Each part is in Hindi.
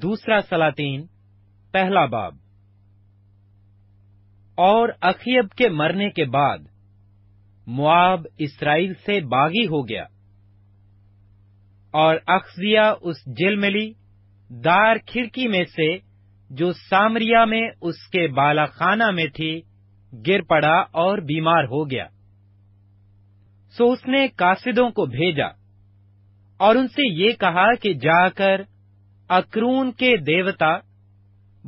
दूसरा सलातीन पहला बाब और अखियब के मरने के बाद मुआब इसराइल से बागी हो गया और अक्सिया उस जेल मिली दार खिड़की में से जो सामरिया में उसके बालाखाना में थी गिर पड़ा और बीमार हो गया सो उसने कासिदों को भेजा और उनसे ये कहा कि जाकर अक्रून के देवता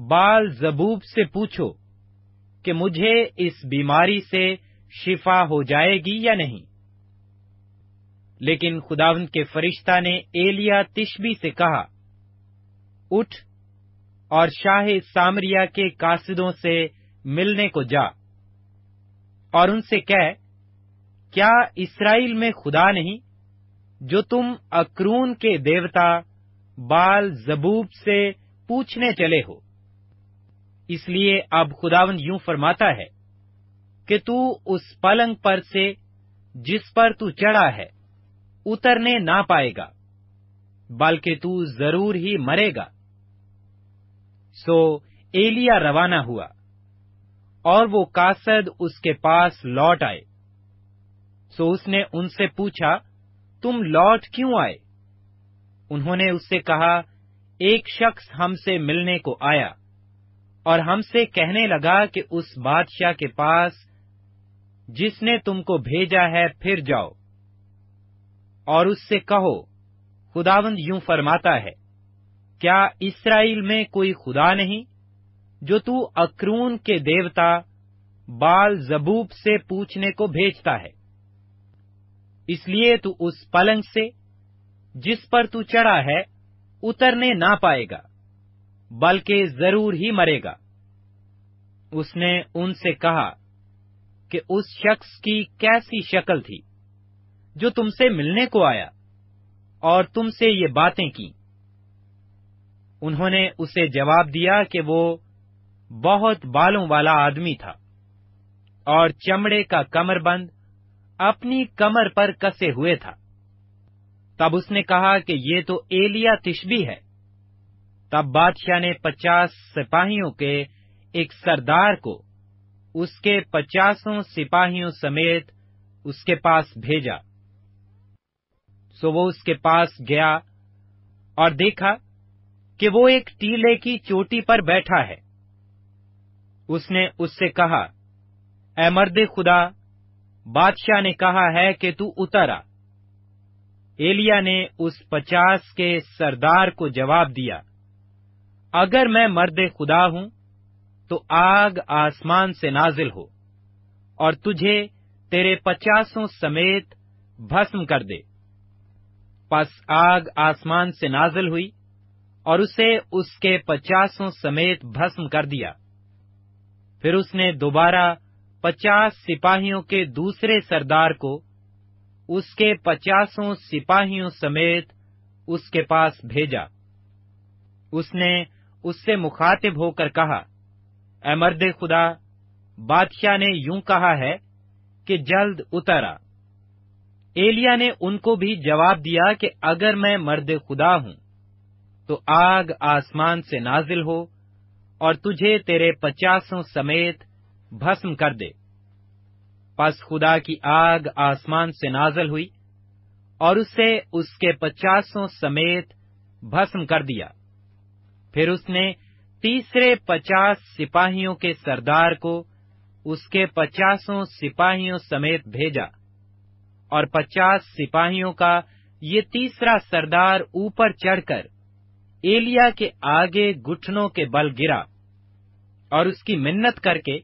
बाल जबूब से पूछो कि मुझे इस बीमारी से शिफा हो जाएगी या नहीं लेकिन खुदावंत के फरिश्ता ने एलिया तिशबी से कहा उठ और शाह सामरिया के कासिदों से मिलने को जा और उनसे कह क्या इसराइल में खुदा नहीं जो तुम अक्रून के देवता बाल जबूब से पूछने चले हो इसलिए अब खुदावन यूं फरमाता है कि तू उस पलंग पर से जिस पर तू चढ़ा है उतरने ना पाएगा बल्कि तू जरूर ही मरेगा सो एलिया रवाना हुआ और वो कासद उसके पास लौट आए सो उसने उनसे पूछा तुम लौट क्यों आए उन्होंने उससे कहा एक शख्स हमसे मिलने को आया और हमसे कहने लगा कि उस बादशाह के पास जिसने तुमको भेजा है फिर जाओ और उससे कहो खुदावंद यूं फरमाता है क्या इसराइल में कोई खुदा नहीं जो तू अक्रून के देवता बाल जबूब से पूछने को भेजता है इसलिए तू उस पलंग से जिस पर तू चढ़ा है उतरने ना पाएगा बल्कि जरूर ही मरेगा उसने उनसे कहा कि उस शख्स की कैसी शक्ल थी जो तुमसे मिलने को आया और तुमसे ये बातें की उन्होंने उसे जवाब दिया कि वो बहुत बालों वाला आदमी था और चमड़े का कमरबंद अपनी कमर पर कसे हुए था तब उसने कहा कि ये तो एलिया तिशबी है तब बादशाह ने पचास सिपाहियों के एक सरदार को उसके पचासों सिपाहियों समेत उसके पास भेजा सो वो उसके पास गया और देखा कि वो एक टीले की चोटी पर बैठा है उसने उससे कहा अमरदे खुदा बादशाह ने कहा है कि तू उतर आ एलिया ने उस पचास के सरदार को जवाब दिया अगर मैं मर्द खुदा हूं तो आग आसमान से नाजिल हो और तुझे तेरे पचासों समेत भस्म कर दे बस आग आसमान से नाजिल हुई और उसे उसके पचासों समेत भस्म कर दिया फिर उसने दोबारा पचास सिपाहियों के दूसरे सरदार को उसके पचासों सिपाहियों समेत उसके पास भेजा उसने उससे मुखातिब होकर कहा अमरद खुदा बादशाह ने यूं कहा है कि जल्द उतरा एलिया ने उनको भी जवाब दिया कि अगर मैं मर्द खुदा हूं तो आग आसमान से नाजिल हो और तुझे तेरे पचासों समेत भस्म कर दे पास खुदा की आग आसमान से नाजल हुई और उसे उसके पचासों समेत भस्म कर दिया फिर उसने तीसरे पचास सिपाहियों के सरदार को उसके पचासों सिपाहियों समेत भेजा और पचास सिपाहियों का ये तीसरा सरदार ऊपर चढ़कर एलिया के आगे घुटनों के बल गिरा और उसकी मिन्नत करके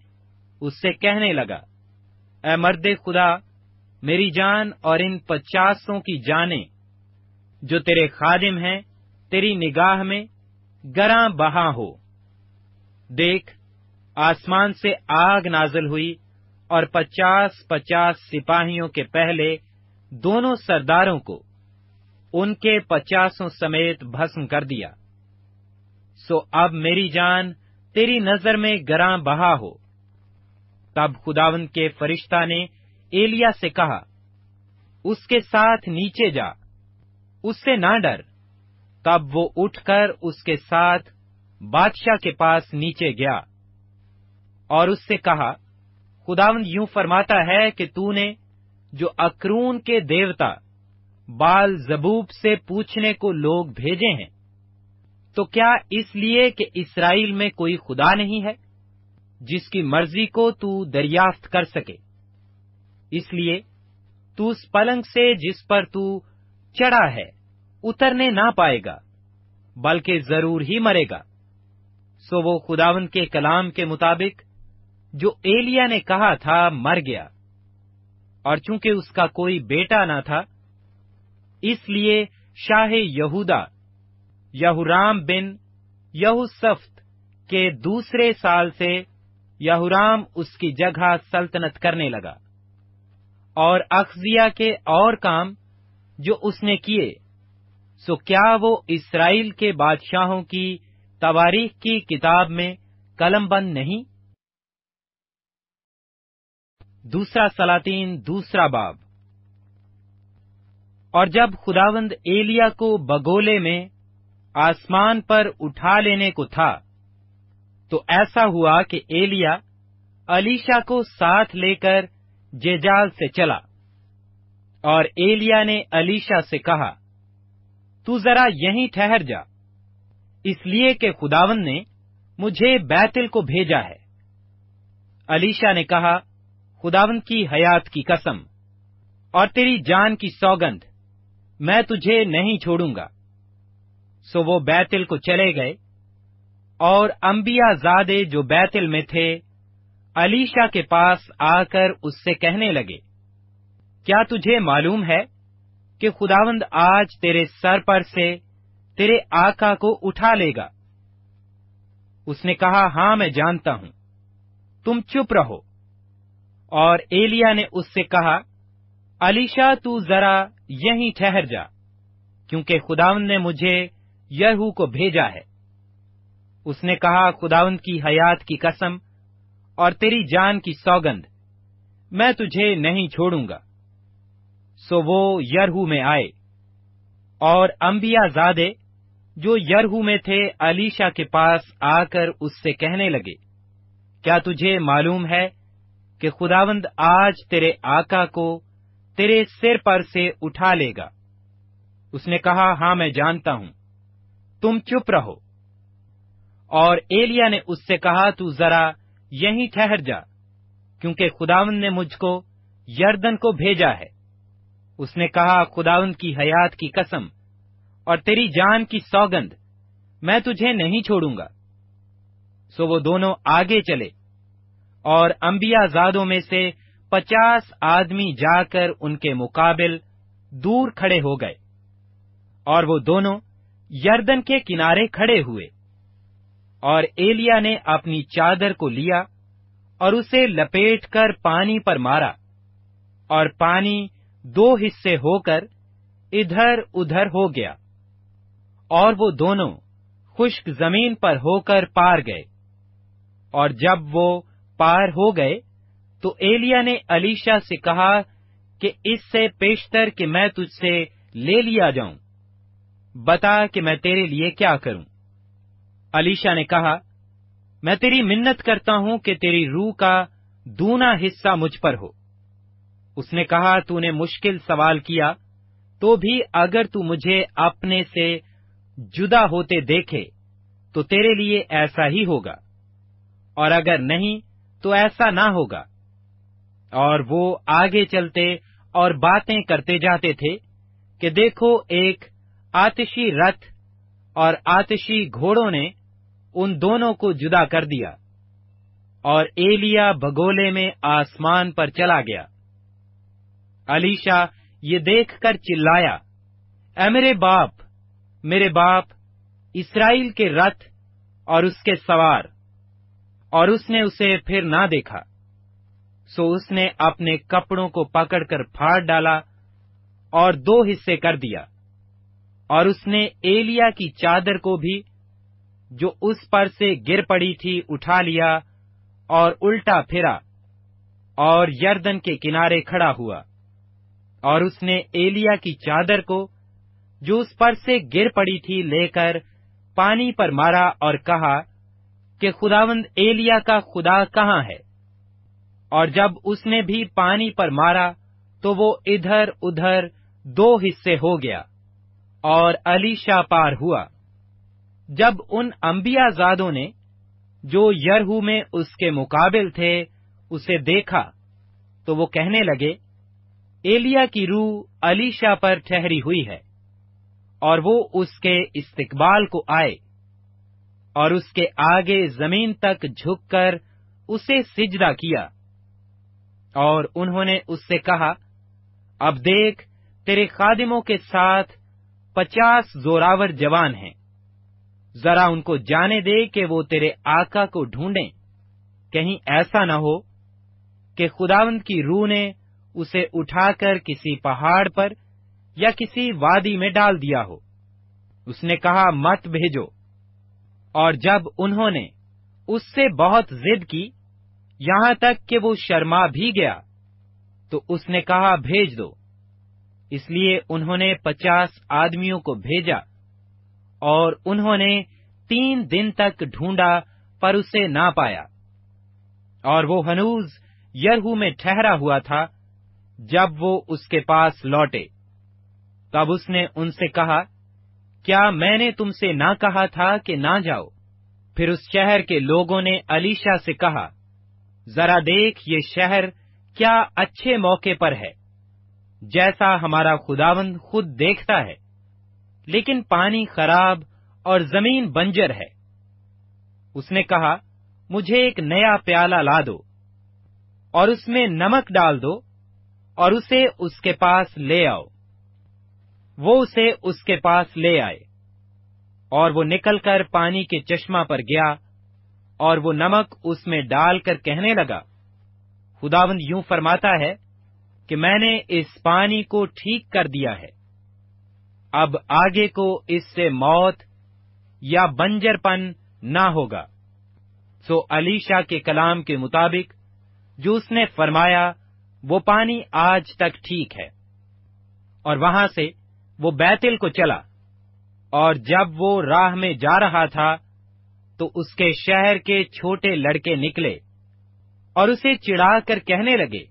उससे कहने लगा ए मर्द खुदा मेरी जान और इन पचासों की जाने जो तेरे खादिम हैं तेरी निगाह में गरा बहा हो देख आसमान से आग नाजल हुई और पचास पचास सिपाहियों के पहले दोनों सरदारों को उनके पचासों समेत भस्म कर दिया सो अब मेरी जान तेरी नजर में गरा बहा हो तब खुदावन के फरिश्ता ने एलिया से कहा उसके साथ नीचे जा उससे ना डर तब वो उठकर उसके साथ बादशाह के पास नीचे गया और उससे कहा खुदावंद यूं फरमाता है कि तूने जो अक्रून के देवता बाल जबूब से पूछने को लोग भेजे हैं तो क्या इसलिए कि इसराइल में कोई खुदा नहीं है जिसकी मर्जी को तू दरियाफ्त कर सके इसलिए तू उस पलंग से जिस पर तू चढ़ा है उतरने ना पाएगा बल्कि जरूर ही मरेगा सो वो खुदावन के कलाम के मुताबिक जो एलिया ने कहा था मर गया और चूंकि उसका कोई बेटा ना था इसलिए शाह यहूदा यहुराम बिन यहूसफ के दूसरे साल से यहूराम उसकी जगह सल्तनत करने लगा और अखजिया के और काम जो उसने किए सो क्या वो इसराइल के बादशाहों की तवारीख की किताब में कलमबंद नहीं दूसरा सलातीन दूसरा बाब और जब खुदावंद एलिया को बगोले में आसमान पर उठा लेने को था तो ऐसा हुआ कि एलिया अलीशा को साथ लेकर जेजाल से चला और एलिया ने अलीशा से कहा तू जरा यहीं ठहर जा इसलिए कि खुदावन ने मुझे बैतिल को भेजा है अलीशा ने कहा खुदावन की हयात की कसम और तेरी जान की सौगंध मैं तुझे नहीं छोड़ूंगा सो वो बैतिल को चले गए और अंबिया जादे जो बैतिल में थे अलीशा के पास आकर उससे कहने लगे क्या तुझे मालूम है कि खुदावंद आज तेरे सर पर से तेरे आका को उठा लेगा उसने कहा हां मैं जानता हूं तुम चुप रहो और एलिया ने उससे कहा अलीशा तू जरा यहीं ठहर जा क्योंकि खुदावंद ने मुझे यहू को भेजा है उसने कहा खुदावंद की हयात की कसम और तेरी जान की सौगंध मैं तुझे नहीं छोड़ूंगा सो वो यरहू में आए और अंबिया जादे जो यरहू में थे अलीशा के पास आकर उससे कहने लगे क्या तुझे मालूम है कि खुदावंद आज तेरे आका को तेरे सिर पर से उठा लेगा उसने कहा हां मैं जानता हूं तुम चुप रहो और एलिया ने उससे कहा तू जरा यहीं ठहर जा क्योंकि खुदावन ने मुझको यर्दन को भेजा है उसने कहा खुदावन की हयात की कसम और तेरी जान की सौगंध मैं तुझे नहीं छोड़ूंगा सो वो दोनों आगे चले और अंबिया जादों में से पचास आदमी जाकर उनके मुकाबिल दूर खड़े हो गए और वो दोनों यर्दन के किनारे खड़े हुए और एलिया ने अपनी चादर को लिया और उसे लपेटकर पानी पर मारा और पानी दो हिस्से होकर इधर उधर हो गया और वो दोनों खुश्क जमीन पर होकर पार गए और जब वो पार हो गए तो एलिया ने अलीशा से कहा कि इससे पेशतर कि मैं तुझसे ले लिया जाऊं बता कि मैं तेरे लिए क्या करूं अलीशा ने कहा मैं तेरी मिन्नत करता हूं कि तेरी रूह का दूना हिस्सा मुझ पर हो उसने कहा तूने मुश्किल सवाल किया तो भी अगर तू मुझे अपने से जुदा होते देखे तो तेरे लिए ऐसा ही होगा और अगर नहीं तो ऐसा ना होगा और वो आगे चलते और बातें करते जाते थे कि देखो एक आतिशी रथ और आतिशी घोड़ों ने उन दोनों को जुदा कर दिया और एलिया भगोले में आसमान पर चला गया अलीशा ये देखकर चिल्लाया ए मेरे बाप मेरे बाप इसराइल के रथ और उसके सवार और उसने उसे फिर ना देखा सो उसने अपने कपड़ों को पकड़कर फाड़ डाला और दो हिस्से कर दिया और उसने एलिया की चादर को भी जो उस पर से गिर पड़ी थी उठा लिया और उल्टा फिरा और यर्दन के किनारे खड़ा हुआ और उसने एलिया की चादर को जो उस पर से गिर पड़ी थी लेकर पानी पर मारा और कहा कि खुदावंद एलिया का खुदा कहाँ है और जब उसने भी पानी पर मारा तो वो इधर उधर दो हिस्से हो गया और अलीशा पार हुआ जब उन अम्बियाजादों ने जो यरहू में उसके मुकाबिल थे उसे देखा तो वो कहने लगे एलिया की रूह अलीशा पर ठहरी हुई है और वो उसके इस्तकबाल को आए और उसके आगे जमीन तक झुककर उसे सिजदा किया और उन्होंने उससे कहा अब देख तेरे खादिमों के साथ पचास जोरावर जवान हैं जरा उनको जाने दे कि वो तेरे आका को ढूंढें कहीं ऐसा न हो कि खुदावंद की रूह ने उसे उठाकर किसी पहाड़ पर या किसी वादी में डाल दिया हो उसने कहा मत भेजो और जब उन्होंने उससे बहुत जिद की यहां तक कि वो शर्मा भी गया तो उसने कहा भेज दो इसलिए उन्होंने पचास आदमियों को भेजा और उन्होंने तीन दिन तक ढूंढा पर उसे ना पाया और वो हनूज यरहू में ठहरा हुआ था जब वो उसके पास लौटे तब उसने उनसे कहा क्या मैंने तुमसे ना कहा था कि ना जाओ फिर उस शहर के लोगों ने अलीशा से कहा जरा देख ये शहर क्या अच्छे मौके पर है जैसा हमारा खुदावंद खुद देखता है लेकिन पानी खराब और जमीन बंजर है उसने कहा मुझे एक नया प्याला ला दो और उसमें नमक डाल दो और उसे उसके पास ले आओ वो उसे उसके पास ले आए और वो निकलकर पानी के चश्मा पर गया और वो नमक उसमें डालकर कहने लगा खुदावंद यूं फरमाता है कि मैंने इस पानी को ठीक कर दिया है अब आगे को इससे मौत या बंजरपन ना होगा सो अलीशा के कलाम के मुताबिक जो उसने फरमाया वो पानी आज तक ठीक है और वहां से वो बैतिल को चला और जब वो राह में जा रहा था तो उसके शहर के छोटे लड़के निकले और उसे चिढ़ा कर कहने लगे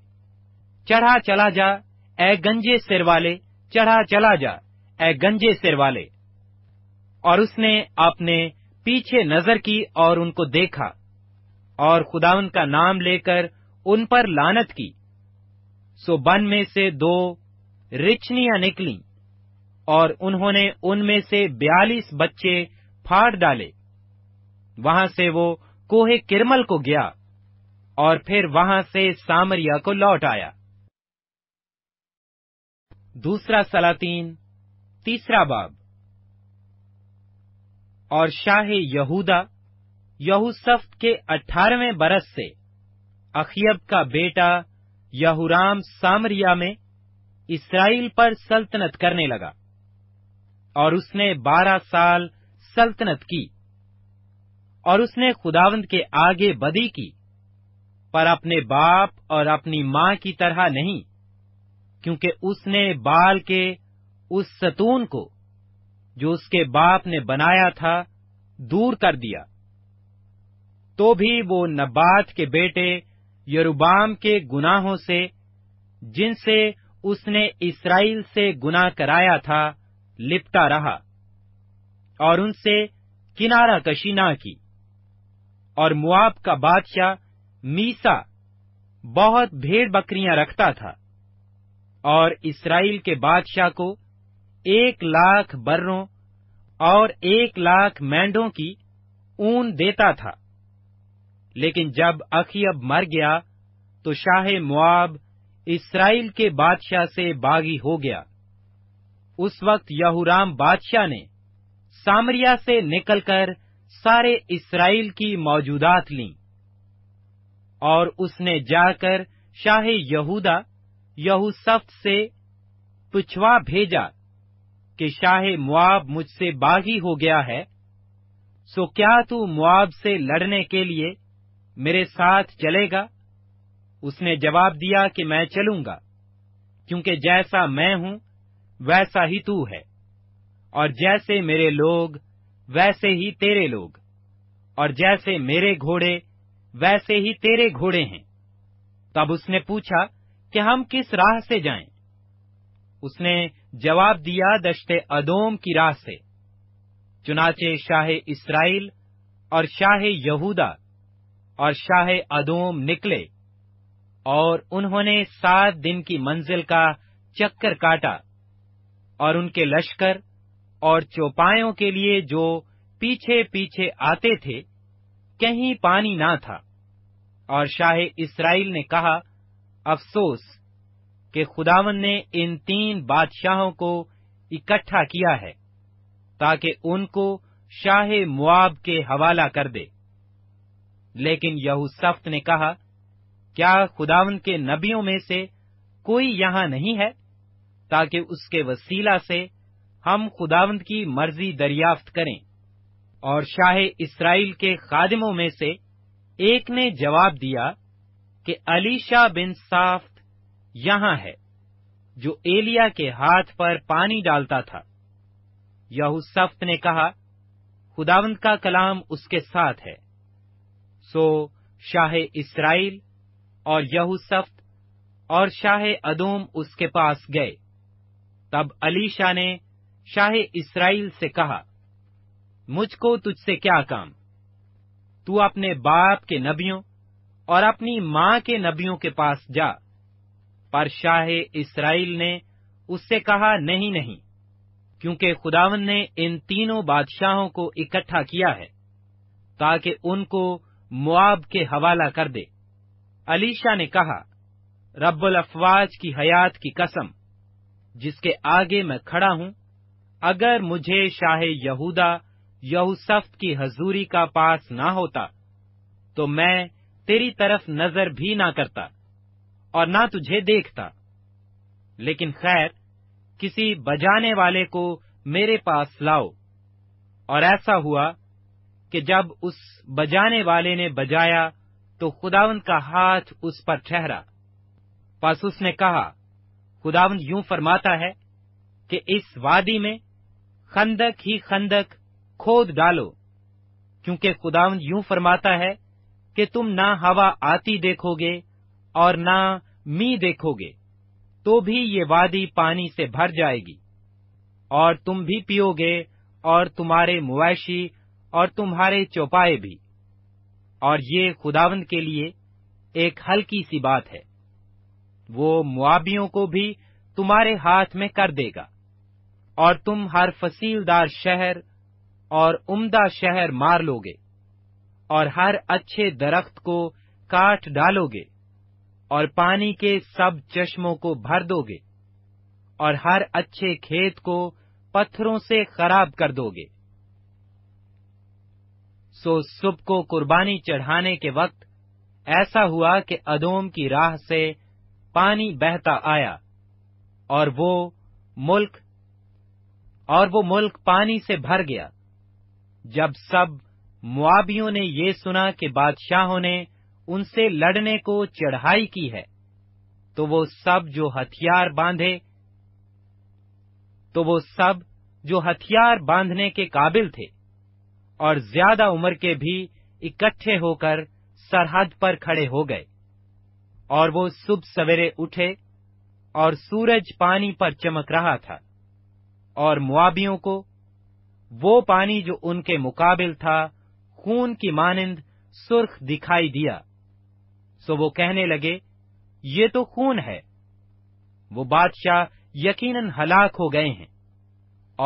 चढ़ा चला जा ए गंजे सिर वाले चढ़ा चला जा ए गंजे सिर वाले और उसने अपने पीछे नजर की और उनको देखा और खुदावन का नाम लेकर उन पर लानत की सो बन में से दो रिचनियां निकली और उन्होंने उनमें से बयालीस बच्चे फाड़ डाले वहां से वो कोहे किरमल को गया और फिर वहां से सामरिया को लौट आया दूसरा सलातीन तीसरा बाब और शाह यहूदा यहूसफ के अठारहवें बरस से अखियब का बेटा यहूराम सामरिया में इसराइल पर सल्तनत करने लगा और उसने बारह साल सल्तनत की और उसने खुदावंद के आगे बदी की पर अपने बाप और अपनी मां की तरह नहीं क्योंकि उसने बाल के उस सतून को जो उसके बाप ने बनाया था दूर कर दिया तो भी वो नबात के बेटे यरुबाम के गुनाहों से जिनसे उसने इसराइल से गुनाह कराया था लिपटा रहा और उनसे किनारा कशी ना की और मुआब का बादशाह मीसा बहुत भेड़ बकरियां रखता था और इसराइल के बादशाह को एक लाख बर्रों और एक लाख मेंढों की ऊन देता था लेकिन जब अखियब मर गया तो शाह मुआब इसराइल के बादशाह से बागी हो गया उस वक्त यहूराम बादशाह ने सामरिया से निकलकर सारे इसराइल की मौजूदात ली और उसने जाकर शाह यहूदा यहूसफ से पुछवा भेजा कि शाह मुआब मुझसे बागी हो गया है सो क्या तू मुआब से लड़ने के लिए मेरे साथ चलेगा उसने जवाब दिया कि मैं चलूंगा क्योंकि जैसा मैं हूं वैसा ही तू है और जैसे मेरे लोग वैसे ही तेरे लोग और जैसे मेरे घोड़े वैसे ही तेरे घोड़े हैं तब उसने पूछा कि हम किस राह से जाएं? उसने जवाब दिया दश्ते अदोम की राह से चुनाचे शाह इसराइल और शाह यहूदा और शाह अदोम निकले और उन्होंने सात दिन की मंजिल का चक्कर काटा और उनके लश्कर और चौपायों के लिए जो पीछे पीछे आते थे कहीं पानी ना था और शाह इसराइल ने कहा अफसोस कि खुदावन ने इन तीन बादशाहों को इकट्ठा किया है ताकि उनको शाह मुआब के हवाला कर दे लेकिन यहूसफ्त ने कहा क्या खुदावन के नबियों में से कोई यहां नहीं है ताकि उसके वसीला से हम खुदावंद की मर्जी दरियाफ्त करें और शाह इसराइल के खादिमों में से एक ने जवाब दिया कि अलीशा बिन साफ यहां है जो एलिया के हाथ पर पानी डालता था यहू सफ्त ने कहा खुदावंत का कलाम उसके साथ है सो शाह इसराइल और यहू सफ्त और शाह अदोम उसके पास गए तब अलीशा ने शाह इसराइल से कहा मुझको तुझसे क्या काम तू अपने बाप के नबियों और अपनी माँ के नबियों के पास जा पर शाह इसराइल ने उससे कहा नहीं नहीं क्योंकि खुदावन ने इन तीनों बादशाहों को इकट्ठा किया है ताकि उनको मुआब के हवाला कर दे अलीशा ने कहा रब्बुल अफवाज की हयात की कसम जिसके आगे मैं खड़ा हूं अगर मुझे शाह यहूदा यहूसफ्त की हजूरी का पास ना होता तो मैं तेरी तरफ नजर भी ना करता और ना तुझे देखता लेकिन खैर किसी बजाने वाले को मेरे पास लाओ और ऐसा हुआ कि जब उस बजाने वाले ने बजाया तो खुदावंद का हाथ उस पर ठहरा पास उसने कहा खुदावंद यूं फरमाता है कि इस वादी में खंदक ही खंदक खोद डालो क्योंकि खुदावंद यूं फरमाता है कि तुम ना हवा आती देखोगे और ना मी देखोगे तो भी ये वादी पानी से भर जाएगी और तुम भी पियोगे और तुम्हारे मुवैशी और तुम्हारे चौपाए भी और ये खुदावंद के लिए एक हल्की सी बात है वो मुआबियों को भी तुम्हारे हाथ में कर देगा और तुम हर फसीलदार शहर और उम्दा शहर मार लोगे और हर अच्छे दरख्त को काट डालोगे और पानी के सब चश्मों को भर दोगे और हर अच्छे खेत को पत्थरों से खराब कर दोगे सो सुबह को कुर्बानी चढ़ाने के वक्त ऐसा हुआ कि अदोम की राह से पानी बहता आया और वो मुल्क और वो मुल्क पानी से भर गया जब सब मुआबियों ने ये सुना कि बादशाहों ने उनसे लड़ने को चढ़ाई की है तो वो सब जो हथियार बांधे तो वो सब जो हथियार बांधने के काबिल थे और ज्यादा उम्र के भी इकट्ठे होकर सरहद पर खड़े हो गए और वो सुबह सवेरे उठे और सूरज पानी पर चमक रहा था और मुआबियों को वो पानी जो उनके मुकाबिल था खून की मानिंद सुर्ख दिखाई दिया सो वो कहने लगे ये तो खून है वो बादशाह यकीनन हलाक हो गए हैं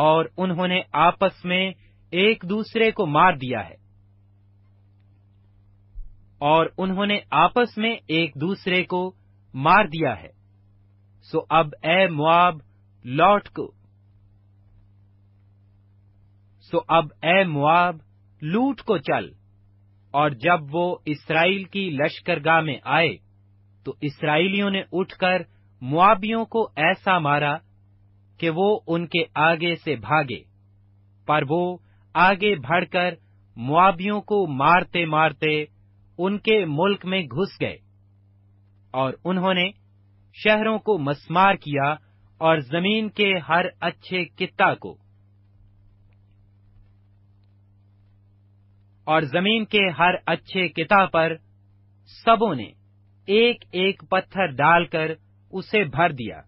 और उन्होंने आपस में एक दूसरे को मार दिया है और उन्होंने आपस में एक दूसरे को मार दिया है सो अब ए मुआब लौट को सो अब ए मुआब लूट को चल और जब वो इसराइल की लश्करगाह में आए तो इसराइलियों ने उठकर मुआबियों को ऐसा मारा कि वो उनके आगे से भागे पर वो आगे बढ़कर मुआबियों को मारते मारते उनके मुल्क में घुस गए और उन्होंने शहरों को मस्मार किया और जमीन के हर अच्छे किता को और जमीन के हर अच्छे किता पर सबों ने एक एक पत्थर डालकर उसे भर दिया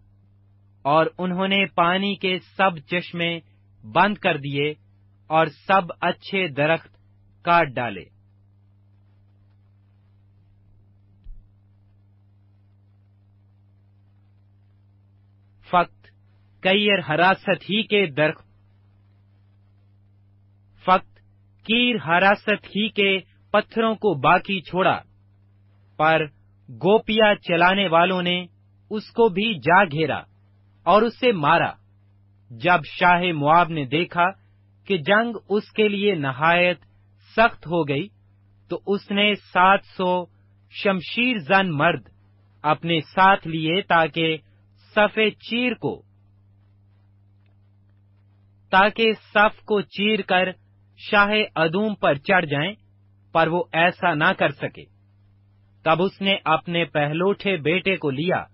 और उन्होंने पानी के सब चश्मे बंद कर दिए और सब अच्छे दरख्त काट डाले फक्त कई हरासत ही के दरख्त कीर हरासत ही के पत्थरों को बाकी छोड़ा पर गोपिया चलाने वालों ने उसको भी जा घेरा और उसे मारा जब शाह मुआब ने देखा कि जंग उसके लिए नहायत सख्त हो गई तो उसने 700 शमशीर जन मर्द अपने साथ लिए ताकि सफे चीर को ताकि सफ को चीर कर शाह अदूम पर चढ़ जाएं पर वो ऐसा ना कर सके तब उसने अपने पहलोठे बेटे को लिया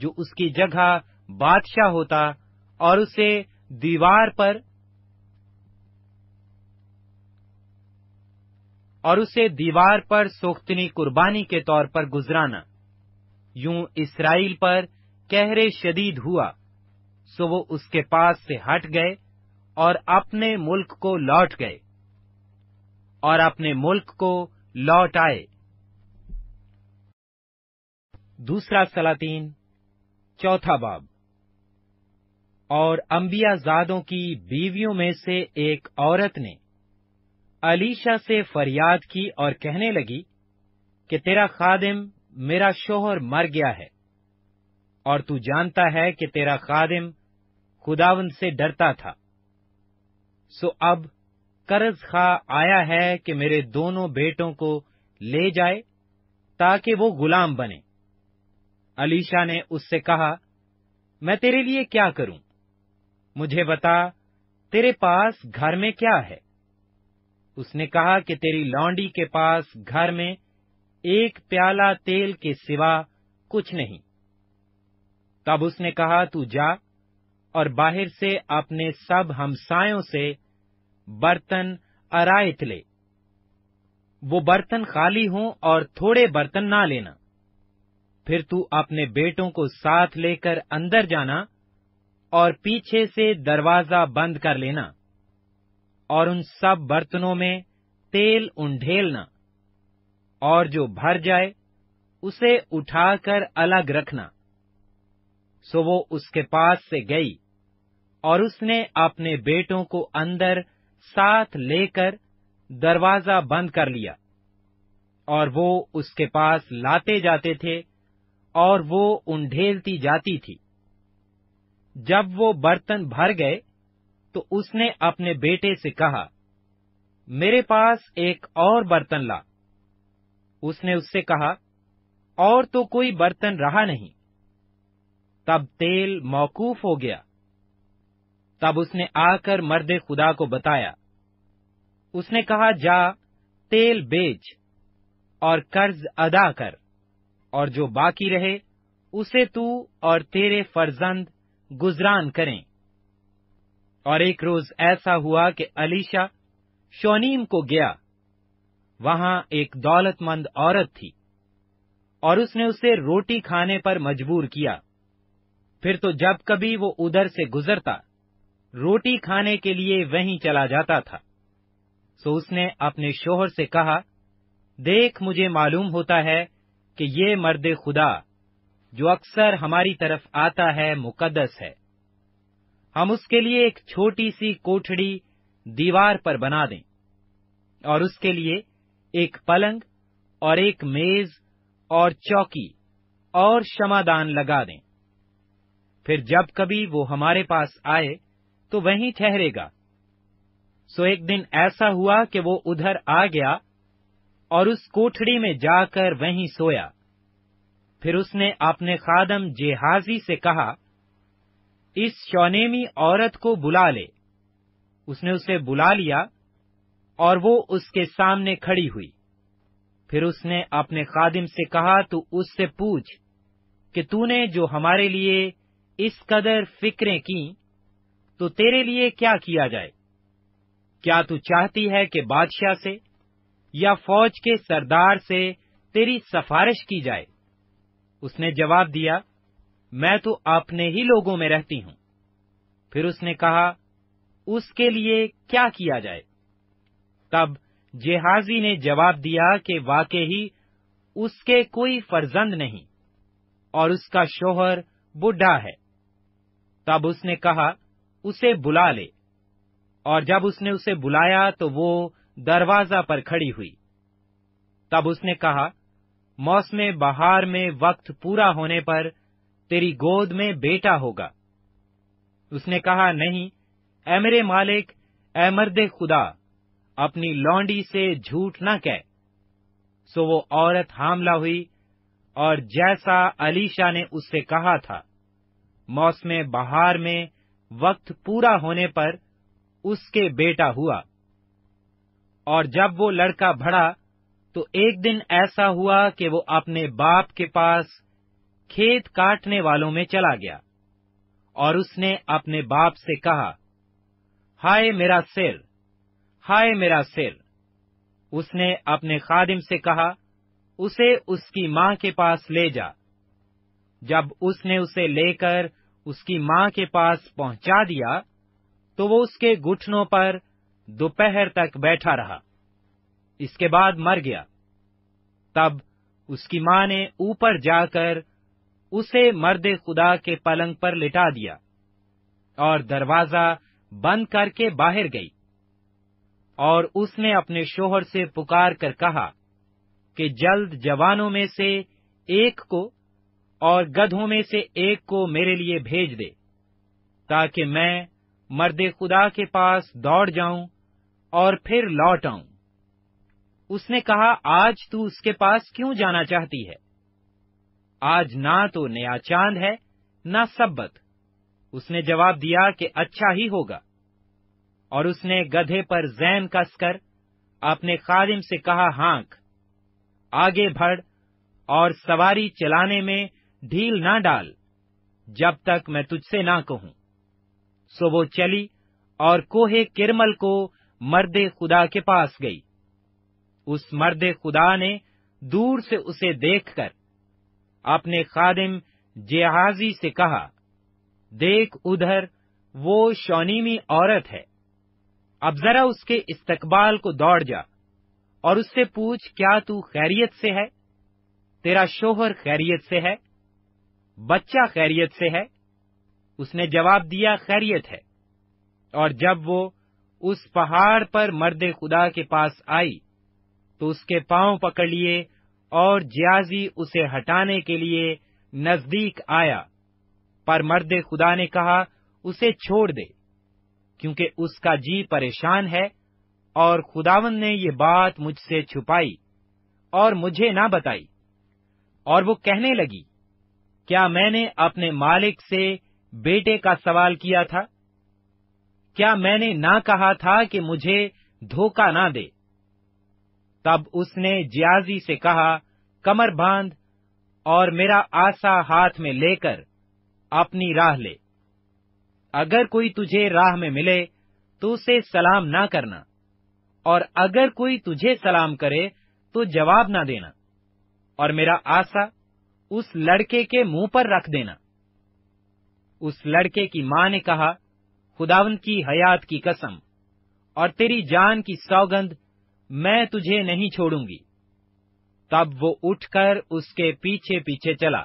जो उसकी जगह बादशाह होता और उसे दीवार पर और उसे दीवार पर सोख्तनी कुर्बानी के तौर पर गुजराना यूं इसराइल पर कहरे शदीद हुआ सो वो उसके पास से हट गए और अपने मुल्क को लौट गए और अपने मुल्क को लौट आए दूसरा सलातीन चौथा बाब और अंबिया जादों की बीवियों में से एक औरत ने अलीशा से फरियाद की और कहने लगी कि तेरा खादिम मेरा शोहर मर गया है और तू जानता है कि तेरा खादिम खुदावंद से डरता था सो अब कर्ज खा आया है कि मेरे दोनों बेटों को ले जाए ताकि वो गुलाम बने अलीशा ने उससे कहा मैं तेरे लिए क्या करूं मुझे बता तेरे पास घर में क्या है उसने कहा कि तेरी लौंडी के पास घर में एक प्याला तेल के सिवा कुछ नहीं तब उसने कहा तू जा और बाहर से अपने सब हमसायों से बर्तन अरायत ले वो बर्तन खाली हों और थोड़े बर्तन ना लेना फिर तू अपने बेटों को साथ लेकर अंदर जाना और पीछे से दरवाजा बंद कर लेना और उन सब बर्तनों में तेल उंढेलना और जो भर जाए उसे उठाकर अलग रखना सो वो उसके पास से गई और उसने अपने बेटों को अंदर साथ लेकर दरवाजा बंद कर लिया और वो उसके पास लाते जाते थे और वो उंढेलती जाती थी जब वो बर्तन भर गए तो उसने अपने बेटे से कहा मेरे पास एक और बर्तन ला उसने उससे कहा और तो कोई बर्तन रहा नहीं तब तेल मौकूफ हो गया तब उसने आकर मर्द खुदा को बताया उसने कहा जा तेल बेच और कर्ज अदा कर और जो बाकी रहे उसे तू और तेरे फर्जंद गुजरान करें और एक रोज ऐसा हुआ कि अलीशा शोनीम को गया वहां एक दौलतमंद औरत थी और उसने उसे रोटी खाने पर मजबूर किया फिर तो जब कभी वो उधर से गुजरता रोटी खाने के लिए वहीं चला जाता था सो उसने अपने शोहर से कहा देख मुझे मालूम होता है कि ये मर्द खुदा जो अक्सर हमारी तरफ आता है मुकदस है हम उसके लिए एक छोटी सी कोठड़ी दीवार पर बना दें और उसके लिए एक पलंग और एक मेज और चौकी और क्षमादान लगा दें फिर जब कभी वो हमारे पास आए तो वहीं ठहरेगा सो एक दिन ऐसा हुआ कि वो उधर आ गया और उस कोठड़ी में जाकर वहीं सोया फिर उसने अपने खादम जेहाजी से कहा इस शौनेमी औरत को बुला ले उसने उसे बुला लिया और वो उसके सामने खड़ी हुई फिर उसने अपने खादिम से कहा तो उससे पूछ कि तूने जो हमारे लिए इस कदर फिक्रें की तो तेरे लिए क्या किया जाए क्या तू चाहती है कि बादशाह से या फौज के सरदार से तेरी सफारिश की जाए उसने जवाब दिया मैं तो अपने ही लोगों में रहती हूं फिर उसने कहा उसके लिए क्या किया जाए तब जेहाजी ने जवाब दिया कि वाकई ही उसके कोई फर्जंद नहीं और उसका शोहर बुढ़ा है तब उसने कहा उसे बुला ले और जब उसने उसे बुलाया तो वो दरवाजा पर खड़ी हुई तब उसने कहा मौसम बहार में वक्त पूरा होने पर तेरी गोद में बेटा होगा उसने कहा नहीं ए मेरे मालिक ए खुदा अपनी लौंडी से झूठ न कह सो वो औरत हामला हुई और जैसा अलीशा ने उससे कहा था मौसम बहार में वक्त पूरा होने पर उसके बेटा हुआ और जब वो लड़का बढ़ा तो एक दिन ऐसा हुआ कि वो अपने बाप के पास खेत काटने वालों में चला गया और उसने अपने बाप से कहा हाय मेरा सिर हाय मेरा सिर उसने अपने खादिम से कहा उसे उसकी मां के पास ले जा जब उसने उसे लेकर उसकी मां के पास पहुंचा दिया तो वो उसके घुटनों पर दोपहर तक बैठा रहा इसके बाद मर गया तब उसकी मां ने ऊपर जाकर उसे मर्द खुदा के पलंग पर लिटा दिया और दरवाजा बंद करके बाहर गई और उसने अपने शोहर से पुकार कर कहा कि जल्द जवानों में से एक को और गधों में से एक को मेरे लिए भेज दे ताकि मैं मर्द खुदा के पास दौड़ जाऊं और फिर लौट आऊं उसने कहा आज तू उसके पास क्यों जाना चाहती है आज ना तो नया चांद है ना सब्बत उसने जवाब दिया कि अच्छा ही होगा और उसने गधे पर जैन कसकर अपने खादिम से कहा हांक आगे बढ़ और सवारी चलाने में ढील ना डाल जब तक मैं तुझसे ना कहूं सो वो चली और कोहे किरमल को मर्द खुदा के पास गई उस मर्द खुदा ने दूर से उसे देखकर अपने खादिम जेहाजी से कहा देख उधर वो शौनीमी औरत है अब जरा उसके इस्तकबाल को दौड़ जा और उससे पूछ क्या तू खैरियत से है तेरा शोहर खैरियत से है बच्चा खैरियत से है उसने जवाब दिया खैरियत है और जब वो उस पहाड़ पर मर्द खुदा के पास आई तो उसके पांव पकड़ लिए और जियाजी उसे हटाने के लिए नजदीक आया पर मर्द खुदा ने कहा उसे छोड़ दे क्योंकि उसका जी परेशान है और खुदावन ने ये बात मुझसे छुपाई और मुझे ना बताई और वो कहने लगी क्या मैंने अपने मालिक से बेटे का सवाल किया था क्या मैंने ना कहा था कि मुझे धोखा ना दे तब उसने जियाजी से कहा कमर बांध और मेरा आशा हाथ में लेकर अपनी राह ले अगर कोई तुझे राह में मिले तो उसे सलाम ना करना और अगर कोई तुझे सलाम करे तो जवाब ना देना और मेरा आशा उस लड़के के मुंह पर रख देना उस लड़के की मां ने कहा खुदावंत की हयात की कसम और तेरी जान की सौगंध मैं तुझे नहीं छोड़ूंगी तब वो उठकर उसके पीछे पीछे चला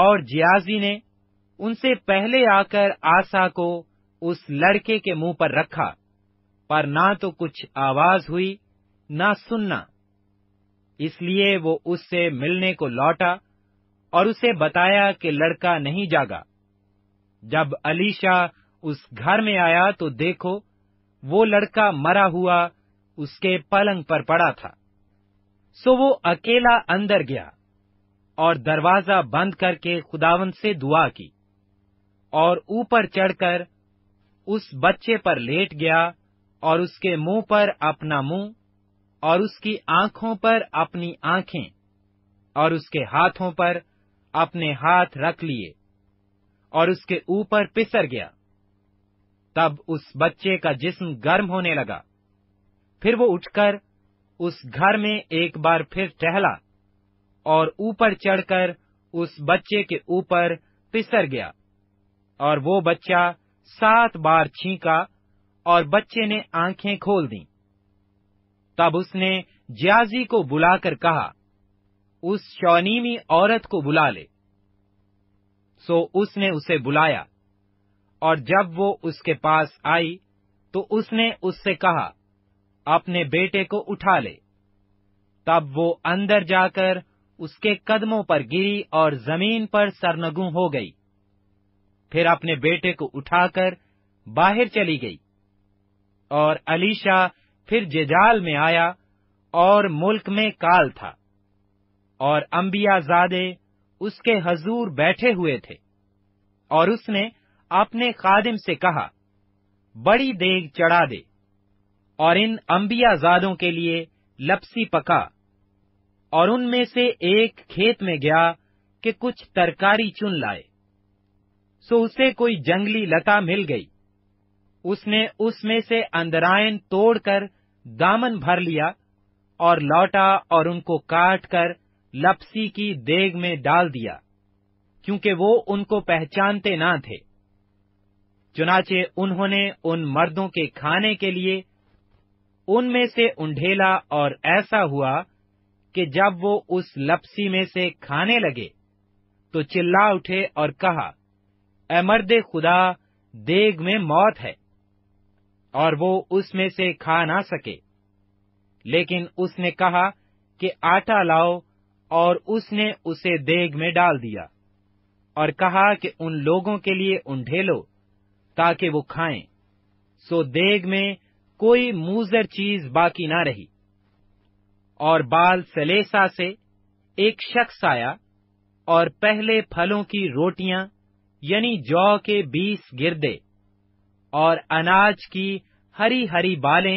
और जियाजी ने उनसे पहले आकर आशा को उस लड़के के मुंह पर रखा पर ना तो कुछ आवाज हुई ना सुनना इसलिए वो उससे मिलने को लौटा और उसे बताया कि लड़का नहीं जागा जब अलीशा उस घर में आया तो देखो वो लड़का मरा हुआ उसके पलंग पर पड़ा था सो वो अकेला अंदर गया और दरवाजा बंद करके खुदावन से दुआ की और ऊपर चढ़कर उस बच्चे पर लेट गया और उसके मुंह पर अपना मुंह और उसकी आंखों पर अपनी आंखें और उसके हाथों पर अपने हाथ रख लिए और उसके ऊपर पिसर गया तब उस बच्चे का जिस्म गर्म होने लगा फिर वो उठकर उस घर में एक बार फिर टहला और ऊपर चढ़कर उस बच्चे के ऊपर पिसर गया और वो बच्चा सात बार छींका और बच्चे ने आंखें खोल दी तब उसने ज्याजी को बुलाकर कहा उस शौनीमी औरत को बुला ले सो उसने उसे बुलाया और जब वो उसके पास आई तो उसने उससे कहा अपने बेटे को उठा ले तब वो अंदर जाकर उसके कदमों पर गिरी और जमीन पर सरनगू हो गई फिर अपने बेटे को उठाकर बाहर चली गई और अलीशा फिर जेजाल में आया और मुल्क में काल था और जादे उसके हजूर बैठे हुए थे और उसने अपने खादिम से कहा बड़ी देग चढ़ा दे और इन जादों के लिए लपसी पका और उनमें से एक खेत में गया कि कुछ तरकारी चुन लाए सो उसे कोई जंगली लता मिल गई उसने उसमें से अंदरायन तोड़कर दामन भर लिया और लौटा और उनको काट कर लपसी की देग में डाल दिया क्योंकि वो उनको पहचानते ना थे चुनाचे उन्होंने उन मर्दों के खाने के लिए उनमें से उंढेला और ऐसा हुआ कि जब वो उस लपसी में से खाने लगे तो चिल्ला उठे और कहा ए मर्द खुदा देग में मौत है और वो उसमें से खा ना सके लेकिन उसने कहा कि आटा लाओ और उसने उसे देग में डाल दिया और कहा कि उन लोगों के लिए उंढेलो ताकि वो खाएं सो देग में कोई मूजर चीज बाकी ना रही और बाल सलेसा से एक शख्स आया और पहले फलों की रोटियां यानी जौ के बीस गिरदे और अनाज की हरी हरी बालें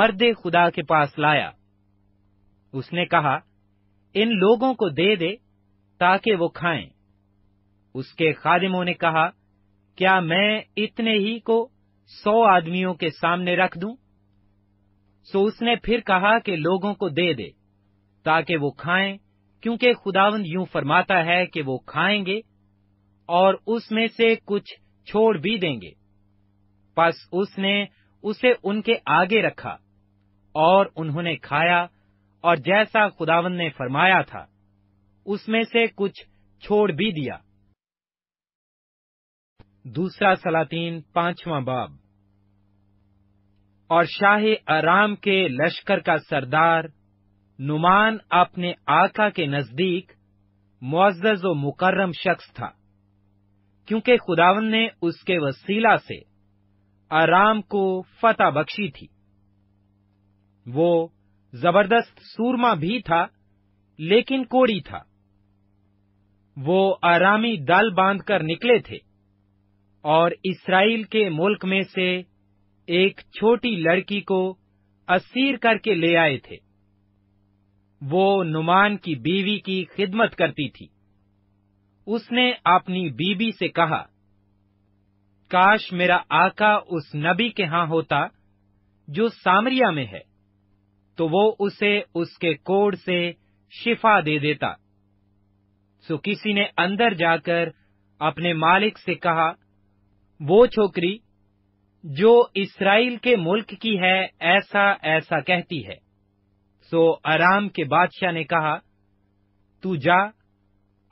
मर्दे खुदा के पास लाया उसने कहा इन लोगों को दे दे ताकि वो खाएं उसके खादिमों ने कहा क्या मैं इतने ही को सौ आदमियों के सामने रख दूं सो उसने फिर कहा कि लोगों को दे दे ताकि वो खाएं क्योंकि खुदावंद यूं फरमाता है कि वो खाएंगे और उसमें से कुछ छोड़ भी देंगे बस उसने उसे उनके आगे रखा और उन्होंने खाया और जैसा खुदावन ने फरमाया था उसमें से कुछ छोड़ भी दिया दूसरा सलातीन पांचवा बाब और शाह आराम के लश्कर का सरदार नुमान अपने आका के नजदीक मुआजज व मुकर्रम शख्स था क्योंकि खुदावन ने उसके वसीला से आराम को फतह बख्शी थी वो जबरदस्त सूरमा भी था लेकिन कोड़ी था वो आरामी दल बांधकर निकले थे और इसराइल के मुल्क में से एक छोटी लड़की को असीर करके ले आए थे वो नुमान की बीवी की खिदमत करती थी उसने अपनी बीबी से कहा काश मेरा आका उस नबी के हां होता जो सामरिया में है तो वो उसे उसके कोड से शिफा दे देता सो किसी ने अंदर जाकर अपने मालिक से कहा वो छोकरी जो इसराइल के मुल्क की है ऐसा ऐसा कहती है सो आराम के बादशाह ने कहा तू जा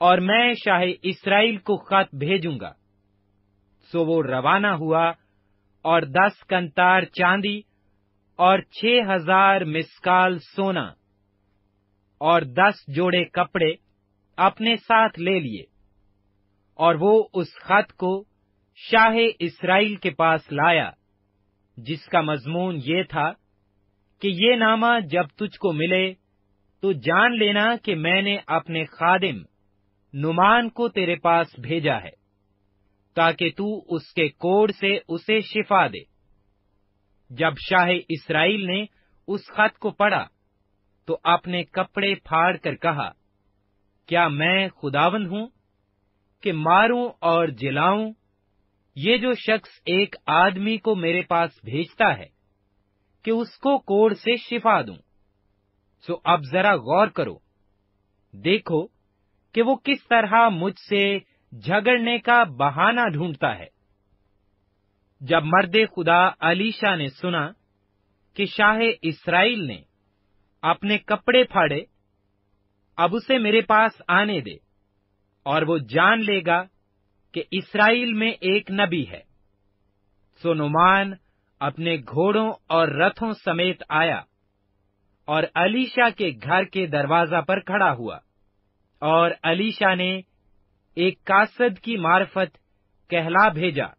और मैं शाह इसराइल को खत भेजूंगा सो वो रवाना हुआ और दस कंतार चांदी और छह हजार मिसकाल सोना और दस जोड़े कपड़े अपने साथ ले लिए और वो उस खत को शाह इसराइल के पास लाया जिसका मजमून ये था कि ये नामा जब तुझको मिले तो जान लेना कि मैंने अपने खादिम नुमान को तेरे पास भेजा है ताकि तू उसके कोड से उसे शिफा दे जब शाह इसराइल ने उस खत को पढ़ा तो अपने कपड़े फाड़ कर कहा क्या मैं खुदावंद हूं कि मारूं और जिलाऊं ये जो शख्स एक आदमी को मेरे पास भेजता है कि उसको कोड़ से शिफा दूं सो अब जरा गौर करो देखो कि वो किस तरह मुझसे झगड़ने का बहाना ढूंढता है जब मर्द खुदा अलीशा ने सुना कि शाह इसराइल ने अपने कपड़े फाड़े अब उसे मेरे पास आने दे और वो जान लेगा कि इसराइल में एक नबी है सोनुमान अपने घोड़ों और रथों समेत आया और अलीशा के घर के दरवाजा पर खड़ा हुआ और अलीशा ने एक कासद की मार्फत कहला भेजा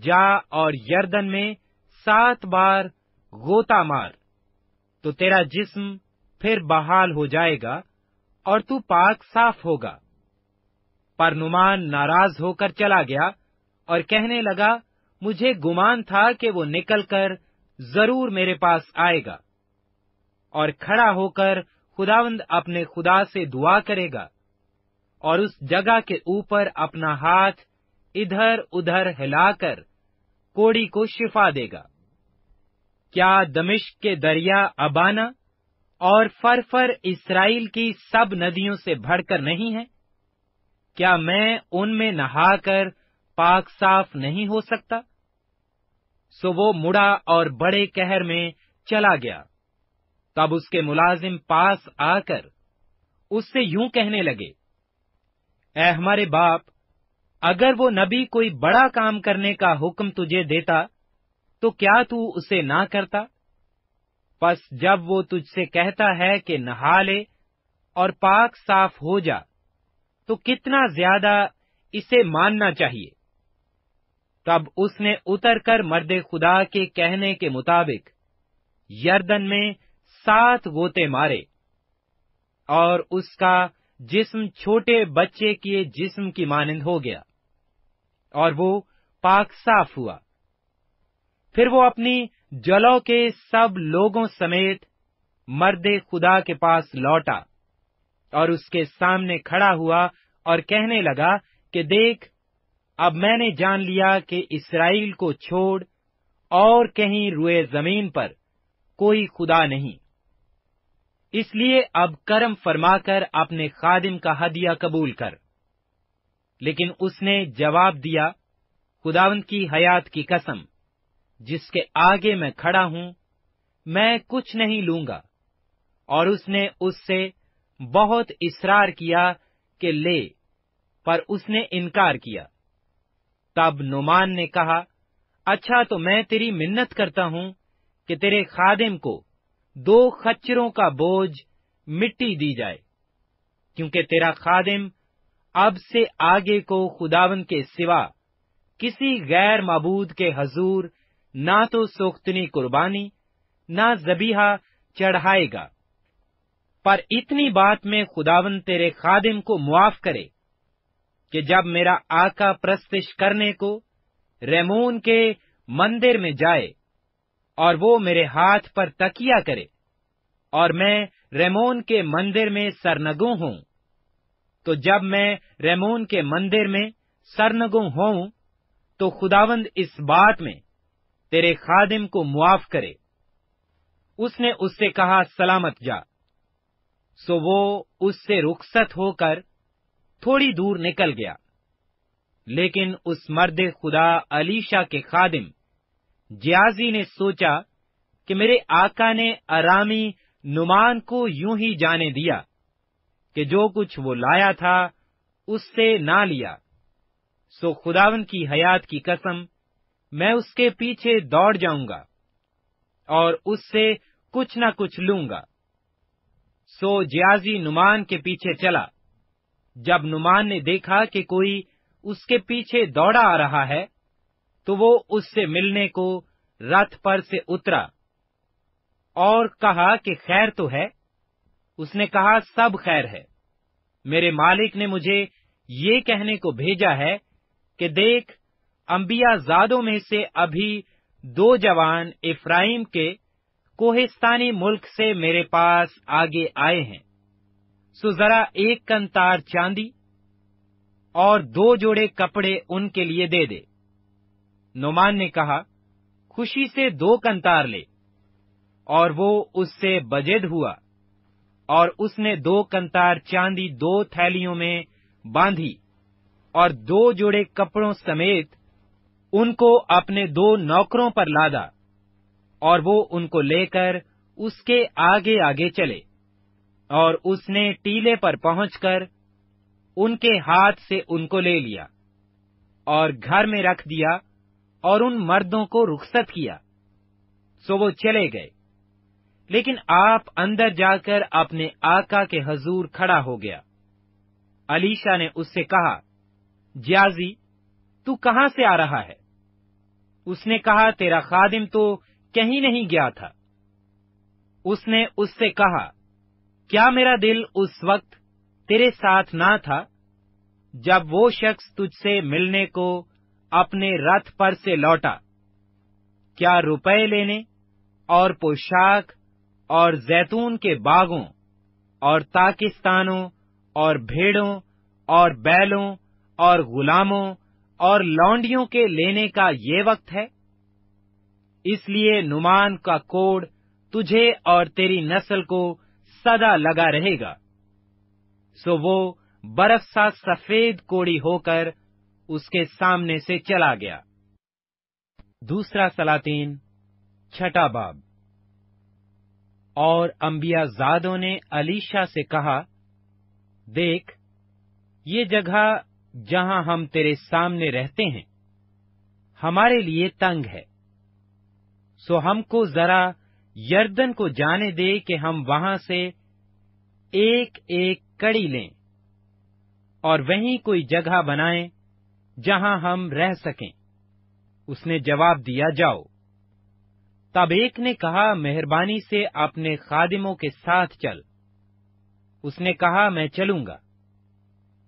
जा और यर्दन में सात बार गोता मार तो तेरा जिस्म फिर बहाल हो जाएगा और तू पाक साफ होगा पर नुमान नाराज होकर चला गया और कहने लगा मुझे गुमान था कि वो निकलकर जरूर मेरे पास आएगा और खड़ा होकर खुदावंद अपने खुदा से दुआ करेगा और उस जगह के ऊपर अपना हाथ इधर उधर हिलाकर कोड़ी को शिफा देगा क्या दमिश्क के दरिया अबाना और फरफर इसराइल की सब नदियों से भड़कर नहीं है क्या मैं उनमें नहाकर पाक साफ नहीं हो सकता सो वो मुड़ा और बड़े कहर में चला गया तब उसके मुलाजिम पास आकर उससे यूं कहने लगे ए हमारे बाप अगर वो नबी कोई बड़ा काम करने का हुक्म तुझे देता तो क्या तू उसे ना करता बस जब वो तुझसे कहता है कि नहा ले और पाक साफ हो जा तो कितना ज्यादा इसे मानना चाहिए तब उसने उतरकर मर्द खुदा के कहने के मुताबिक यर्दन में सात गोते मारे और उसका जिस्म छोटे बच्चे के जिस्म की मानंद हो गया और वो पाक साफ हुआ फिर वो अपनी जलो के सब लोगों समेत मर्दे खुदा के पास लौटा और उसके सामने खड़ा हुआ और कहने लगा कि देख अब मैंने जान लिया कि इसराइल को छोड़ और कहीं रुए जमीन पर कोई खुदा नहीं इसलिए अब कर्म फरमाकर अपने खादिम का हदिया कबूल कर लेकिन उसने जवाब दिया खुदावंत की हयात की कसम जिसके आगे मैं खड़ा हूं मैं कुछ नहीं लूंगा और उसने उससे बहुत इसरार किया कि ले पर उसने इनकार किया तब नुमान ने कहा अच्छा तो मैं तेरी मिन्नत करता हूं कि तेरे खादिम को दो खच्चरों का बोझ मिट्टी दी जाए क्योंकि तेरा खादिम अब से आगे को खुदावन के सिवा किसी गैर मबूद के हजूर ना तो सोख्तनी कुर्बानी ना जबीहा चढ़ाएगा पर इतनी बात में खुदावन तेरे खादिम को मुआफ करे कि जब मेरा आका प्रस्तिश करने को रेमोन के मंदिर में जाए और वो मेरे हाथ पर तकिया करे और मैं रेमोन के मंदिर में सरनगु हूं तो जब मैं रेमोन के मंदिर में सरनगु हो तो खुदावंद इस बात में तेरे खादिम को मुआफ करे उसने उससे कहा सलामत जा सो वो उससे रुखसत होकर थोड़ी दूर निकल गया लेकिन उस मर्द खुदा अलीशा के खादिम जियाजी ने सोचा कि मेरे आका ने अरामी नुमान को यूं ही जाने दिया कि जो कुछ वो लाया था उससे ना लिया सो खुदावन की हयात की कसम मैं उसके पीछे दौड़ जाऊंगा और उससे कुछ ना कुछ लूंगा सो जियाजी नुमान के पीछे चला जब नुमान ने देखा कि कोई उसके पीछे दौड़ा आ रहा है तो वो उससे मिलने को रथ पर से उतरा और कहा कि खैर तो है उसने कहा सब खैर है मेरे मालिक ने मुझे ये कहने को भेजा है कि देख अंबिया जादों में से अभी दो जवान इफ्राइम के कोहिस्तानी मुल्क से मेरे पास आगे आए हैं सो जरा एक कंतार चांदी और दो जोड़े कपड़े उनके लिए दे दे नोमान ने कहा खुशी से दो कंतार ले और वो उससे बजेद हुआ और उसने दो कंतार चांदी दो थैलियों में बांधी और दो जोड़े कपड़ों समेत उनको अपने दो नौकरों पर लादा और वो उनको लेकर उसके आगे आगे चले और उसने टीले पर पहुंचकर उनके हाथ से उनको ले लिया और घर में रख दिया और उन मर्दों को रुखसत किया सो वो चले गए लेकिन आप अंदर जाकर अपने आका के हजूर खड़ा हो गया अलीशा ने उससे कहा ज्याजी तू कहां से आ रहा है उसने कहा तेरा खादिम तो कहीं नहीं गया था उसने उससे कहा क्या मेरा दिल उस वक्त तेरे साथ ना था जब वो शख्स तुझसे मिलने को अपने रथ पर से लौटा क्या रुपए लेने और पोशाक और जैतून के बागों और ताकिस्तानों और भेड़ों और बैलों और गुलामों और लौंडियों के लेने का ये वक्त है इसलिए नुमान का कोड तुझे और तेरी नस्ल को सदा लगा रहेगा सो वो बर्फ सा सफेद कोड़ी होकर उसके सामने से चला गया दूसरा सलातीन छठा बाब और जादो ने अलीशा से कहा देख ये जगह जहां हम तेरे सामने रहते हैं हमारे लिए तंग है सो हमको जरा यर्दन को जाने दे कि हम वहां से एक एक कड़ी लें और वहीं कोई जगह बनाएं जहां हम रह सकें उसने जवाब दिया जाओ तब एक ने कहा मेहरबानी से अपने खादिमों के साथ चल उसने कहा मैं चलूंगा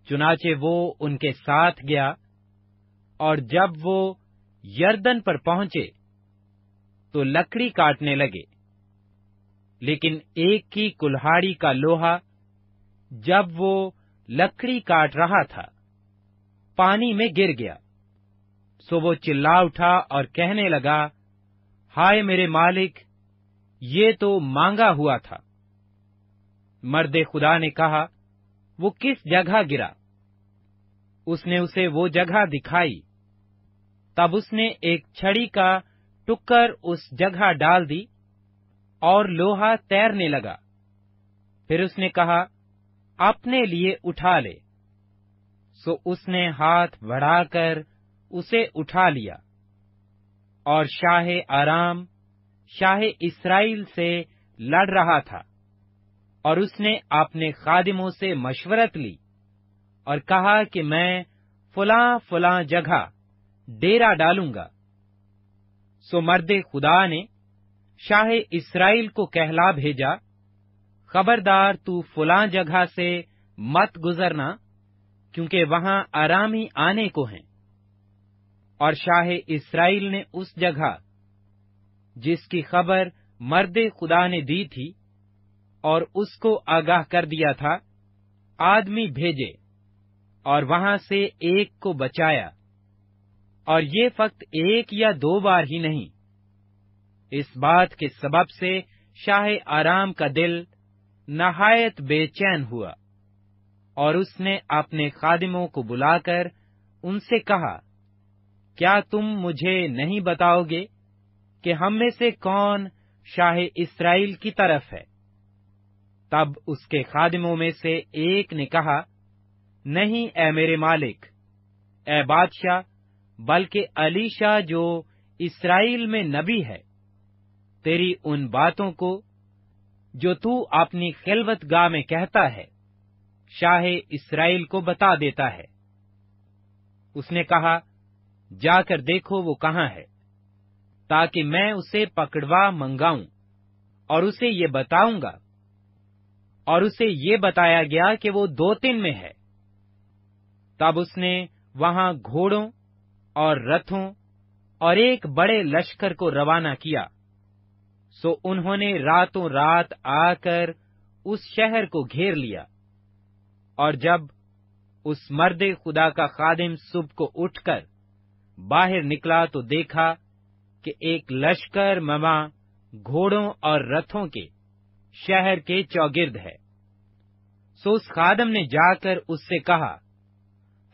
चुनाचे वो उनके साथ गया और जब वो यर्दन पर पहुंचे तो लकड़ी काटने लगे लेकिन एक की कुल्हाड़ी का लोहा जब वो लकड़ी काट रहा था पानी में गिर गया सो वो चिल्ला उठा और कहने लगा हाय मेरे मालिक ये तो मांगा हुआ था मर्दे खुदा ने कहा वो किस जगह गिरा उसने उसे वो जगह दिखाई तब उसने एक छड़ी का टुक्कर उस जगह डाल दी और लोहा तैरने लगा फिर उसने कहा अपने लिए उठा ले सो उसने हाथ बढ़ाकर उसे उठा लिया और शाह आराम शाह इसराइल से लड़ रहा था और उसने अपने खादिमों से मशवरत ली और कहा कि मैं फुला फुला जगह डेरा डालूंगा सो मर्द खुदा ने शाह इसराइल को कहला भेजा खबरदार तू फुला जगह से मत गुजरना क्योंकि वहां आरामी आने को हैं और शाह इसराइल ने उस जगह जिसकी खबर मर्द खुदा ने दी थी और उसको आगाह कर दिया था आदमी भेजे और वहां से एक को बचाया और ये फक्त एक या दो बार ही नहीं इस बात के सबब से शाह आराम का दिल नहायत बेचैन हुआ और उसने अपने खादिमों को बुलाकर उनसे कहा क्या तुम मुझे नहीं बताओगे कि हम में से कौन शाह इसराइल की तरफ है तब उसके खादिमों में से एक ने कहा नहीं ए मेरे मालिक ए बादशाह बल्कि अली शाह जो इसराइल में नबी है तेरी उन बातों को जो तू अपनी खिलवत गाह में कहता है शाह इसराइल को बता देता है उसने कहा जाकर देखो वो कहाँ है ताकि मैं उसे पकड़वा मंगाऊं और उसे ये बताऊंगा और उसे ये बताया गया कि वो दो तीन में है तब उसने वहां घोड़ों और रथों और एक बड़े लश्कर को रवाना किया सो उन्होंने रातों रात आकर उस शहर को घेर लिया और जब उस मर्द खुदा का खादिम सुबह को उठकर बाहर निकला तो देखा कि एक लश्कर ममा घोड़ों और रथों के शहर के चौगिर्द है सो उस खादम ने जाकर उससे कहा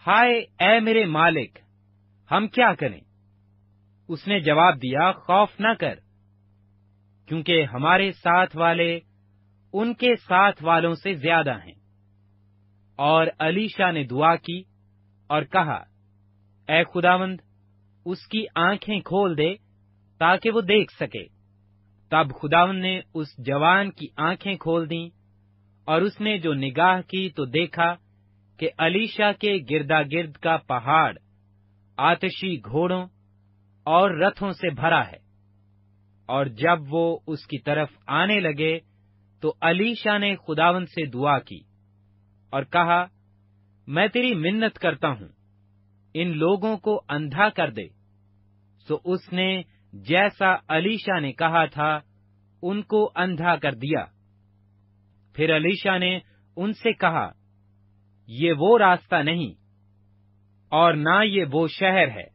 हाय ए मेरे मालिक हम क्या करें उसने जवाब दिया खौफ न कर क्योंकि हमारे साथ वाले उनके साथ वालों से ज्यादा हैं और अलीशा ने दुआ की और कहा ए खुदावंद उसकी आंखें खोल दे ताकि वो देख सके तब खुदावन ने उस जवान की आंखें खोल दी और उसने जो निगाह की तो देखा कि अलीशा के गिरदा गिर्द का पहाड़ आतशी घोड़ों और रथों से भरा है और जब वो उसकी तरफ आने लगे तो अलीशा ने खुदावन से दुआ की और कहा मैं तेरी मिन्नत करता हूं इन लोगों को अंधा कर दे सो उसने जैसा अलीशा ने कहा था उनको अंधा कर दिया फिर अलीशा ने उनसे कहा ये वो रास्ता नहीं और ना ये वो शहर है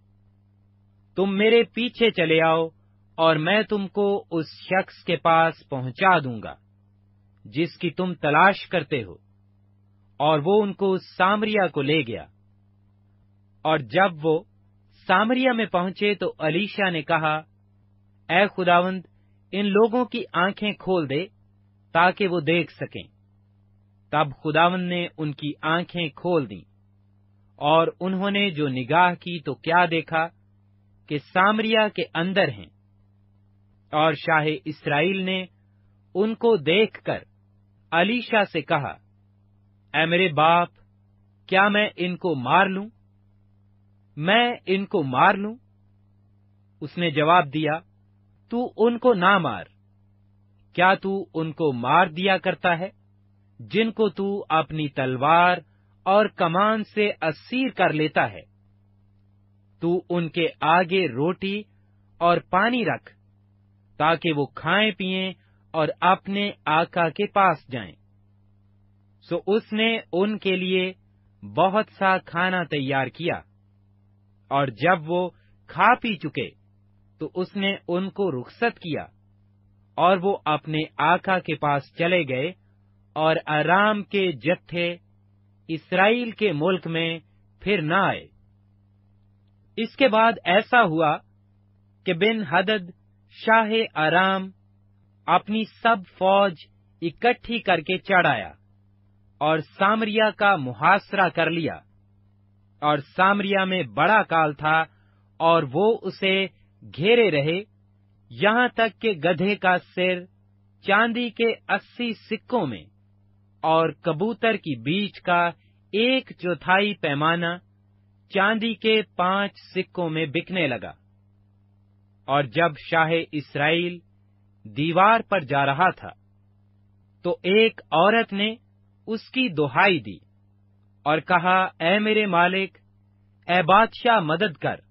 तुम मेरे पीछे चले आओ और मैं तुमको उस शख्स के पास पहुंचा दूंगा जिसकी तुम तलाश करते हो और वो उनको सामरिया को ले गया और जब वो सामरिया में पहुंचे तो अलीशा ने कहा ऐ खुदावंद इन लोगों की आंखें खोल दे ताकि वो देख सकें तब खुदावंद ने उनकी आंखें खोल दी और उन्होंने जो निगाह की तो क्या देखा कि सामरिया के अंदर हैं और शाह इसराइल ने उनको देखकर अलीशा से कहा ऐ मेरे बाप क्या मैं इनको मार लूं मैं इनको मार लू उसने जवाब दिया तू उनको ना मार क्या तू उनको मार दिया करता है जिनको तू अपनी तलवार और कमान से असीर कर लेता है तू उनके आगे रोटी और पानी रख ताकि वो खाएं पिए और अपने आका के पास जाएं। सो उसने उनके लिए बहुत सा खाना तैयार किया और जब वो खा पी चुके तो उसने उनको रुखसत किया और वो अपने आका के पास चले गए और आराम के जत्थे इसराइल के मुल्क में फिर न आए इसके बाद ऐसा हुआ कि बिन हदद शाह आराम अपनी सब फौज इकट्ठी करके चढ़ाया और सामरिया का मुहासरा कर लिया और सामरिया में बड़ा काल था और वो उसे घेरे रहे यहाँ तक कि गधे का सिर चांदी के अस्सी सिक्कों में और कबूतर की बीच का एक चौथाई पैमाना चांदी के पांच सिक्कों में बिकने लगा और जब शाह इसराइल दीवार पर जा रहा था तो एक औरत ने उसकी दुहाई दी और कहा ए मेरे मालिक ए बादशाह मदद कर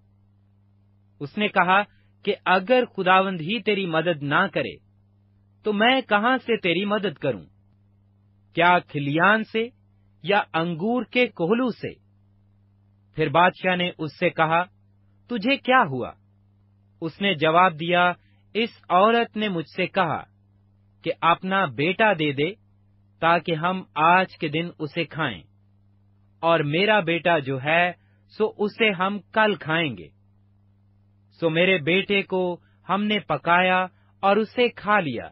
उसने कहा कि अगर खुदावंद ही तेरी मदद ना करे तो मैं कहां से तेरी मदद करूं क्या खिलियान से या अंगूर के कोहलू से फिर बादशाह ने उससे कहा तुझे क्या हुआ उसने जवाब दिया इस औरत ने मुझसे कहा कि अपना बेटा दे दे ताकि हम आज के दिन उसे खाएं और मेरा बेटा जो है सो उसे हम कल खाएंगे सो मेरे बेटे को हमने पकाया और उसे खा लिया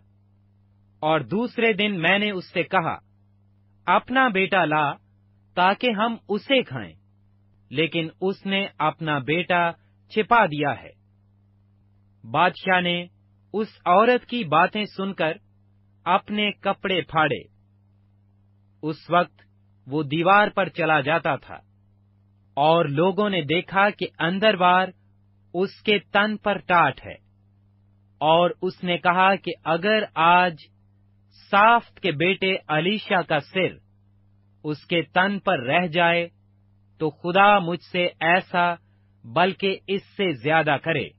और दूसरे दिन मैंने उससे कहा अपना बेटा ला ताकि हम उसे खाएं लेकिन उसने अपना बेटा छिपा दिया है बादशाह ने उस औरत की बातें सुनकर अपने कपड़े फाड़े उस वक्त वो दीवार पर चला जाता था और लोगों ने देखा कि अंदर बार उसके तन पर टाट है और उसने कहा कि अगर आज साफ्त के बेटे अलीशा का सिर उसके तन पर रह जाए तो खुदा मुझसे ऐसा बल्कि इससे ज्यादा करे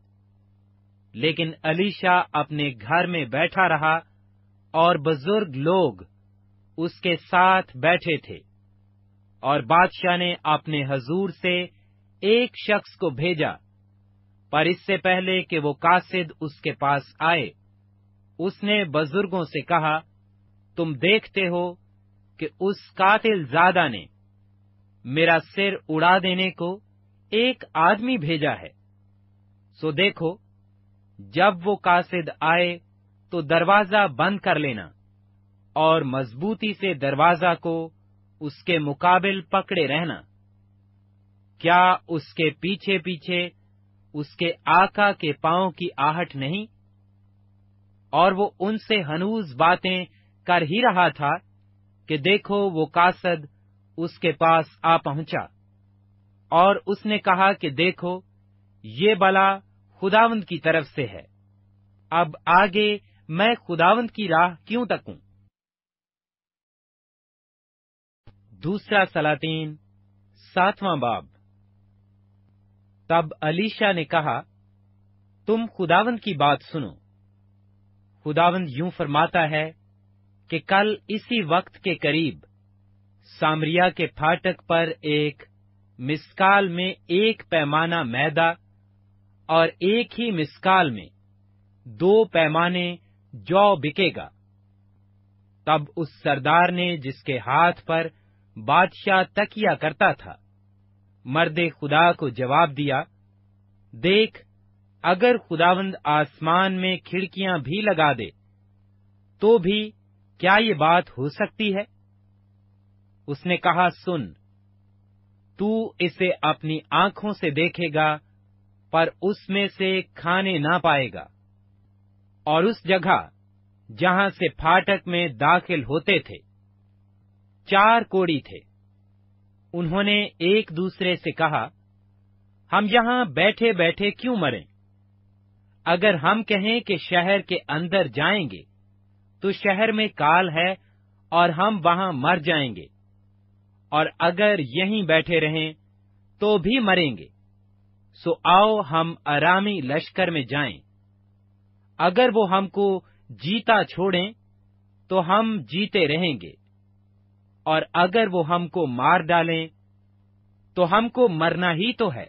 लेकिन अलीशा अपने घर में बैठा रहा और बुजुर्ग लोग उसके साथ बैठे थे और बादशाह ने अपने हजूर से एक शख्स को भेजा पर इससे पहले कि वो कासिद उसके पास आए उसने बुजुर्गों से कहा तुम देखते हो कि उस कातिल ज्यादा ने मेरा सिर उड़ा देने को एक आदमी भेजा है सो देखो जब वो कासिद आए तो दरवाजा बंद कर लेना और मजबूती से दरवाजा को उसके मुकाबिल पकड़े रहना क्या उसके पीछे पीछे उसके आका के पांव की आहट नहीं और वो उनसे हनूज बातें कर ही रहा था कि देखो वो कासद उसके पास आ पहुंचा और उसने कहा कि देखो ये बला खुदावंद की तरफ से है अब आगे मैं खुदावंद की राह क्यों तकूं दूसरा सलातीन सातवां बाब तब अलीशा ने कहा तुम खुदावंद की बात सुनो खुदावंद यूं फरमाता है कि कल इसी वक्त के करीब सामरिया के फाटक पर एक मिसकाल में एक पैमाना मैदा और एक ही मिसकाल में दो पैमाने जौ बिकेगा तब उस सरदार ने जिसके हाथ पर बादशाह तकिया करता था मर्द खुदा को जवाब दिया देख अगर खुदावंद आसमान में खिड़कियां भी लगा दे तो भी क्या ये बात हो सकती है उसने कहा सुन तू इसे अपनी आंखों से देखेगा पर उसमें से खाने ना पाएगा और उस जगह जहां से फाटक में दाखिल होते थे चार कोड़ी थे उन्होंने एक दूसरे से कहा हम यहां बैठे बैठे क्यों मरें अगर हम कहें कि शहर के अंदर जाएंगे तो शहर में काल है और हम वहां मर जाएंगे और अगर यहीं बैठे रहें तो भी मरेंगे सो आओ हम आरामी लश्कर में जाएं। अगर वो हमको जीता छोड़ें तो हम जीते रहेंगे और अगर वो हमको मार डालें तो हमको मरना ही तो है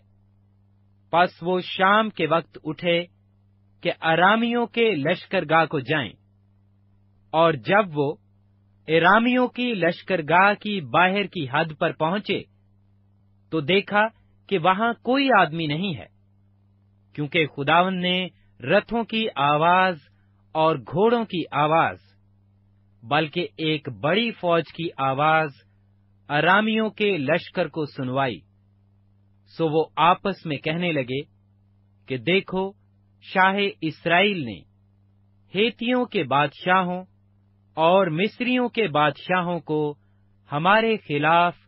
बस वो शाम के वक्त उठे कि अरामियों के लश्करगाह को जाएं और जब वो इरामियों की लश्करगाह की बाहर की हद पर पहुंचे तो देखा कि वहां कोई आदमी नहीं है क्योंकि खुदावन ने रथों की आवाज और घोड़ों की आवाज बल्कि एक बड़ी फौज की आवाज अरामियों के लश्कर को सुनवाई सो वो आपस में कहने लगे कि देखो शाह इसराइल ने हेतियों के बादशाहों और मिस्रियों के बादशाहों को हमारे खिलाफ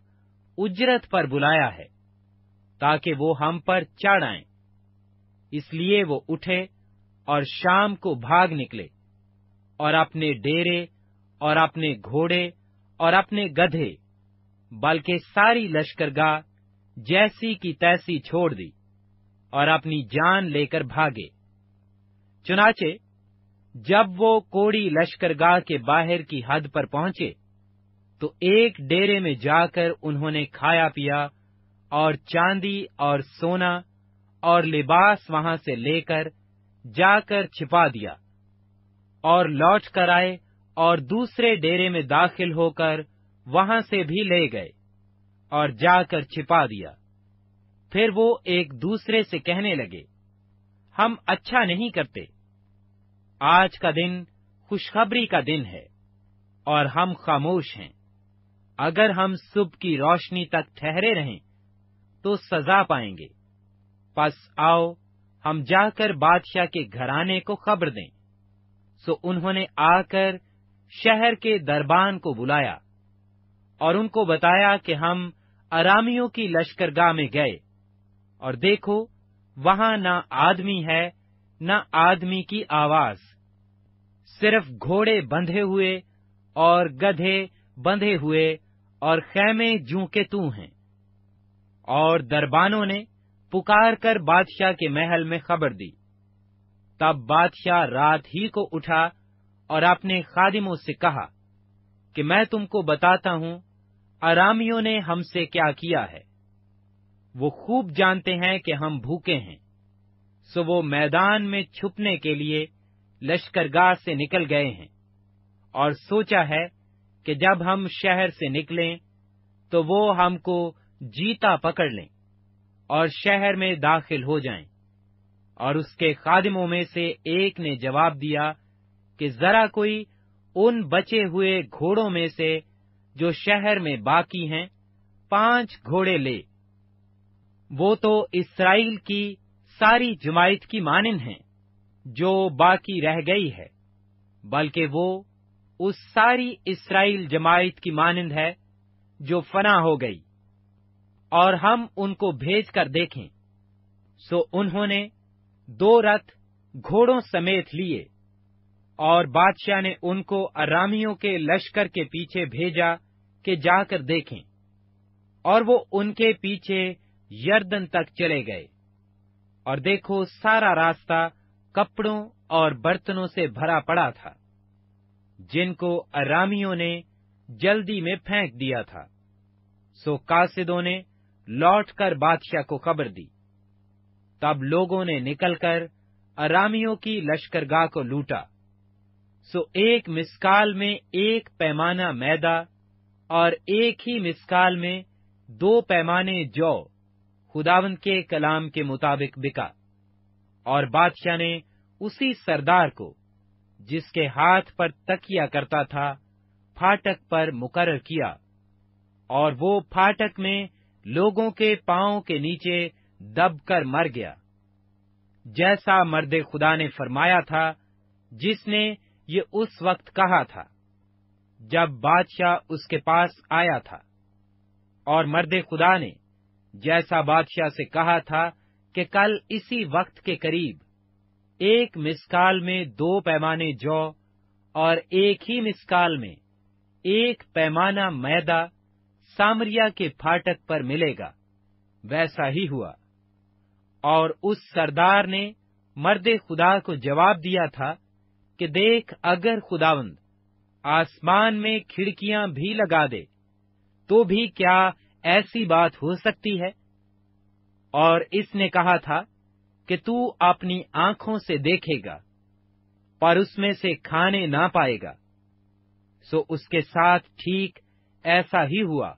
उजरत पर बुलाया है ताकि वो हम पर चढ़ आए इसलिए वो उठे और शाम को भाग निकले और अपने डेरे और अपने घोड़े और अपने गधे बल्कि सारी लश्करगाह जैसी की तैसी छोड़ दी और अपनी जान लेकर भागे चुनाचे जब वो कोड़ी लश्करगाह के बाहर की हद पर पहुंचे तो एक डेरे में जाकर उन्होंने खाया पिया और चांदी और सोना और लिबास वहां से लेकर जाकर छिपा दिया और लौट कर आए और दूसरे डेरे में दाखिल होकर वहां से भी ले गए और जाकर छिपा दिया फिर वो एक दूसरे से कहने लगे हम अच्छा नहीं करते आज का दिन खुशखबरी का दिन है और हम खामोश हैं अगर हम सुबह की रोशनी तक ठहरे रहें तो सजा पाएंगे बस आओ हम जाकर बादशाह के घराने को खबर दें सो उन्होंने आकर शहर के दरबान को बुलाया और उनको बताया कि हम अरामियों की लश्करगाह में गए और देखो वहां ना आदमी है ना आदमी की आवाज सिर्फ घोड़े बंधे हुए और गधे बंधे हुए और खैमे जू के तू हैं और दरबानों ने पुकार कर बादशाह के महल में खबर दी तब बादशाह रात ही को उठा और आपने खादिमों से कहा कि मैं तुमको बताता हूं आरामियों ने हमसे क्या किया है वो खूब जानते हैं कि हम भूखे हैं सो वो मैदान में छुपने के लिए लश्करगाह से निकल गए हैं और सोचा है कि जब हम शहर से निकलें तो वो हमको जीता पकड़ लें और शहर में दाखिल हो जाएं। और उसके खादिमों में से एक ने जवाब दिया कि जरा कोई उन बचे हुए घोड़ों में से जो शहर में बाकी हैं पांच घोड़े ले वो तो इसराइल की सारी जमायत की मानिन है जो बाकी रह गई है बल्कि वो उस सारी इसराइल जमायत की मानंद है जो फना हो गई और हम उनको भेज कर देखें सो उन्होंने दो रथ घोड़ों समेत लिए और बादशाह ने उनको अरामियों के लश्कर के पीछे भेजा कि जाकर देखें और वो उनके पीछे यर्दन तक चले गए और देखो सारा रास्ता कपड़ों और बर्तनों से भरा पड़ा था जिनको अरामियों ने जल्दी में फेंक दिया था सो कासिदों ने लौटकर बादशाह को खबर दी तब लोगों ने निकलकर अरामियों की लश्करगाह को लूटा सो एक मिसकाल में एक पैमाना मैदा और एक ही मिसकाल में दो पैमाने जौ खुदावन के कलाम के मुताबिक बिका और बादशाह ने उसी सरदार को जिसके हाथ पर तकिया करता था फाटक पर मुकर्र किया और वो फाटक में लोगों के पांव के नीचे दबकर मर गया जैसा मर्द खुदा ने फरमाया था जिसने ये उस वक्त कहा था जब बादशाह उसके पास आया था और मर्द खुदा ने जैसा बादशाह से कहा था कि कल इसी वक्त के करीब एक मिसकाल में दो पैमाने जौ और एक ही मिसकाल में एक पैमाना मैदा सामरिया के फाटक पर मिलेगा वैसा ही हुआ और उस सरदार ने मर्द खुदा को जवाब दिया था कि देख अगर खुदावंद आसमान में खिड़कियां भी लगा दे तो भी क्या ऐसी बात हो सकती है और इसने कहा था कि तू अपनी आंखों से देखेगा पर उसमें से खाने ना पाएगा सो उसके साथ ठीक ऐसा ही हुआ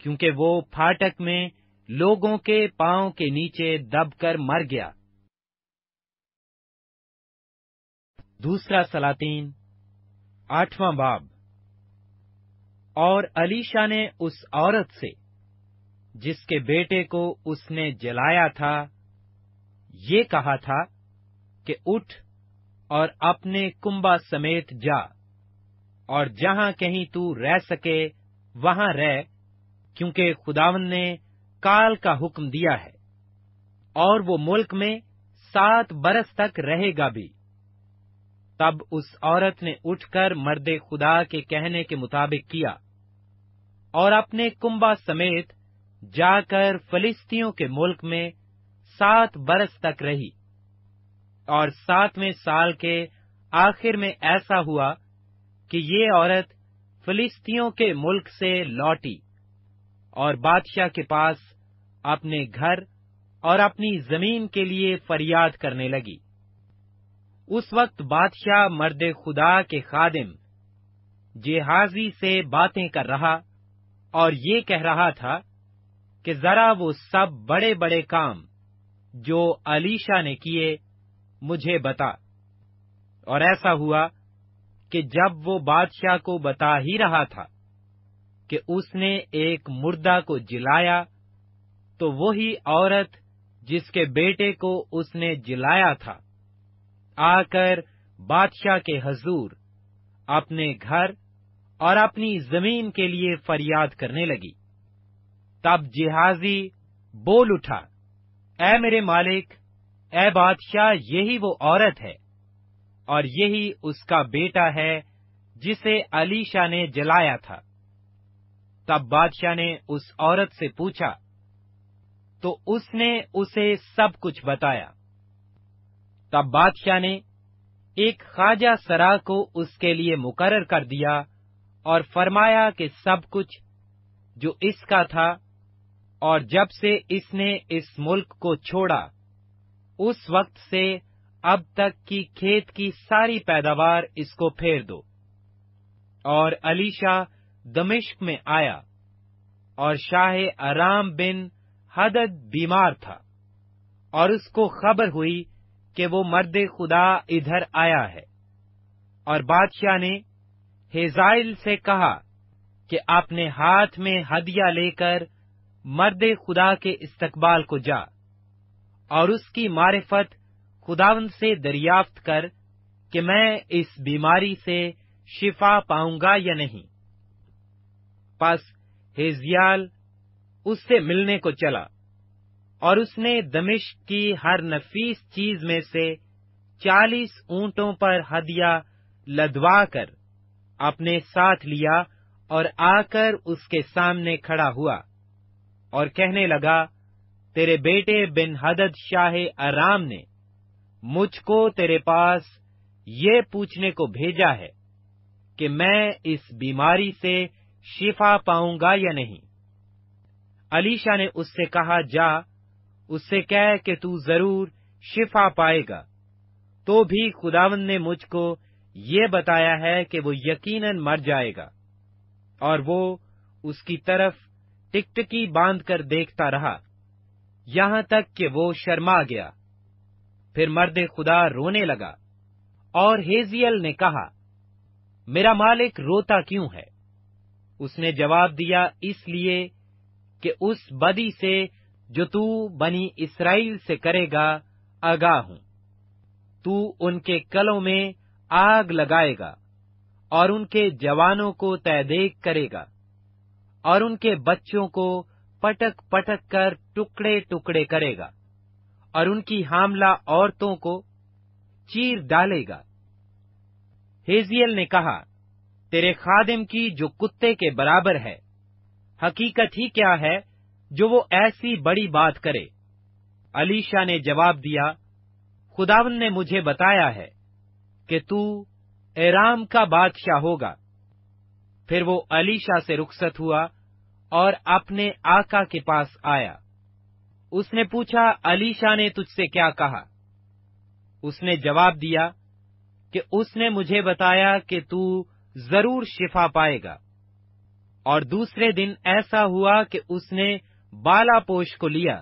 क्योंकि वो फाटक में लोगों के पांव के नीचे दबकर मर गया दूसरा सलातीन आठवां बाब और अलीशा ने उस औरत से जिसके बेटे को उसने जलाया था ये कहा था कि उठ और अपने कुंबा समेत जा और जहां कहीं तू रह सके वहां रह क्योंकि खुदावन ने काल का हुक्म दिया है और वो मुल्क में सात बरस तक रहेगा भी तब उस औरत ने उठकर मर्द खुदा के कहने के मुताबिक किया और अपने कुंबा समेत जाकर फलिस्तियों के मुल्क में सात बरस तक रही और सातवें साल के आखिर में ऐसा हुआ कि ये औरत फलिस्तियों के मुल्क से लौटी और बादशाह के पास अपने घर और अपनी जमीन के लिए फरियाद करने लगी उस वक्त बादशाह मर्द खुदा के खादिम जेहाजी से बातें कर रहा और ये कह रहा था कि जरा वो सब बड़े बड़े काम जो अलीशा ने किए मुझे बता और ऐसा हुआ कि जब वो बादशाह को बता ही रहा था कि उसने एक मुर्दा को जिलाया तो वही औरत जिसके बेटे को उसने जिलाया था आकर बादशाह के हजूर अपने घर और अपनी जमीन के लिए फरियाद करने लगी तब जिहाजी बोल उठा ए मेरे मालिक ए बादशाह यही वो औरत है और यही उसका बेटा है जिसे अलीशा ने जलाया था तब बादशाह ने उस औरत से पूछा तो उसने उसे सब कुछ बताया तब बादशाह ने एक ख्वाजा सरा को उसके लिए मुकरर कर दिया और फरमाया कि सब कुछ जो इसका था और जब से इसने इस मुल्क को छोड़ा उस वक्त से अब तक की खेत की सारी पैदावार इसको फेर दो और अलीशा दमिश्क में आया और शाह आराम बिन हदद बीमार था और उसको खबर हुई कि वो मर्द खुदा इधर आया है और बादशाह ने हेजाइल से कहा कि आपने हाथ में हदिया लेकर मर्द खुदा के इस्तकबाल को जा और उसकी मारिफत खुदावन से दरियाफ्त कर कि मैं इस बीमारी से शिफा पाऊंगा या नहीं बस हेजियाल उससे मिलने को चला और उसने दमिश की हर नफीस चीज में से चालीस ऊंटों पर हदिया लदवा कर अपने साथ लिया और आकर उसके सामने खड़ा हुआ और कहने लगा तेरे बेटे बिन हदद शाह आराम ने मुझको तेरे पास ये पूछने को भेजा है कि मैं इस बीमारी से शिफा पाऊंगा या नहीं अलीशा ने उससे कहा जा उससे कह कि तू जरूर शिफा पाएगा तो भी खुदावन ने मुझको ये बताया है कि वो यकीनन मर जाएगा और वो उसकी तरफ टिकटकी बांध कर देखता रहा यहां तक कि वो शर्मा गया फिर मर्द खुदा रोने लगा और हेजियल ने कहा मेरा मालिक रोता क्यों है उसने जवाब दिया इसलिए कि उस बदी से जो तू बनी इसराइल से करेगा आगाह हूं तू उनके कलों में आग लगाएगा और उनके जवानों को देख करेगा और उनके बच्चों को पटक पटक कर टुकड़े टुकड़े करेगा और उनकी हामला औरतों को चीर डालेगा हेजियल ने कहा तेरे खादिम की जो कुत्ते के बराबर है हकीकत ही क्या है जो वो ऐसी बड़ी बात करे अलीशा ने जवाब दिया खुदावन ने मुझे बताया है कि तू एराम का बादशाह होगा फिर वो अलीशा से रुखसत हुआ और अपने आका के पास आया उसने पूछा अलीशा ने तुझसे क्या कहा उसने जवाब दिया कि उसने मुझे बताया कि तू जरूर शिफा पाएगा और दूसरे दिन ऐसा हुआ कि उसने बालापोश को लिया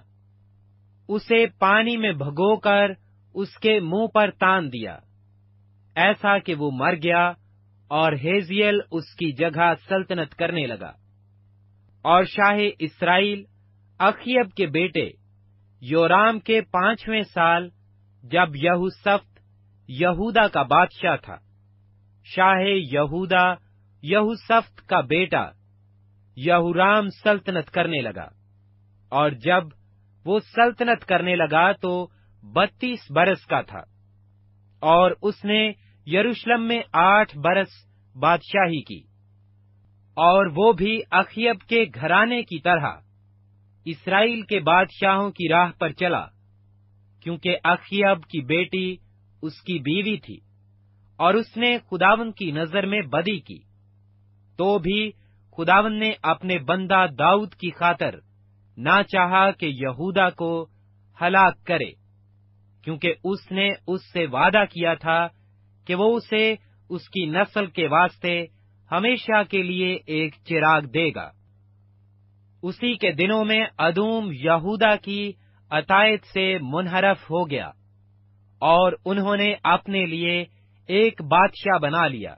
उसे पानी में भगोकर उसके मुंह पर तान दिया ऐसा कि वो मर गया और हेजियल उसकी जगह सल्तनत करने लगा और शाह इसराइल अखियब के बेटे योराम के पांचवें साल जब यहूसफ्त यहूदा का बादशाह था शाह यहूदा यहूसफ्त का बेटा यहूराम सल्तनत करने लगा और जब वो सल्तनत करने लगा तो बत्तीस बरस का था और उसने यरूशलेम में आठ बरस बादशाही की और वो भी अखियब के घराने की तरह इसराइल के बादशाहों की राह पर चला क्योंकि अखियब की बेटी उसकी बीवी थी और उसने खुदावन की नजर में बदी की तो भी खुदावन ने अपने बंदा दाऊद की खातर ना चाहा कि यहूदा को हलाक करे क्योंकि उसने उससे वादा किया था कि वो उसे उसकी नस्ल के वास्ते हमेशा के लिए एक चिराग देगा उसी के दिनों में अदूम यहूदा की अतायत से मुनहरफ हो गया और उन्होंने अपने लिए एक बादशाह बना लिया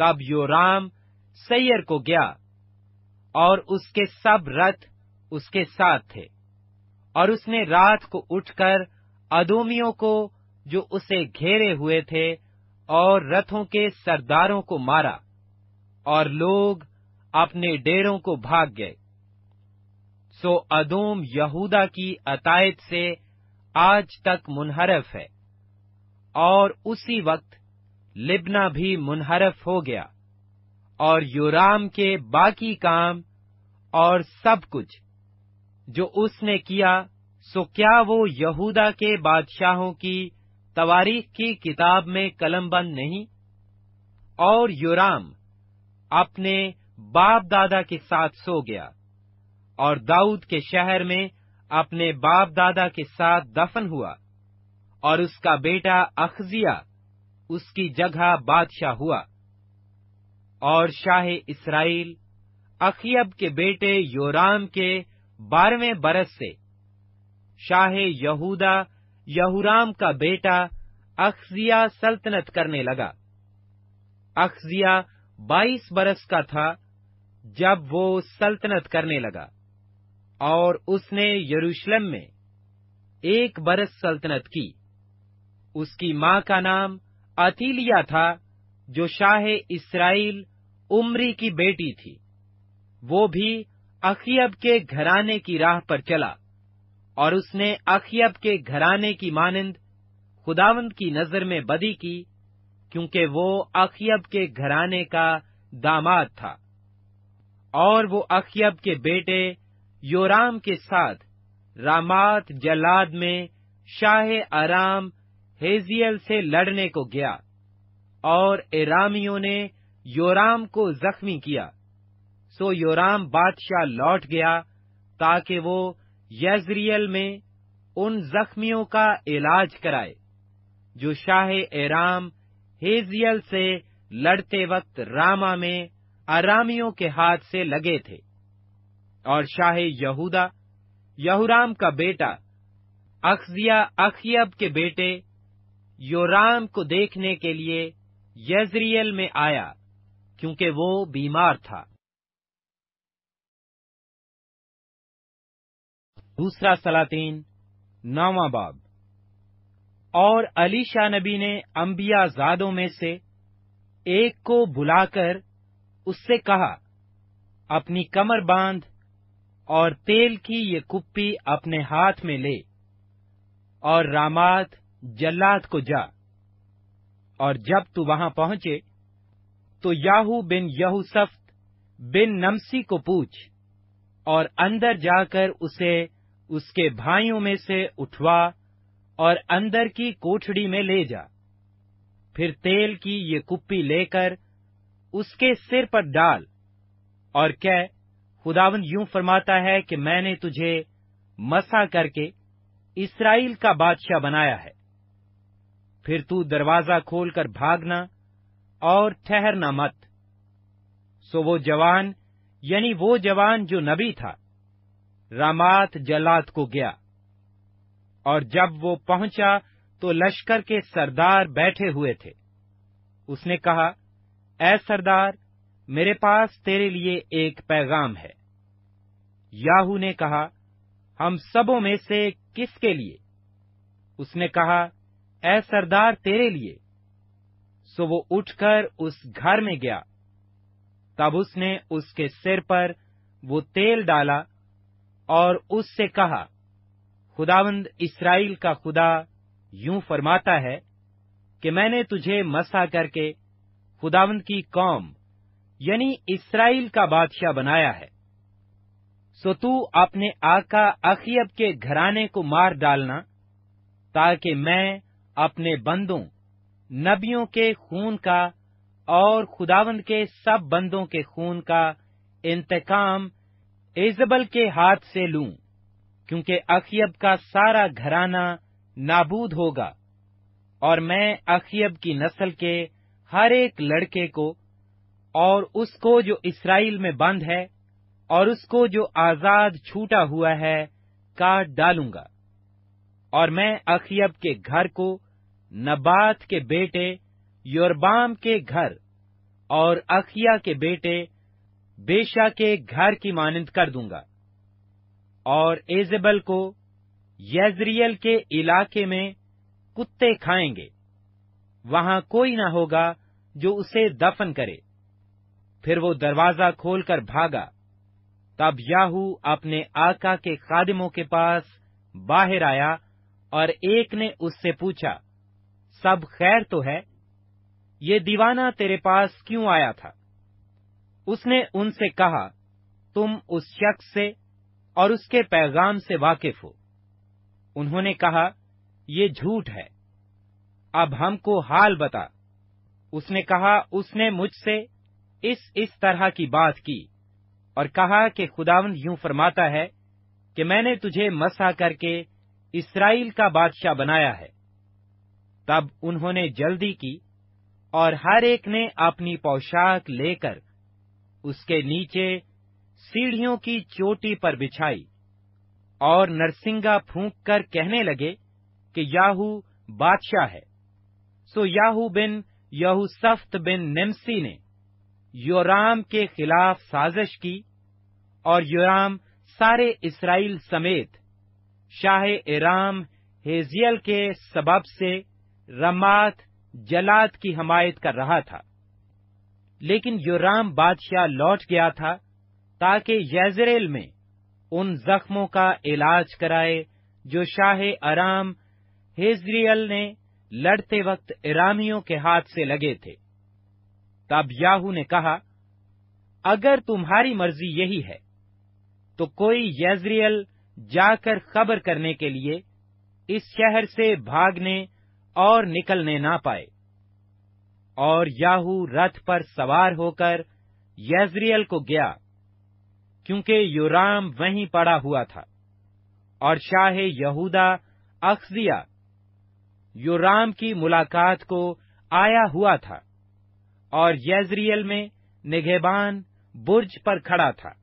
तब योराम सैयर को गया और उसके सब रथ उसके साथ थे और उसने रात को उठकर अदोमियों को जो उसे घेरे हुए थे और रथों के सरदारों को मारा और लोग अपने डेरों को भाग गए सो अदोम यहूदा की अतायत से आज तक मुनहरफ है और उसी वक्त लिबना भी मुनहरफ हो गया और योराम के बाकी काम और सब कुछ जो उसने किया सो क्या वो यहूदा के बादशाहों की तवारीख की किताब में कलमबंद नहीं और योराम अपने बाप दादा के साथ सो गया और दाऊद के शहर में अपने बाप दादा के साथ दफन हुआ और उसका बेटा अखजिया उसकी जगह बादशाह हुआ और शाह इसराइल अखियब के बेटे योराम के बारहवें बरस से शाह यहूदा यहूराम का बेटा अखजिया सल्तनत करने लगा अखजिया बाईस बरस का था जब वो सल्तनत करने लगा और उसने यरूशलेम में एक बरस सल्तनत की उसकी मां का नाम अतीलिया था जो शाह इसराइल उमरी की बेटी थी वो भी अखियब के घराने की राह पर चला और उसने अखियब के घराने की मानंद खुदावंद की नजर में बदी की क्योंकि वो अखियब के घराने का दामाद था और वो अखियब के बेटे योराम के साथ रामात जलाद में शाह आराम हेजियल से लड़ने को गया और एरामियों ने योराम को जख्मी किया सो योराम बादशाह लौट गया ताकि वो यजरियल में उन जख्मियों का इलाज कराए जो शाह एराम हेजियल से लड़ते वक्त रामा में आरामियों के हाथ से लगे थे और शाह यहूदा यहूराम का बेटा अखजिया अखियब के बेटे योराम को देखने के लिए यजरियल में आया क्योंकि वो बीमार था दूसरा सलातीन नौवा बाब और अली शाह नबी ने अम्बिया जादों में से एक को बुलाकर उससे कहा अपनी कमर बांध और तेल की ये कुप्पी अपने हाथ में ले और रामात जल्लाद को जा और जब तू वहां पहुंचे तो याहू बिन यहूसफ्त बिन नमसी को पूछ और अंदर जाकर उसे उसके भाइयों में से उठवा और अंदर की कोठड़ी में ले जा फिर तेल की ये कुप्पी लेकर उसके सिर पर डाल और कह खुदावन यूं फरमाता है कि मैंने तुझे मसा करके इसराइल का बादशाह बनाया है फिर तू दरवाजा खोलकर भागना और ठहरना मत सो वो जवान यानी वो जवान जो नबी था रामात जलात को गया और जब वो पहुंचा तो लश्कर के सरदार बैठे हुए थे उसने कहा ए सरदार मेरे पास तेरे लिए एक पैगाम है याहू ने कहा हम सबों में से किसके लिए उसने कहा ए सरदार तेरे लिए सो वो उठकर उस घर में गया तब उसने उसके सिर पर वो तेल डाला और उससे कहा खुदावंद इसराइल का खुदा यूं फरमाता है कि मैंने तुझे मसा करके खुदावंद की कौम यानी इसराइल का बादशाह बनाया है सो तू अपने आका अखियब के घराने को मार डालना ताकि मैं अपने बंदों नबियों के खून का और खुदावंद के सब बंदों के खून का इंतकाम एजबल के हाथ से लूं क्योंकि अखियब का सारा घराना नाबूद होगा और मैं अखियब की नस्ल के हर एक लड़के को और उसको जो इसराइल में बंद है और उसको जो आजाद छूटा हुआ है काट डालूंगा और मैं अखियब के घर को नबात के बेटे योरबाम के घर और अखिया के बेटे बेशा के घर की मानंद कर दूंगा और एजेबल को यजरियल के इलाके में कुत्ते खाएंगे वहां कोई ना होगा जो उसे दफन करे फिर वो दरवाजा खोलकर भागा तब याहू अपने आका के खादिमों के पास बाहर आया और एक ने उससे पूछा सब खैर तो है ये दीवाना तेरे पास क्यों आया था उसने उनसे कहा तुम उस शख्स से और उसके पैगाम से वाकिफ हो उन्होंने कहा यह झूठ है अब हमको हाल बता उसने कहा उसने मुझसे इस इस तरह की बात की और कहा कि खुदावंद यूं फरमाता है कि मैंने तुझे मसा करके इसराइल का बादशाह बनाया है तब उन्होंने जल्दी की और हर एक ने अपनी पोशाक लेकर उसके नीचे सीढ़ियों की चोटी पर बिछाई और नरसिंगा फूंक कर कहने लगे कि याहू बादशाह है सो याहू बिन सफ्त बिन निम्सी ने योराम के खिलाफ साजिश की और योराम सारे इसराइल समेत शाह इराम हेजियल के सबब से रमात जलाद की हमायत कर रहा था लेकिन योराम बादशाह लौट गया था ताकि यजरेल में उन जख्मों का इलाज कराए जो शाह आराम हेजरियल ने लड़ते वक्त इरामियों के हाथ से लगे थे तब याहू ने कहा अगर तुम्हारी मर्जी यही है तो कोई यजरियल जाकर खबर करने के लिए इस शहर से भागने और निकलने ना पाए और याहू रथ पर सवार होकर यजरियल को गया क्योंकि योराम वहीं पड़ा हुआ था और शाह यहूदा अक्सिया योराम की मुलाकात को आया हुआ था और यजरियल में निगेबान बुर्ज पर खड़ा था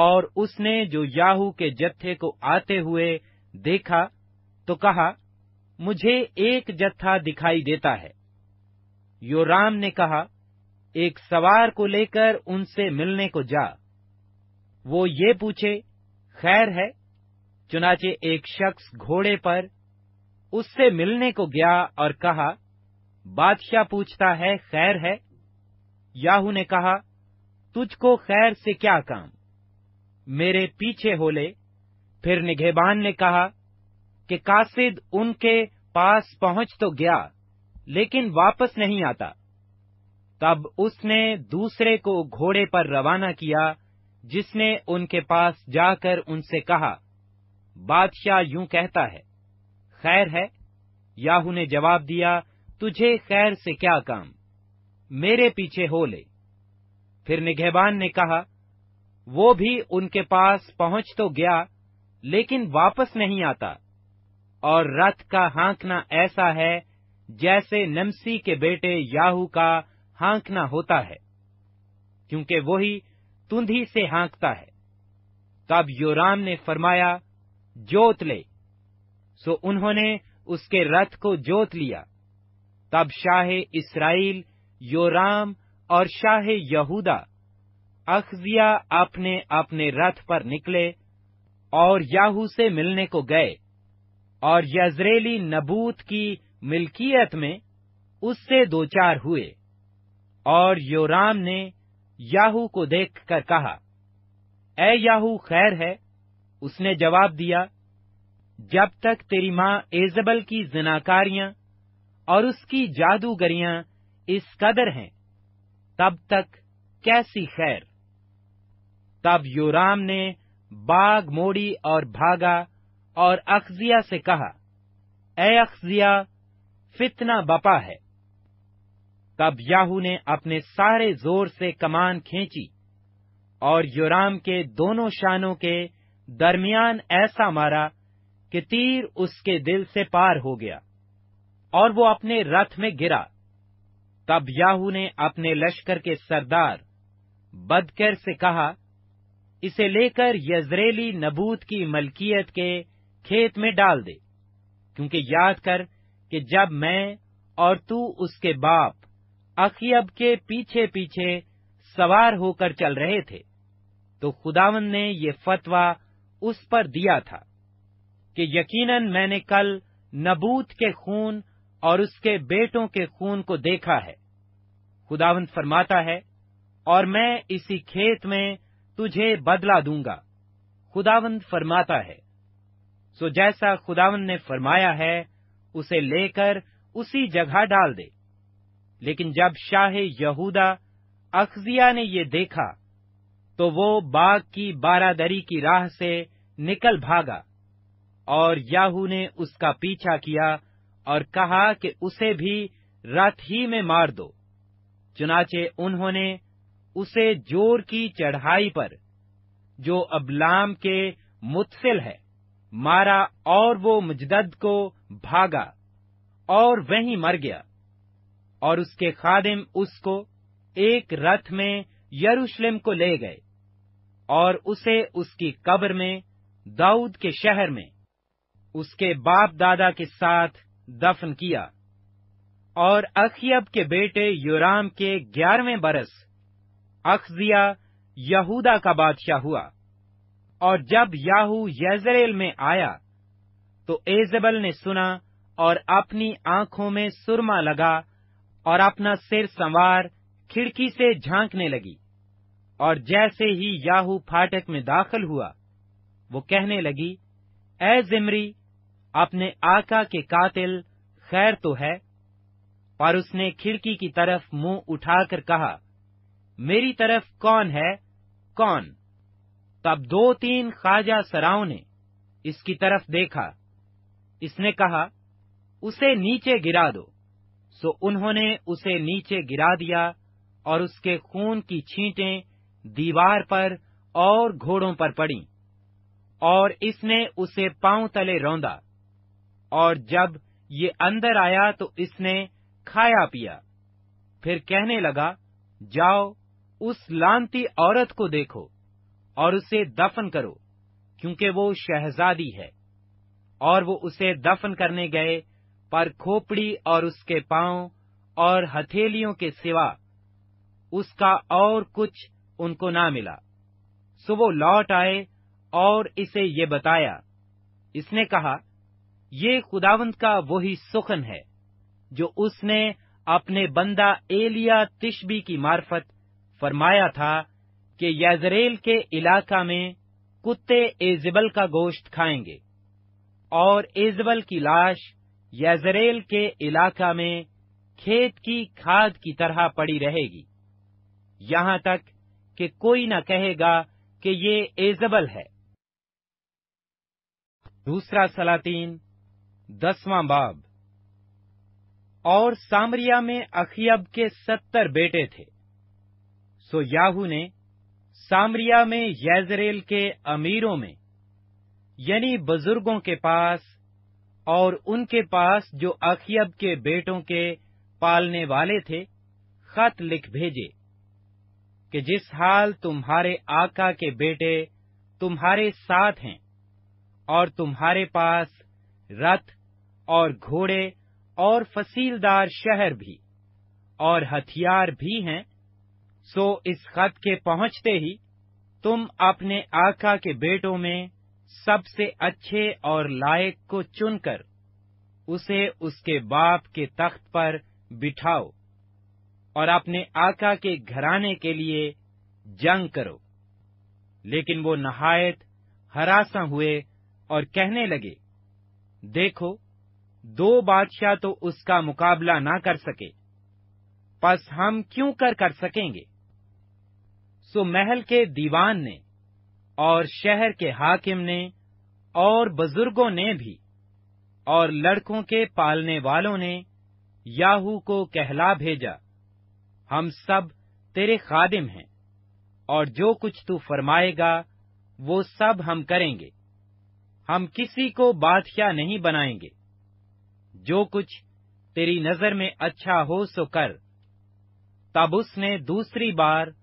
और उसने जो याहू के जत्थे को आते हुए देखा तो कहा मुझे एक जत्था दिखाई देता है योराम ने कहा एक सवार को लेकर उनसे मिलने को जा वो ये पूछे खैर है चुनाचे एक शख्स घोड़े पर उससे मिलने को गया और कहा बादशाह पूछता है खैर है याहू ने कहा तुझको खैर से क्या काम मेरे पीछे हो ले फिर निघेबान ने कहा कि कासिद उनके पास पहुंच तो गया लेकिन वापस नहीं आता तब उसने दूसरे को घोड़े पर रवाना किया जिसने उनके पास जाकर उनसे कहा बादशाह यूं कहता है खैर है याहू ने जवाब दिया तुझे खैर से क्या काम मेरे पीछे हो ले फिर निगहबान ने कहा वो भी उनके पास पहुंच तो गया लेकिन वापस नहीं आता और रथ का हांकना ऐसा है जैसे नमसी के बेटे याहू का हांकना होता है क्योंकि वही तुंधी से हांकता है तब योराम ने फरमाया जोत ले सो उन्होंने उसके रथ को जोत लिया तब शाह इसराइल योराम और शाह यहूदा अखजिया अपने अपने रथ पर निकले और याहू से मिलने को गए और यजरेली नबूत की मिल्कियत में उससे दो चार हुए और योराम ने याहू को देखकर कहा ए याहू खैर है उसने जवाब दिया जब तक तेरी माँ एजबल की जिनाकारियां और उसकी जादूगरियां इस कदर हैं तब तक कैसी खैर तब योराम ने बाग मोड़ी और भागा और अखजिया से कहा ए अखजिया फितना बपा है तब याहू ने अपने सारे जोर से कमान खींची और योराम के दोनों शानों के दरमियान ऐसा मारा कि तीर उसके दिल से पार हो गया और वो अपने रथ में गिरा तब याहू ने अपने लश्कर के सरदार बदकर से कहा इसे लेकर यजरेली नबूत की मलकियत के खेत में डाल दे क्योंकि याद कर कि जब मैं और तू उसके बाप अखियब के पीछे पीछे सवार होकर चल रहे थे तो खुदावन ने ये फतवा उस पर दिया था कि यकीनन मैंने कल नबूत के खून और उसके बेटों के खून को देखा है खुदावंत फरमाता है और मैं इसी खेत में तुझे बदला दूंगा खुदावंत फरमाता है सो जैसा खुदावंत ने फरमाया है उसे लेकर उसी जगह डाल दे लेकिन जब शाह यहूदा अखजिया ने ये देखा तो वो बाग की बारादरी की राह से निकल भागा और याहू ने उसका पीछा किया और कहा कि उसे भी रात ही में मार दो चुनाचे उन्होंने उसे जोर की चढ़ाई पर जो अबलाम के मुतसिल है मारा और वो मुजद को भागा और वहीं मर गया और उसके खादिम उसको एक रथ में यरूशलेम को ले गए और उसे उसकी कब्र में दाऊद के शहर में उसके बाप दादा के साथ दफन किया और अखियब के बेटे योराम के ग्यारहवें बरस अखजिया यहूदा का बादशाह हुआ और जब याहू यजरेल में आया तो एजबल ने सुना और अपनी आंखों में सुरमा लगा और अपना सिर संवार खिड़की से झांकने लगी और जैसे ही याहू फाटक में दाखिल हुआ वो कहने लगी ए जिमरी अपने आका के कातिल खैर तो है पर उसने खिड़की की तरफ मुंह उठाकर कहा मेरी तरफ कौन है कौन तब दो तीन खाजा सराओं ने इसकी तरफ देखा इसने कहा उसे नीचे गिरा दो सो उन्होंने उसे नीचे गिरा दिया और उसके खून की छींटें दीवार पर और घोड़ों पर पड़ी और इसने उसे पांव तले रौंदा और जब ये अंदर आया तो इसने खाया पिया फिर कहने लगा जाओ उस लांती औरत को देखो और उसे दफन करो क्योंकि वो शहजादी है और वो उसे दफन करने गए पर खोपड़ी और उसके पांव और हथेलियों के सिवा उसका और कुछ उनको ना मिला सो वो लौट आए और इसे ये बताया इसने कहा ये खुदावंत का वही सुखन है जो उसने अपने बंदा एलिया तिशबी की मार्फत फरमाया था कि यजरेल के इलाका में कुत्ते एजिबल का गोश्त खाएंगे और एजबल की लाश यजरेल के इलाका में खेत की खाद की तरह पड़ी रहेगी यहां तक कि कोई न कहेगा कि ये एजबल है दूसरा सलातीन दसवां बाब और सामरिया में अखियब के सत्तर बेटे थे सो याहू ने सामरिया में यजरेल के अमीरों में यानी बुजुर्गों के पास और उनके पास जो अखियब के बेटों के पालने वाले थे खत लिख भेजे कि जिस हाल तुम्हारे आका के बेटे तुम्हारे साथ हैं और तुम्हारे पास रथ और घोड़े और फसीलदार शहर भी और हथियार भी हैं सो इस खत के पहुंचते ही तुम अपने आका के बेटों में सबसे अच्छे और लायक को चुनकर उसे उसके बाप के तख्त पर बिठाओ और अपने आका के घराने के लिए जंग करो लेकिन वो नहायत हरासा हुए और कहने लगे देखो दो बादशाह तो उसका मुकाबला ना कर सके बस हम क्यों कर कर सकेंगे सो महल के दीवान ने और शहर के हाकिम ने और बुजुर्गों ने भी और लड़कों के पालने वालों ने याहू को कहला भेजा हम सब तेरे खादिम हैं और जो कुछ तू फरमाएगा वो सब हम करेंगे हम किसी को बादशाह नहीं बनाएंगे जो कुछ तेरी नजर में अच्छा हो सो कर तब उसने दूसरी बार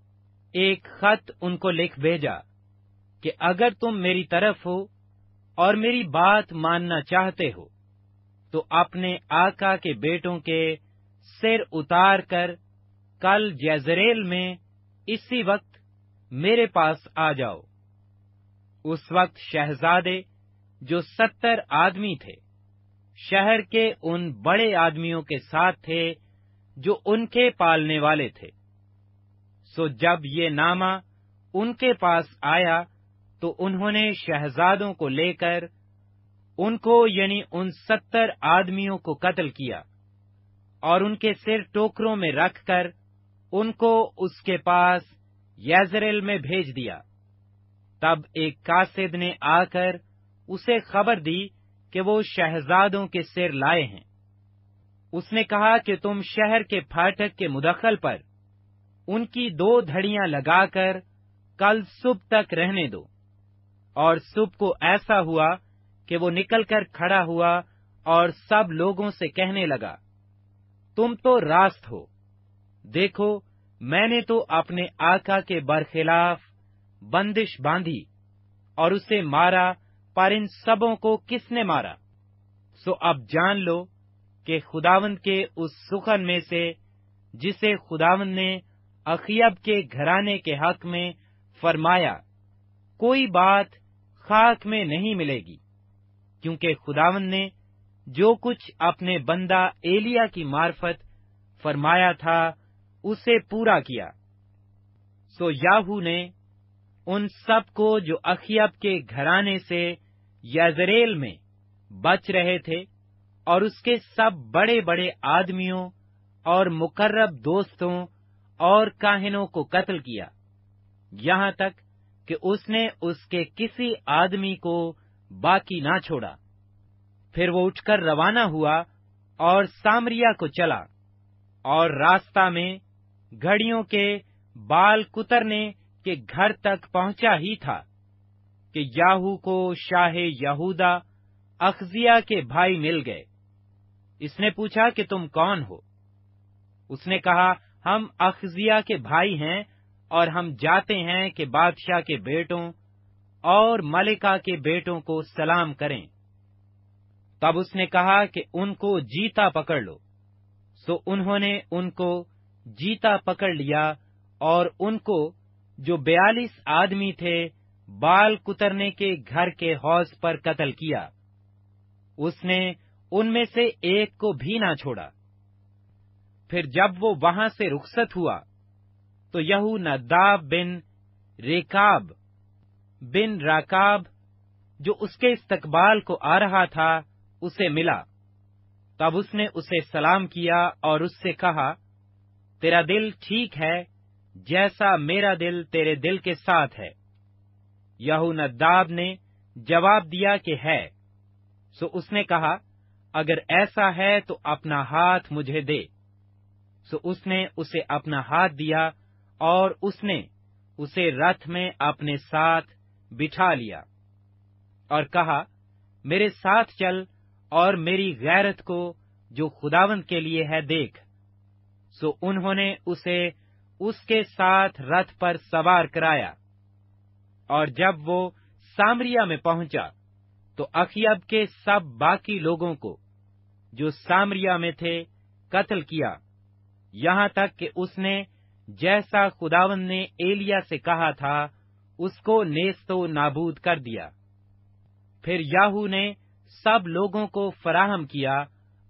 एक खत उनको लिख भेजा कि अगर तुम मेरी तरफ हो और मेरी बात मानना चाहते हो तो अपने आका के बेटों के सिर उतार कर कल जैजरेल में इसी वक्त मेरे पास आ जाओ उस वक्त शहजादे जो सत्तर आदमी थे शहर के उन बड़े आदमियों के साथ थे जो उनके पालने वाले थे सो जब ये नामा उनके पास आया तो उन्होंने शहजादों को लेकर उनको यानी उन सत्तर आदमियों को कत्ल किया और उनके सिर टोकरों में रखकर उनको उसके पास यजरेल में भेज दिया तब एक कासिद ने आकर उसे खबर दी कि वो शहजादों के सिर लाए हैं उसने कहा कि तुम शहर के फाटक के मुदखल पर उनकी दो धड़ियां लगाकर कल सुबह तक रहने दो और सुब को ऐसा हुआ कि वो निकलकर खड़ा हुआ और सब लोगों से कहने लगा तुम तो रास्त हो देखो मैंने तो अपने आका के बरखिलाफ बंदिश बांधी और उसे मारा पर इन सबों को किसने मारा सो अब जान लो कि खुदावंद के उस सुखन में से जिसे खुदावंद ने अखियब के घराने के हक में फरमाया कोई बात खाक में नहीं मिलेगी क्योंकि खुदावन ने जो कुछ अपने बंदा एलिया की मार्फत फरमाया था उसे पूरा किया सो याहू ने उन सब को जो अखियब के घराने से यजरेल में बच रहे थे और उसके सब बड़े बड़े आदमियों और मुकर्रब दोस्तों और काहिनों को कत्ल किया यहां तक कि उसने उसके किसी आदमी को बाकी ना छोड़ा फिर वो उठकर रवाना हुआ और सामरिया को चला और रास्ता में घड़ियों के बाल कुतरने के घर तक पहुंचा ही था कि याहू को शाह यहूदा अखजिया के भाई मिल गए इसने पूछा कि तुम कौन हो उसने कहा हम अखजिया के भाई हैं और हम जाते हैं कि बादशाह के बेटों और मलिका के बेटों को सलाम करें तब उसने कहा कि उनको जीता पकड़ लो सो उन्होंने उनको जीता पकड़ लिया और उनको जो बयालीस आदमी थे बाल कुतरने के घर के हौज पर कत्ल किया उसने उनमें से एक को भी ना छोड़ा फिर जब वो वहां से रुखसत हुआ तो यहू नदाब बिन रेकाब बिन राकाब जो उसके इस्तकबाल को आ रहा था उसे मिला तब उसने उसे सलाम किया और उससे कहा तेरा दिल ठीक है जैसा मेरा दिल तेरे दिल के साथ है यहू नदाब ने जवाब दिया कि है सो उसने कहा अगर ऐसा है तो अपना हाथ मुझे दे सो उसने उसे अपना हाथ दिया और उसने उसे रथ में अपने साथ बिठा लिया और कहा मेरे साथ चल और मेरी गैरत को जो खुदावंत के लिए है देख सो उन्होंने उसे उसके साथ रथ पर सवार कराया और जब वो सामरिया में पहुंचा तो अखियब के सब बाकी लोगों को जो सामरिया में थे कत्ल किया यहाँ तक कि उसने जैसा खुदावन ने एलिया से कहा था उसको नेस्तो नाबूद कर दिया फिर याहू ने सब लोगों को फराहम किया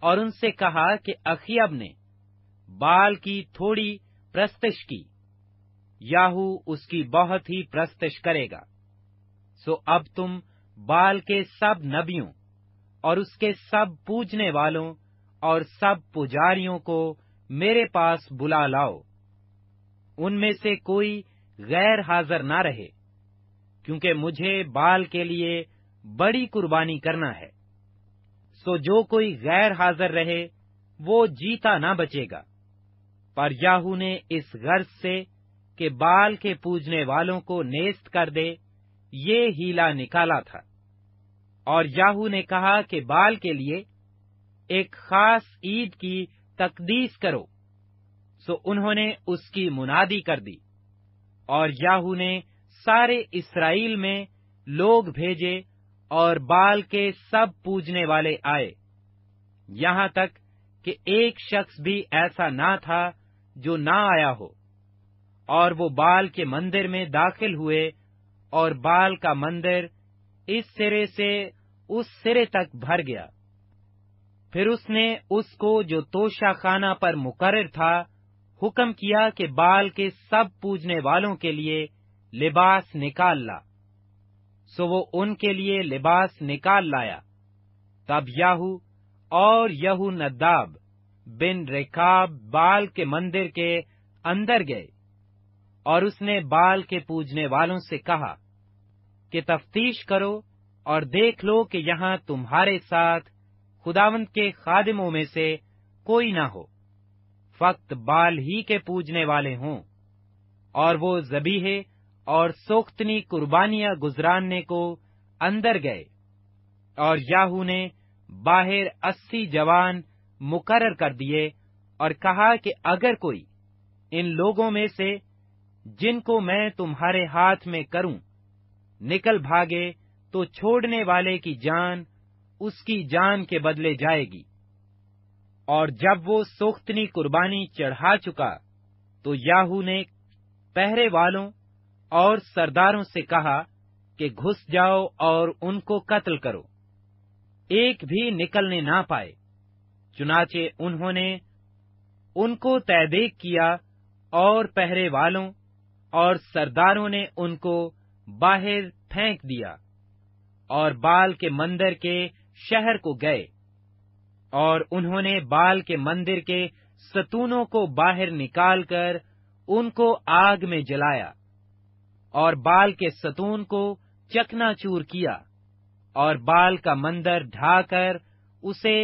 और उनसे कहा कि अखियब ने बाल की थोड़ी प्रस्तिश की याहू उसकी बहुत ही प्रस्तिश करेगा सो अब तुम बाल के सब नबियों और उसके सब पूजने वालों और सब पुजारियों को मेरे पास बुला लाओ उनमें से कोई गैर हाजिर ना रहे क्योंकि मुझे बाल के लिए बड़ी कुर्बानी करना है सो जो कोई गैर हाजिर रहे वो जीता ना बचेगा पर याहू ने इस गर्ज से कि बाल के पूजने वालों को नेस्त कर दे ये हीला निकाला था और याहू ने कहा कि बाल के लिए एक खास ईद की तकदीस करो सो तो उन्होंने उसकी मुनादी कर दी और याहू ने सारे इसराइल में लोग भेजे और बाल के सब पूजने वाले आए यहां तक कि एक शख्स भी ऐसा ना था जो ना आया हो और वो बाल के मंदिर में दाखिल हुए और बाल का मंदिर इस सिरे से उस सिरे तक भर गया फिर उसने उसको जो तोशाखाना पर मुकर था हुक्म किया कि बाल के सब पूजने वालों के लिए लिबास निकाल ला सो वो उनके लिए लिबास निकाल लाया तब याहू और यहू नद्दाब बिन रेखाब बाल के मंदिर के अंदर गए और उसने बाल के पूजने वालों से कहा कि तफ्तीश करो और देख लो कि यहां तुम्हारे साथ खुदावंत के खादिमों में से कोई ना हो फक्त बाल ही के पूजने वाले हों और वो जबीहे और सोख्तनी कुर्बानियां गुजरानने को अंदर गए और याहू ने बाहर अस्सी जवान मुकरर कर दिए और कहा कि अगर कोई इन लोगों में से जिनको मैं तुम्हारे हाथ में करूं निकल भागे तो छोड़ने वाले की जान उसकी जान के बदले जाएगी और जब वो सोख्तनी कुर्बानी चढ़ा चुका तो याहू ने पहरे वालों और सरदारों से कहा कि घुस जाओ और उनको कत्ल करो एक भी निकलने ना पाए चुनाचे उन्होंने उनको तयदेक किया और पहरे वालों और सरदारों ने उनको बाहर फेंक दिया और बाल के मंदिर के शहर को गए और उन्होंने बाल के मंदिर के सतूनों को बाहर निकालकर उनको आग में जलाया और बाल के सतून को चकनाचूर किया और बाल का मंदिर ढाकर उसे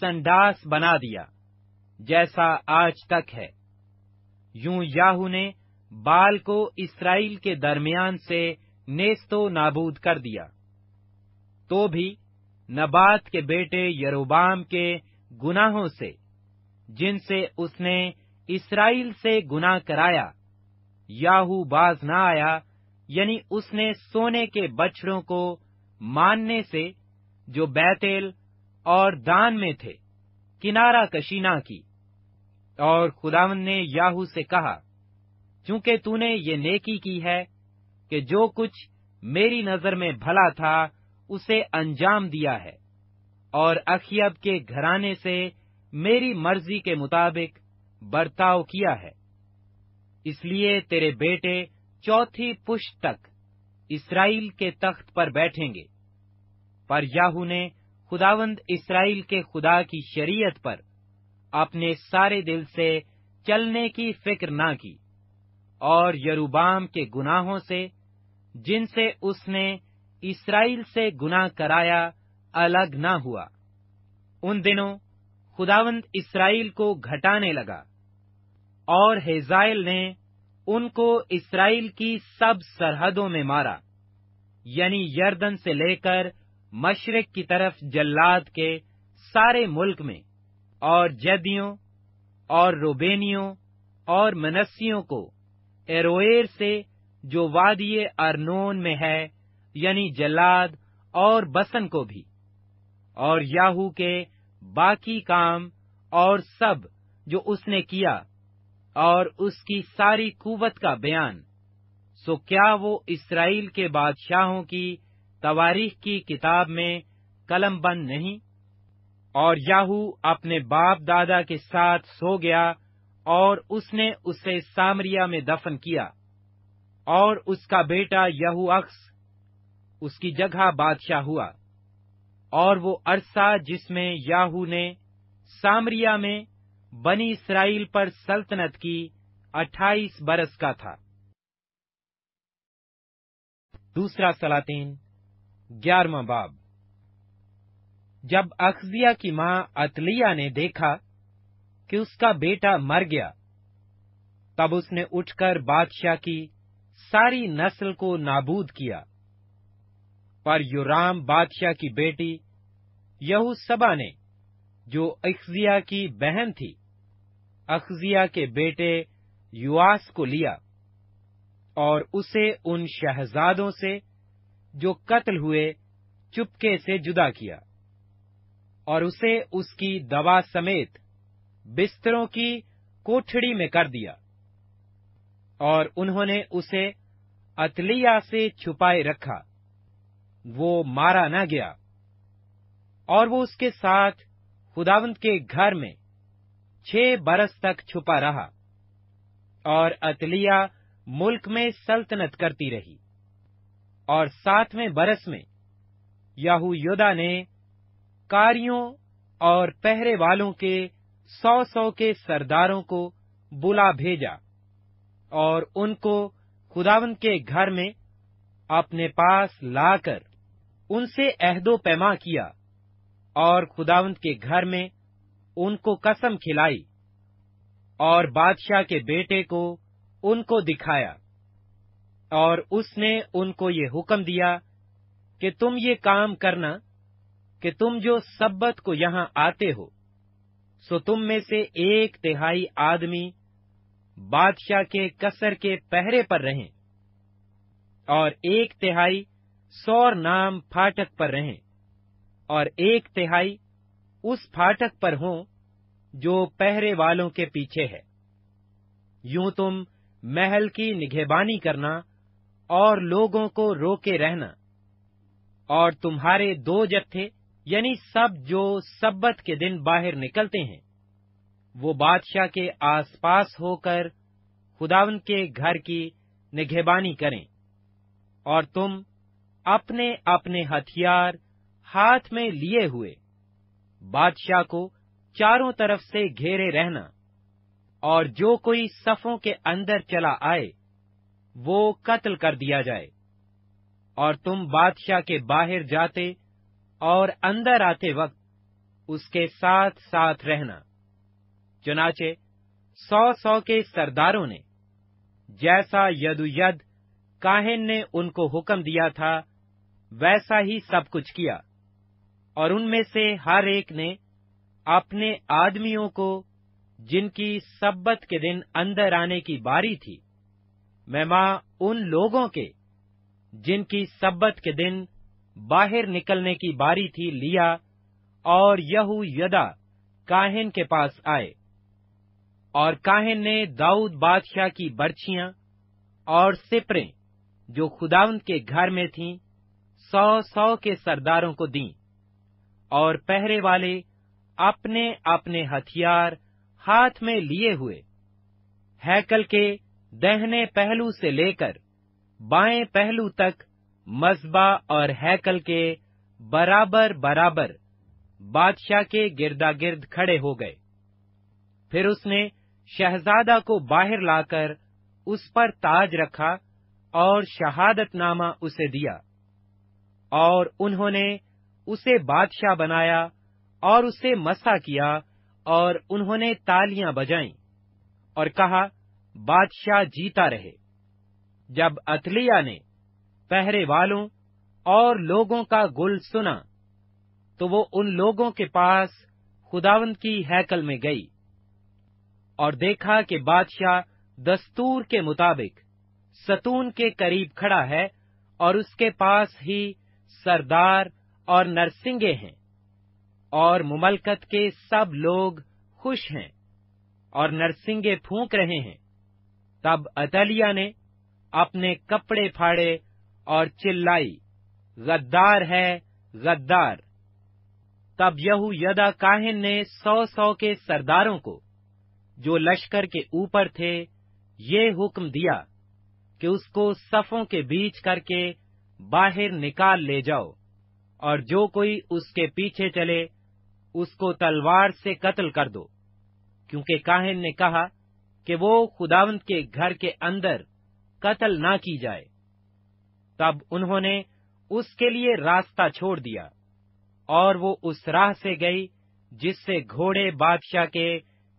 संडास बना दिया जैसा आज तक है यूं याहू ने बाल को इसराइल के दरमियान से नेस्तो नाबूद कर दिया तो भी नबात के बेटे यरोबाम के गुनाहों से जिनसे उसने इसराइल से गुनाह कराया याहू बाज न आया यानी उसने सोने के बछड़ों को मानने से जो बैतेल और दान में थे किनारा कशीना की और खुदावन ने याहू से कहा चूंकि तूने ये नेकी की है कि जो कुछ मेरी नजर में भला था उसे अंजाम दिया है और अखियब के घराने से मेरी मर्जी के मुताबिक बर्ताव किया है इसलिए तेरे बेटे चौथी पुष्ट तक इसराइल के तख्त पर बैठेंगे पर याहू ने खुदावंद इसराइल के खुदा की शरीयत पर अपने सारे दिल से चलने की फिक्र ना की और यरूबाम के गुनाहों से जिनसे उसने इसराइल से गुना कराया अलग ना हुआ उन दिनों खुदावंद इसराइल को घटाने लगा और हेजाइल ने उनको इसराइल की सब सरहदों में मारा यानी यर्दन से लेकर मशरक की तरफ जल्लाद के सारे मुल्क में और जदियों और रोबेनियों और मनस्सियों को एरोएर से जो वादिय अरनोन में है यानी जल्लाद और बसन को भी और याहू के बाकी काम और सब जो उसने किया और उसकी सारी कुवत का बयान सो क्या वो इसराइल के बादशाहों की तवारीख की किताब में कलम बंद नहीं और याहू अपने बाप दादा के साथ सो गया और उसने उसे सामरिया में दफन किया और उसका बेटा यहू अक्स उसकी जगह बादशाह हुआ और वो अरसा जिसमें याहू ने सामरिया में बनी इसराइल पर सल्तनत की 28 बरस का था दूसरा सलातीन ग्यारहवा बाब जब अखजिया की माँ अतलिया ने देखा कि उसका बेटा मर गया तब उसने उठकर बादशाह की सारी नस्ल को नाबूद किया पर यूराम बादशाह की बेटी यहू सबा ने जो अखजिया की बहन थी अखजिया के बेटे युआस को लिया और उसे उन शहजादों से जो कत्ल हुए चुपके से जुदा किया और उसे उसकी दवा समेत बिस्तरों की कोठड़ी में कर दिया और उन्होंने उसे अतलिया से छुपाए रखा वो मारा न गया और वो उसके साथ खुदावंत के घर में छह बरस तक छुपा रहा और अतलिया मुल्क में सल्तनत करती रही और सातवें बरस में याहू योदा ने कारियों और पहरे वालों के सौ सौ के सरदारों को बुला भेजा और उनको खुदावंत के घर में अपने पास लाकर उनसे अहदो पैमा किया और खुदावंत के घर में उनको कसम खिलाई और बादशाह के बेटे को उनको दिखाया और उसने उनको ये हुक्म दिया कि तुम ये काम करना कि तुम जो सब्बत को यहां आते हो सो तुम में से एक तिहाई आदमी बादशाह के कसर के पहरे पर रहें और एक तिहाई सौर नाम फाटक पर रहें और एक तिहाई उस फाटक पर हो जो पहरे वालों के पीछे है यूं तुम महल की निगेबानी करना और लोगों को रोके रहना और तुम्हारे दो जत्थे यानी सब जो सब्बत के दिन बाहर निकलते हैं वो बादशाह के आसपास होकर खुदावन के घर की निगेबानी करें और तुम अपने अपने हथियार हाथ में लिए हुए बादशाह को चारों तरफ से घेरे रहना और जो कोई सफों के अंदर चला आए वो कत्ल कर दिया जाए और तुम बादशाह के बाहर जाते और अंदर आते वक्त उसके साथ साथ रहना चुनाचे सौ सौ के सरदारों ने जैसा यदुयद काहिन ने उनको हुक्म दिया था वैसा ही सब कुछ किया और उनमें से हर एक ने अपने आदमियों को जिनकी सब्बत के दिन अंदर आने की बारी थी मां उन लोगों के जिनकी सब्बत के दिन बाहर निकलने की बारी थी लिया और यहू यदा काहिन के पास आए और काहिन ने दाऊद बादशाह की बर्छियां और सिपरें जो खुदावंद के घर में थीं सौ सौ के सरदारों को दी और पहरे वाले अपने अपने हथियार हाथ में लिए हुए हैकल के दहने पहलू से लेकर बाएं पहलू तक मजबा और हैकल के बराबर बराबर बादशाह के गिरदा गिर्द खड़े हो गए फिर उसने शहजादा को बाहर लाकर उस पर ताज रखा और शहादतनामा उसे दिया और उन्होंने उसे बादशाह बनाया और उसे मसा किया और उन्होंने तालियां बजाई और कहा बादशाह जीता रहे जब अतलिया ने पहरे वालों और लोगों का गुल सुना तो वो उन लोगों के पास खुदावंत की हैकल में गई और देखा कि बादशाह दस्तूर के मुताबिक सतून के करीब खड़ा है और उसके पास ही सरदार और नरसिंगे हैं और मुमलकत के सब लोग खुश हैं और नरसिंगे फूंक रहे हैं तब अतलिया ने अपने कपड़े फाड़े और चिल्लाई गद्दार है गद्दार तब यहू यदा काहिन ने सौ सौ के सरदारों को जो लश्कर के ऊपर थे ये हुक्म दिया कि उसको सफों के बीच करके बाहर निकाल ले जाओ और जो कोई उसके पीछे चले उसको तलवार से कत्ल कर दो क्योंकि काहिन ने कहा कि वो खुदावंत के घर के अंदर कत्ल ना की जाए तब उन्होंने उसके लिए रास्ता छोड़ दिया और वो उस राह से गई जिससे घोड़े बादशाह के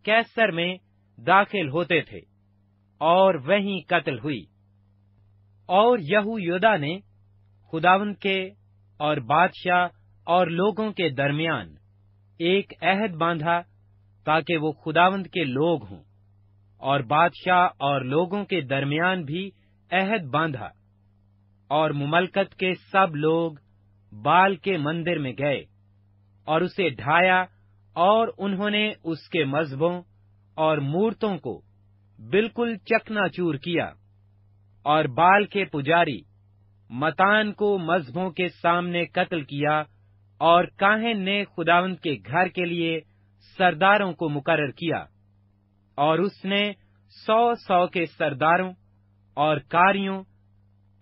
कैसर में दाखिल होते थे और वहीं कत्ल हुई और यहूदा ने खुदावन के और बादशाह और लोगों के दरमियान एक अहद बांधा ताकि वो खुदावंद के लोग हों और बादशाह और लोगों के दरमियान भी अहद बांधा और मुमलकत के सब लोग बाल के मंदिर में गए और उसे ढाया और उन्होंने उसके मजहबों और मूर्तों को बिल्कुल चकनाचूर किया और बाल के पुजारी मतान को मजहबों के सामने कत्ल किया और काहन ने खुदावंत के घर के लिए सरदारों को मुकर किया और उसने सौ सौ के सरदारों और कारियों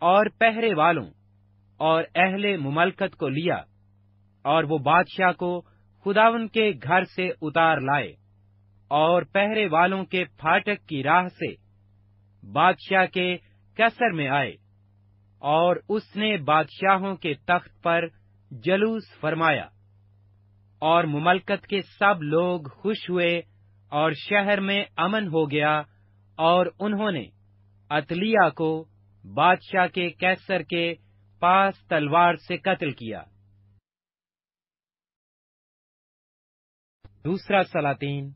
और पहरे वालों और अहले मुमलकत को लिया और वो बादशाह को खुदावन के घर से उतार लाए और पहरे वालों के फाटक की राह से बादशाह के कैसर में आए और उसने बादशाहों के तख्त पर जलूस फरमाया और मुमलकत के सब लोग खुश हुए और शहर में अमन हो गया और उन्होंने अतलिया को बादशाह के कैसर के पास तलवार से कत्ल किया दूसरा सलातीन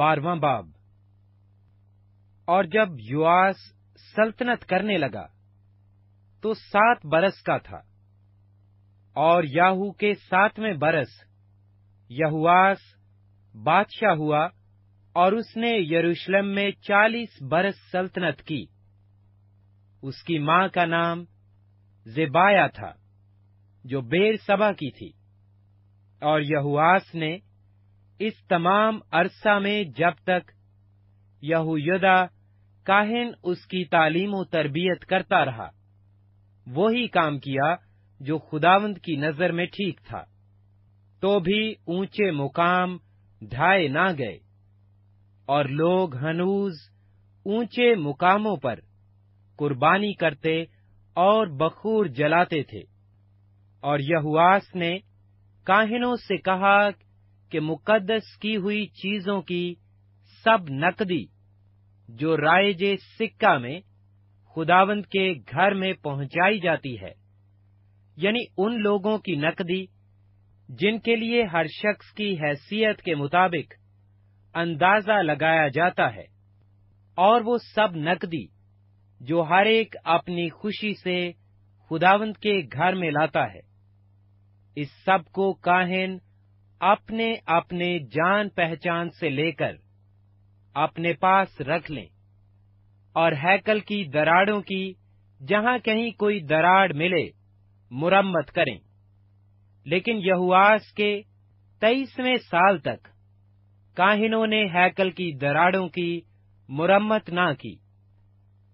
बारवा बाब और जब युआस सल्तनत करने लगा तो सात बरस का था और याहू के सातवें बरस यहुआस बादशाह हुआ और उसने यरूशलेम में चालीस बरस सल्तनत की उसकी मां का नाम जेबाया था जो बेर सभा की थी और यहुआस ने इस तमाम अरसा में जब तक यहूयदा काहिन उसकी तालीम तरबियत करता रहा वो ही काम किया जो खुदावंद की नजर में ठीक था तो भी ऊंचे मुकाम ढाए ना गए और लोग हनूज ऊंचे मुकामों पर कुर्बानी करते और बखूर जलाते थे और यहुआस ने काहिनों से कहा कि मुकद्दस की हुई चीजों की सब नकदी जो रायजे सिक्का में खुदावंद के घर में पहुंचाई जाती है यानी उन लोगों की नकदी जिनके लिए हर शख्स की हैसियत के मुताबिक अंदाजा लगाया जाता है और वो सब नकदी जो हर एक अपनी खुशी से खुदावंत के घर में लाता है इस सब को काहिन अपने अपने जान पहचान से लेकर अपने पास रख लें और हैकल की दराड़ों की जहां कहीं कोई दराड़ मिले मुरम्मत करें लेकिन यहुआस के तेईसवें साल तक काहिनों ने हैकल की दराड़ों की मुरम्मत ना की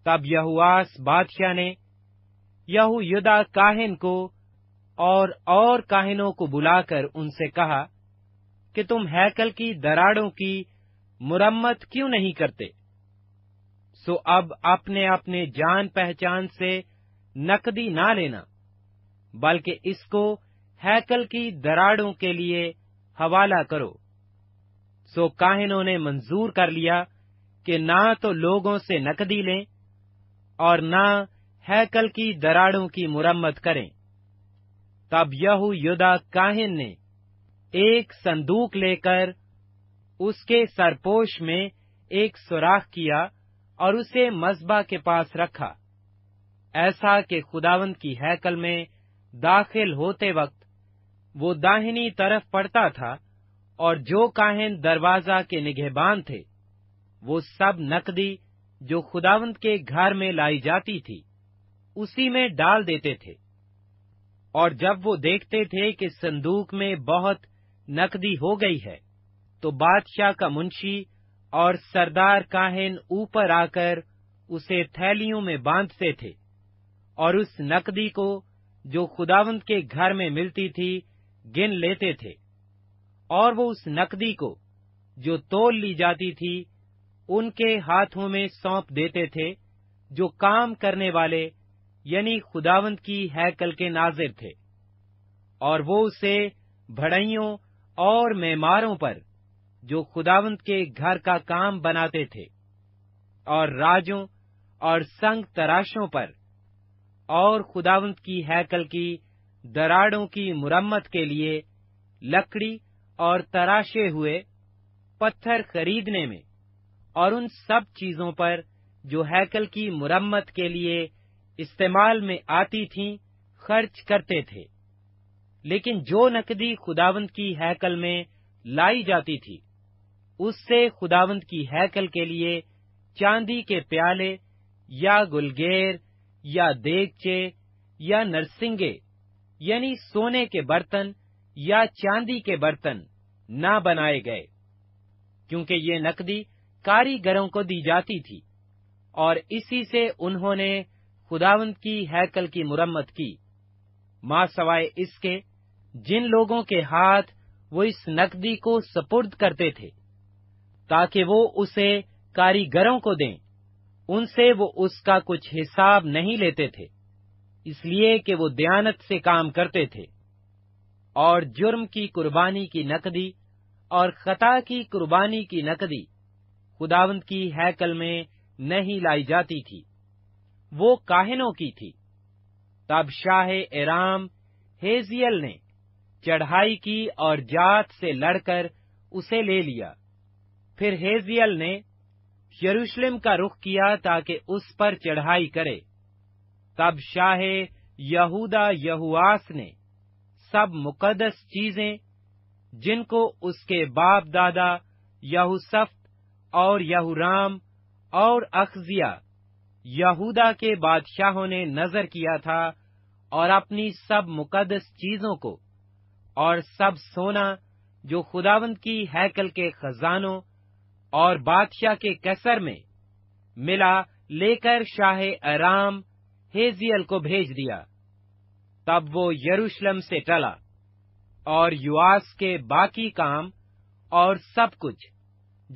तब यहुआस बादशाह ने युदा काहिन को और और काहिनों को बुलाकर उनसे कहा कि तुम हैकल की दराड़ों की मुरम्मत क्यों नहीं करते सो अब अपने अपने जान पहचान से नकदी ना लेना बल्कि इसको हैकल की दराड़ों के लिए हवाला करो सो काहिनों ने मंजूर कर लिया कि ना तो लोगों से नकदी लें और ना हैकल की दराड़ों की मुरम्मत करें तब युदा काहिन ने एक संदूक लेकर उसके सरपोश में एक सुराख किया और उसे मस्बा के पास रखा ऐसा कि खुदावंत की हैकल में दाखिल होते वक्त वो दाहिनी तरफ पड़ता था और जो काहिन दरवाजा के निगहबान थे वो सब नकदी जो खुदावंत के घर में लाई जाती थी उसी में डाल देते थे और जब वो देखते थे कि संदूक में बहुत नकदी हो गई है तो बादशाह का मुंशी और सरदार काहिन ऊपर आकर उसे थैलियों में बांधते थे और उस नकदी को जो खुदावंत के घर में मिलती थी गिन लेते थे और वो उस नकदी को जो तोल ली जाती थी उनके हाथों में सौंप देते थे जो काम करने वाले यानी खुदावंत की हैकल के नाजिर थे और वो उसे भड़ाइयों और मेमारों पर जो खुदावंत के घर का काम बनाते थे और राजों और संग तराशों पर और खुदावंत की हैकल की दराड़ों की मुरम्मत के लिए लकड़ी और तराशे हुए पत्थर खरीदने में और उन सब चीजों पर जो हैकल की मुरम्मत के लिए इस्तेमाल में आती थीं खर्च करते थे लेकिन जो नकदी खुदावंत की हैकल में लाई जाती थी उससे खुदावंत की हैकल के लिए चांदी के प्याले या गुलगेर या देगचे या नरसिंगे यानी सोने के बर्तन या चांदी के बर्तन ना बनाए गए क्योंकि ये नकदी कारीगरों को दी जाती थी और इसी से उन्होंने खुदावंत की हैकल की मुरम्मत की मां सवाए इसके जिन लोगों के हाथ वो इस नकदी को सपुर्द करते थे ताकि वो उसे कारीगरों को दें उनसे वो उसका कुछ हिसाब नहीं लेते थे इसलिए कि वो दयानत से काम करते थे और जुर्म की कुर्बानी की नकदी और खता की कुर्बानी की नकदी खुदावंत की हैकल में नहीं लाई जाती थी वो काहिनों की थी तब शाह एराम हेजियल ने चढ़ाई की और जात से लड़कर उसे ले लिया फिर हेजियल ने यरूशलेम का रुख किया ताकि उस पर चढ़ाई करे तब शाह यहूदा यहुआस ने सब मुकदस चीजें जिनको उसके बाप दादा यहूसफ्त और यहूराम और अखजिया यहूदा के बादशाहों ने नजर किया था और अपनी सब मुकदस चीजों को और सब सोना जो खुदावंद की हैकल के खजानों और बादशाह के कसर में मिला लेकर शाह आराम हेजियल को भेज दिया तब वो यरूशलेम से टला और युआस के बाकी काम और सब कुछ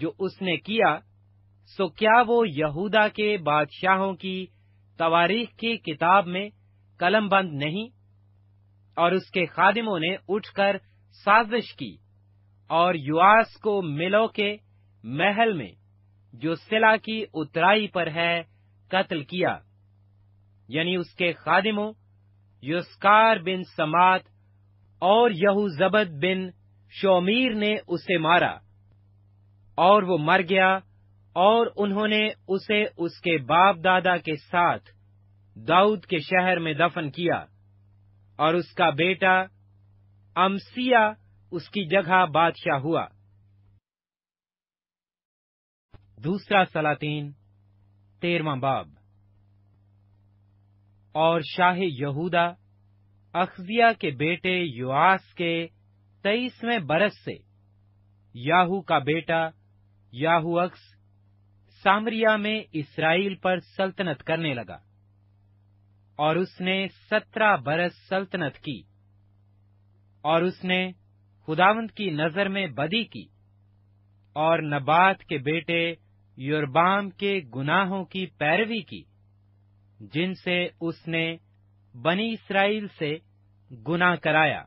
जो उसने किया सो क्या वो यहूदा के बादशाहों की तवारीख की किताब में कलम बंद नहीं और उसके खादिमों ने उठकर साजिश की और युआस को मिलो के महल में जो सिला की उतराई पर है कत्ल किया यानी उसके खादिमों युस्कार बिन समात और यहूजबद बिन शोमीर ने उसे मारा और वो मर गया और उन्होंने उसे उसके बाप दादा के साथ दाऊद के शहर में दफन किया और उसका बेटा अमसिया उसकी जगह बादशाह हुआ दूसरा सलातीन तेरवा बाब और शाह यहूदा अखजिया के बेटे युआस के तेईसवें बरस से याहू का बेटा याहू अक्स सामरिया में इसराइल पर सल्तनत करने लगा और उसने सत्रह बरस सल्तनत की और उसने खुदावंत की नजर में बदी की और नबात के बेटे यूरबाम के गुनाहों की पैरवी की जिनसे उसने बनी इसराइल से गुनाह कराया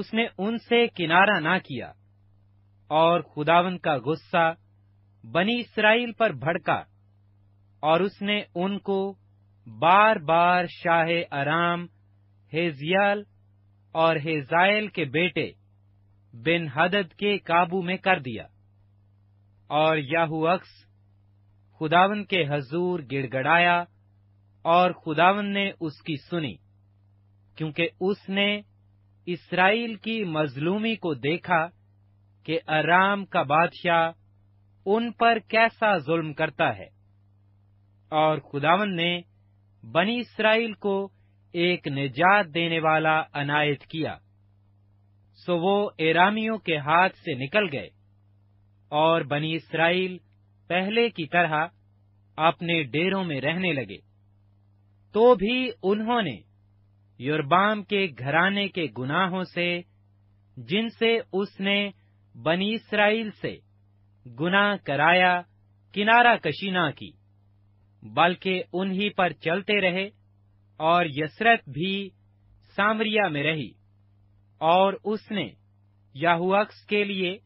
उसने उनसे किनारा ना किया और खुदावन का गुस्सा बनी इसराइल पर भड़का और उसने उनको बार बार शाह आराम हेजियल और हेजायल के बेटे बिन हदद के काबू में कर दिया और याहू अक्स खुदावन के हजूर गिड़गड़ाया और खुदावन ने उसकी सुनी क्योंकि उसने इसराइल की मजलूमी को देखा कि आराम का बादशाह उन पर कैसा जुल्म करता है और खुदावन ने बनी इसराइल को एक निजात देने वाला अनायत किया सो वो एरामियों के हाथ से निकल गए और बनी इसराइल पहले की तरह अपने डेरों में रहने लगे तो भी उन्होंने युरबाम के घराने के गुनाहों से जिनसे उसने बनी इसराइल से गुनाह कराया किनारा कशी ना की बल्कि उन्हीं पर चलते रहे और यसरत भी सामरिया में रही और उसने याहुअक्स के लिए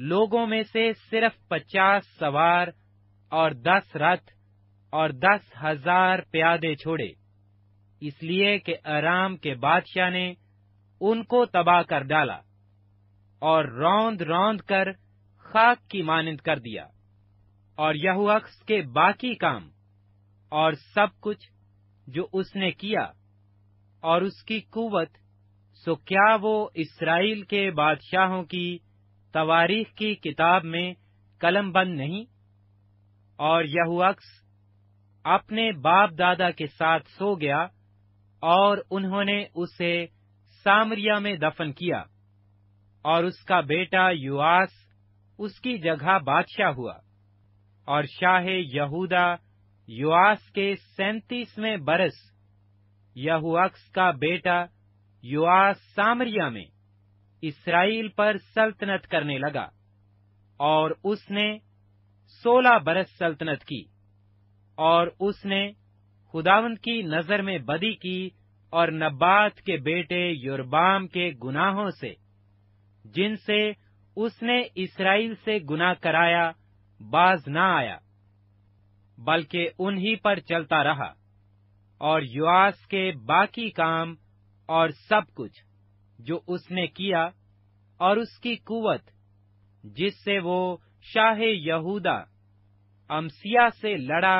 लोगों में से सिर्फ पचास सवार और दस रथ और दस हजार प्यादे छोड़े इसलिए कि आराम के बादशाह ने उनको तबाह कर डाला और रौंद रौंद कर खाक की मानंद कर दिया और यहुअक्स के बाकी काम और सब कुछ जो उसने किया और उसकी कुवत सो क्या वो इसराइल के बादशाहों की तवारीख की किताब में कलम बंद नहीं और यहुअक्स अपने बाप दादा के साथ सो गया और उन्होंने उसे सामरिया में दफन किया और उसका बेटा युआस उसकी जगह बादशाह हुआ और शाह यहूदा युआस के सैतीसवें बरस यहुअक्स का बेटा युवास सामरिया में इसराइल पर सल्तनत करने लगा और उसने सोलह बरस सल्तनत की और उसने खुदावंत की नजर में बदी की और नब्बात के बेटे युरबाम के गुनाहों से जिनसे उसने इसराइल से गुनाह कराया बाज न आया बल्कि उन्हीं पर चलता रहा और युआस के बाकी काम और सब कुछ जो उसने किया और उसकी कुवत जिससे वो शाह यहूदा अमसिया से लड़ा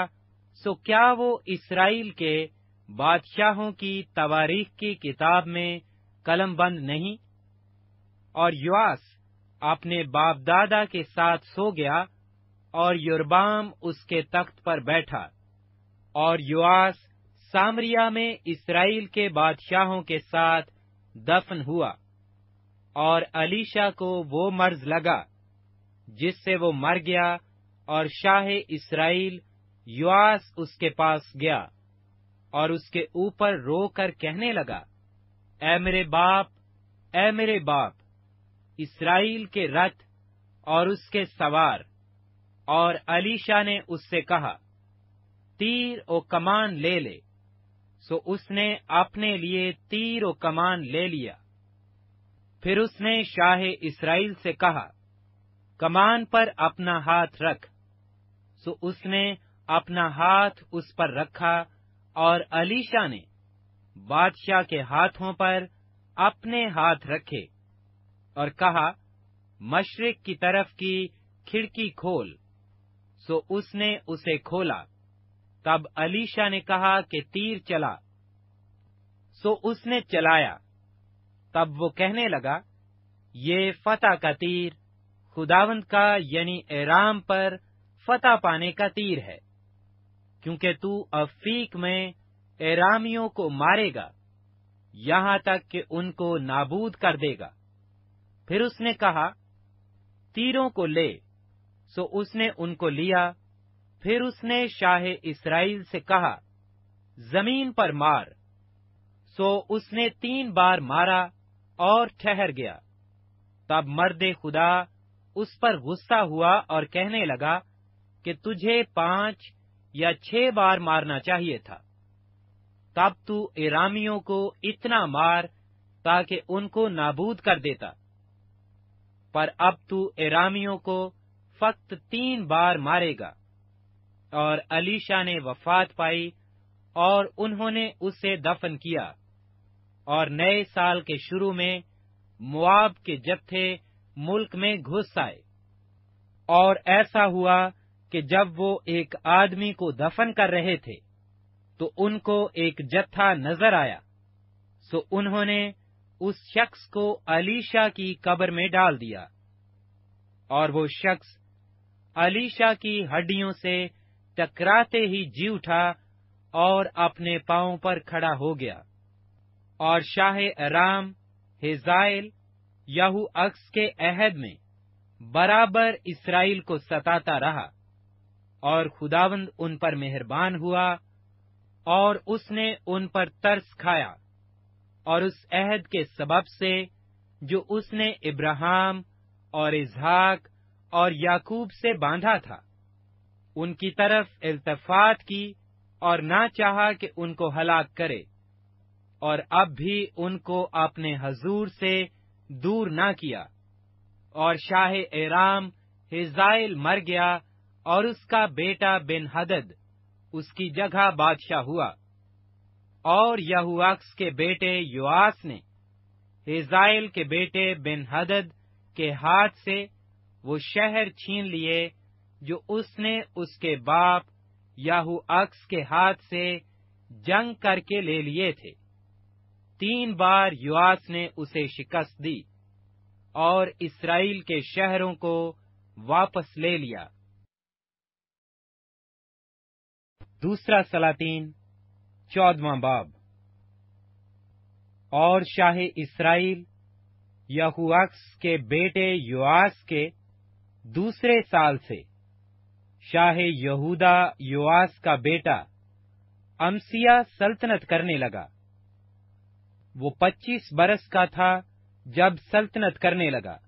सो क्या वो इसराइल के बादशाहों की तवारीख की किताब में कलम बंद नहीं और युआस अपने बाप दादा के साथ सो गया और युरबाम उसके तख्त पर बैठा और युवास सामरिया में इसराइल के बादशाहों के साथ दफन हुआ और अलीशा को वो मर्ज लगा जिससे वो मर गया और शाह इसराइल युआस उसके पास गया और उसके ऊपर रोकर कहने लगा ए मेरे बाप ए मेरे बाप इसराइल के रथ और उसके सवार और अलीशा ने उससे कहा तीर और कमान ले ले सो उसने अपने लिए तीर और कमान ले लिया फिर उसने शाह इसराइल से कहा कमान पर अपना हाथ रख सो उसने अपना हाथ उस पर रखा और अलीशा ने बादशाह के हाथों पर अपने हाथ रखे और कहा मशरक की तरफ की खिड़की खोल सो उसने उसे खोला तब अलीशा ने कहा कि तीर चला सो उसने चलाया तब वो कहने लगा ये फतेह का तीर खुदावंत का यानी एराम पर फतेह पाने का तीर है क्योंकि तू अफीक में एरामियों को मारेगा यहां तक कि उनको नाबूद कर देगा फिर उसने कहा तीरों को ले सो उसने उनको लिया फिर उसने शाह इसराइल से कहा जमीन पर मार सो उसने तीन बार मारा और ठहर गया तब मर्द खुदा उस पर गुस्सा हुआ और कहने लगा कि तुझे पांच या छह बार मारना चाहिए था तब तू इरामियों को इतना मार ताकि उनको नाबूद कर देता पर अब तू इरामियों को फक्त तीन बार मारेगा और अलीशा ने वफात पाई और उन्होंने उसे दफन किया और नए साल के शुरू में मुआब के जत्थे मुल्क में घुस आए और ऐसा हुआ कि जब वो एक आदमी को दफन कर रहे थे तो उनको एक जत्था नजर आया सो उन्होंने उस शख्स को अलीशा की कब्र में डाल दिया और वो शख्स अलीशा की हड्डियों से टकराते ही जी उठा और अपने पांव पर खड़ा हो गया और शाह राम हिजाइल याहू अक्स के अहद में बराबर इसराइल को सताता रहा और खुदावंद उन पर मेहरबान हुआ और उसने उन पर तरस खाया और उस अहद के सबब से जो उसने इब्राहम और इजहाक और याकूब से बांधा था उनकी तरफ इल्तफात की और ना चाहा कि उनको हलाक करे और अब भी उनको अपने हजूर से दूर ना किया और शाह एराम हिजाइल मर गया और उसका बेटा बिन हदद उसकी जगह बादशाह हुआ और यहुआक्स के बेटे युआस ने हिजाइल के बेटे बिन हदद के हाथ से वो शहर छीन लिए जो उसने उसके बाप याहू अक्स के हाथ से जंग करके ले लिए थे तीन बार युआस ने उसे शिकस्त दी और इसराइल के शहरों को वापस ले लिया दूसरा सलातीन चौदवा बाब और शाह इसराइल यहुअक्स के बेटे युआस के दूसरे साल से शाह यहूदा योआस का बेटा अमसिया सल्तनत करने लगा वो 25 बरस का था जब सल्तनत करने लगा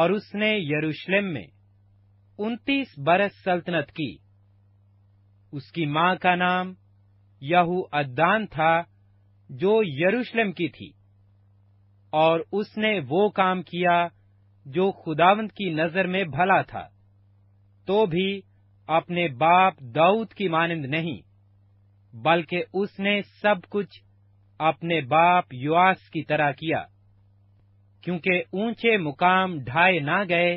और उसने यरूशलेम में 29 बरस सल्तनत की उसकी मां का नाम यहू अद्दान था जो यरूशलेम की थी और उसने वो काम किया जो खुदावंत की नजर में भला था तो भी अपने बाप दाऊद की मानंद नहीं बल्कि उसने सब कुछ अपने बाप युआस की तरह किया क्योंकि ऊंचे मुकाम ढाए ना गए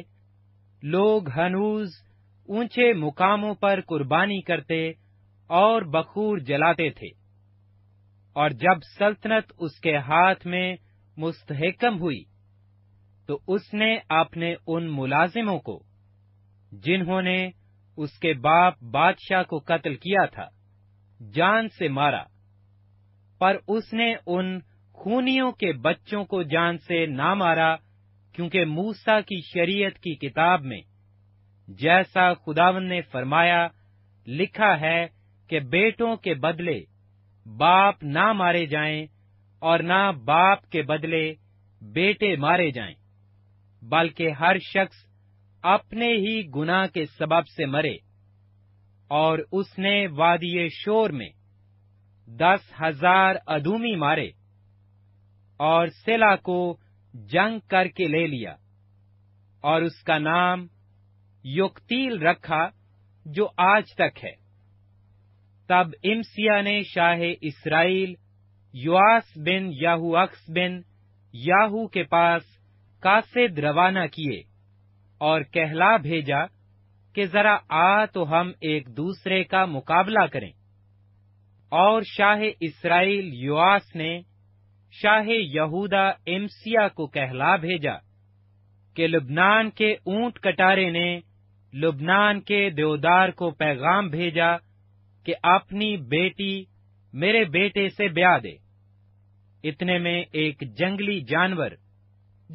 लोग हनूज ऊंचे मुकामों पर कुर्बानी करते और बखूर जलाते थे और जब सल्तनत उसके हाथ में मुस्तहकम हुई तो उसने अपने उन मुलाजिमों को जिन्होंने उसके बाप बादशाह को कत्ल किया था जान से मारा पर उसने उन खूनियों के बच्चों को जान से ना मारा क्योंकि मूसा की शरीयत की किताब में जैसा खुदावन ने फरमाया लिखा है कि बेटों के बदले बाप ना मारे जाएं और ना बाप के बदले बेटे मारे जाएं, बल्कि हर शख्स अपने ही गुनाह के सबब से मरे और उसने वादिय शोर में दस हजार अधूमी मारे और सेला को जंग करके ले लिया और उसका नाम युक्तील रखा जो आज तक है तब इम्सिया ने शाहे इसराइल युआस बिन याहू अक्स बिन याहू के पास कासिद रवाना किए और कहला भेजा कि जरा आ तो हम एक दूसरे का मुकाबला करें और शाह इसराइल युआस ने शाह यहूदा एमसिया को कहला भेजा कि लुबनान के ऊंट कटारे ने लुबनान के देवदार को पैगाम भेजा कि अपनी बेटी मेरे बेटे से ब्याह दे इतने में एक जंगली जानवर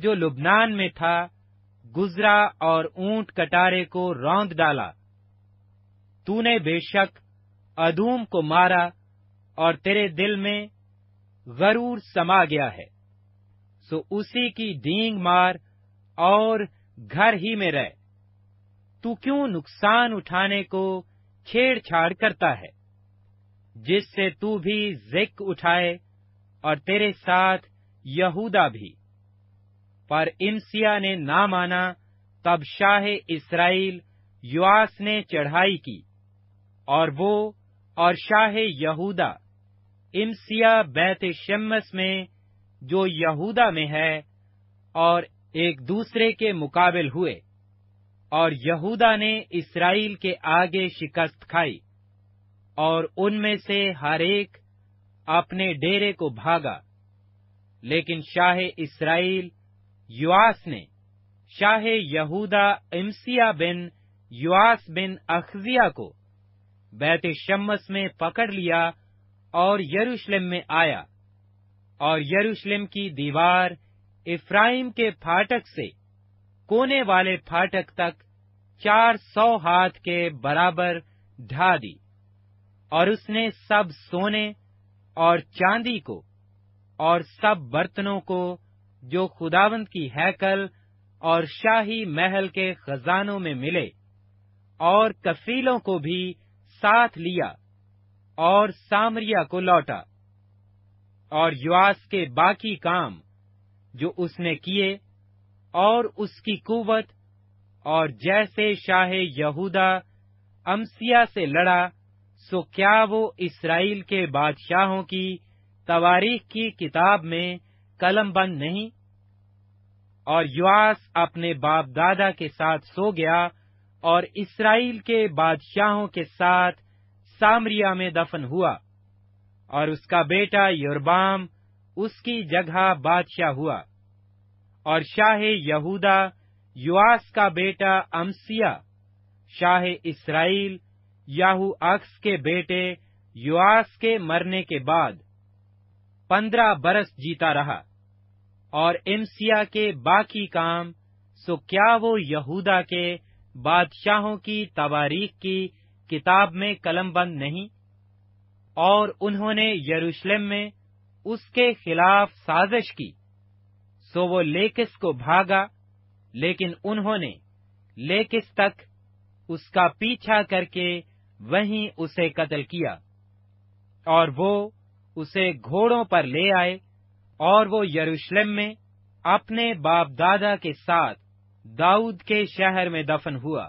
जो लुबनान में था गुजरा और ऊंट कटारे को रौंद डाला तूने बेशक अधूम को मारा और तेरे दिल में गरूर समा गया है सो उसी की डींग मार और घर ही में रह तू क्यों नुकसान उठाने को छेड़छाड़ करता है जिससे तू भी जिक उठाए और तेरे साथ यहूदा भी पर इमसिया ने ना माना तब शाह इसराइल युआस ने चढ़ाई की और वो और शाह यहूदा इमसिया बैत शमस में जो यहूदा में है और एक दूसरे के मुकाबल हुए और यहूदा ने इसराइल के आगे शिकस्त खाई और उनमें से हर एक अपने डेरे को भागा लेकिन शाह इसराइल युआस ने शाहे यहूदा इम्सिया बिन युआस बिन अखजिया को बैत शम्मस में पकड़ लिया और यरूशलेम में आया और यरूशलेम की दीवार इफ्राइम के फाटक से कोने वाले फाटक तक चार सौ हाथ के बराबर ढा दी और उसने सब सोने और चांदी को और सब बर्तनों को जो खुदावंद की हैकल और शाही महल के खजानों में मिले और कफीलों को भी साथ लिया और सामरिया को लौटा और युवास के बाकी काम जो उसने किए और उसकी कुवत और जैसे शाह यहूदा अमसिया से लड़ा सो क्या वो इसराइल के बादशाहों की तवारीख की किताब में कलम बंद नहीं और युआस अपने बाप दादा के साथ सो गया और इसराइल के बादशाहों के साथ सामरिया में दफन हुआ और उसका बेटा युरबाम उसकी जगह बादशाह हुआ और शाह यहूदा युआस का बेटा अमसिया शाह इसराइल याहू अक्स के बेटे युआस के मरने के बाद पंद्रह बरस जीता रहा और एमसिया के बाकी काम सो क्या वो यहूदा के बादशाहों की तबारीख की किताब में कलमबंद नहीं और उन्होंने यरूशलेम में उसके खिलाफ साजिश की सो वो लेकिस को भागा लेकिन उन्होंने लेकिस तक उसका पीछा करके वहीं उसे कत्ल किया और वो उसे घोड़ों पर ले आए और वो यरूशलेम में अपने बाप दादा के साथ दाऊद के शहर में दफन हुआ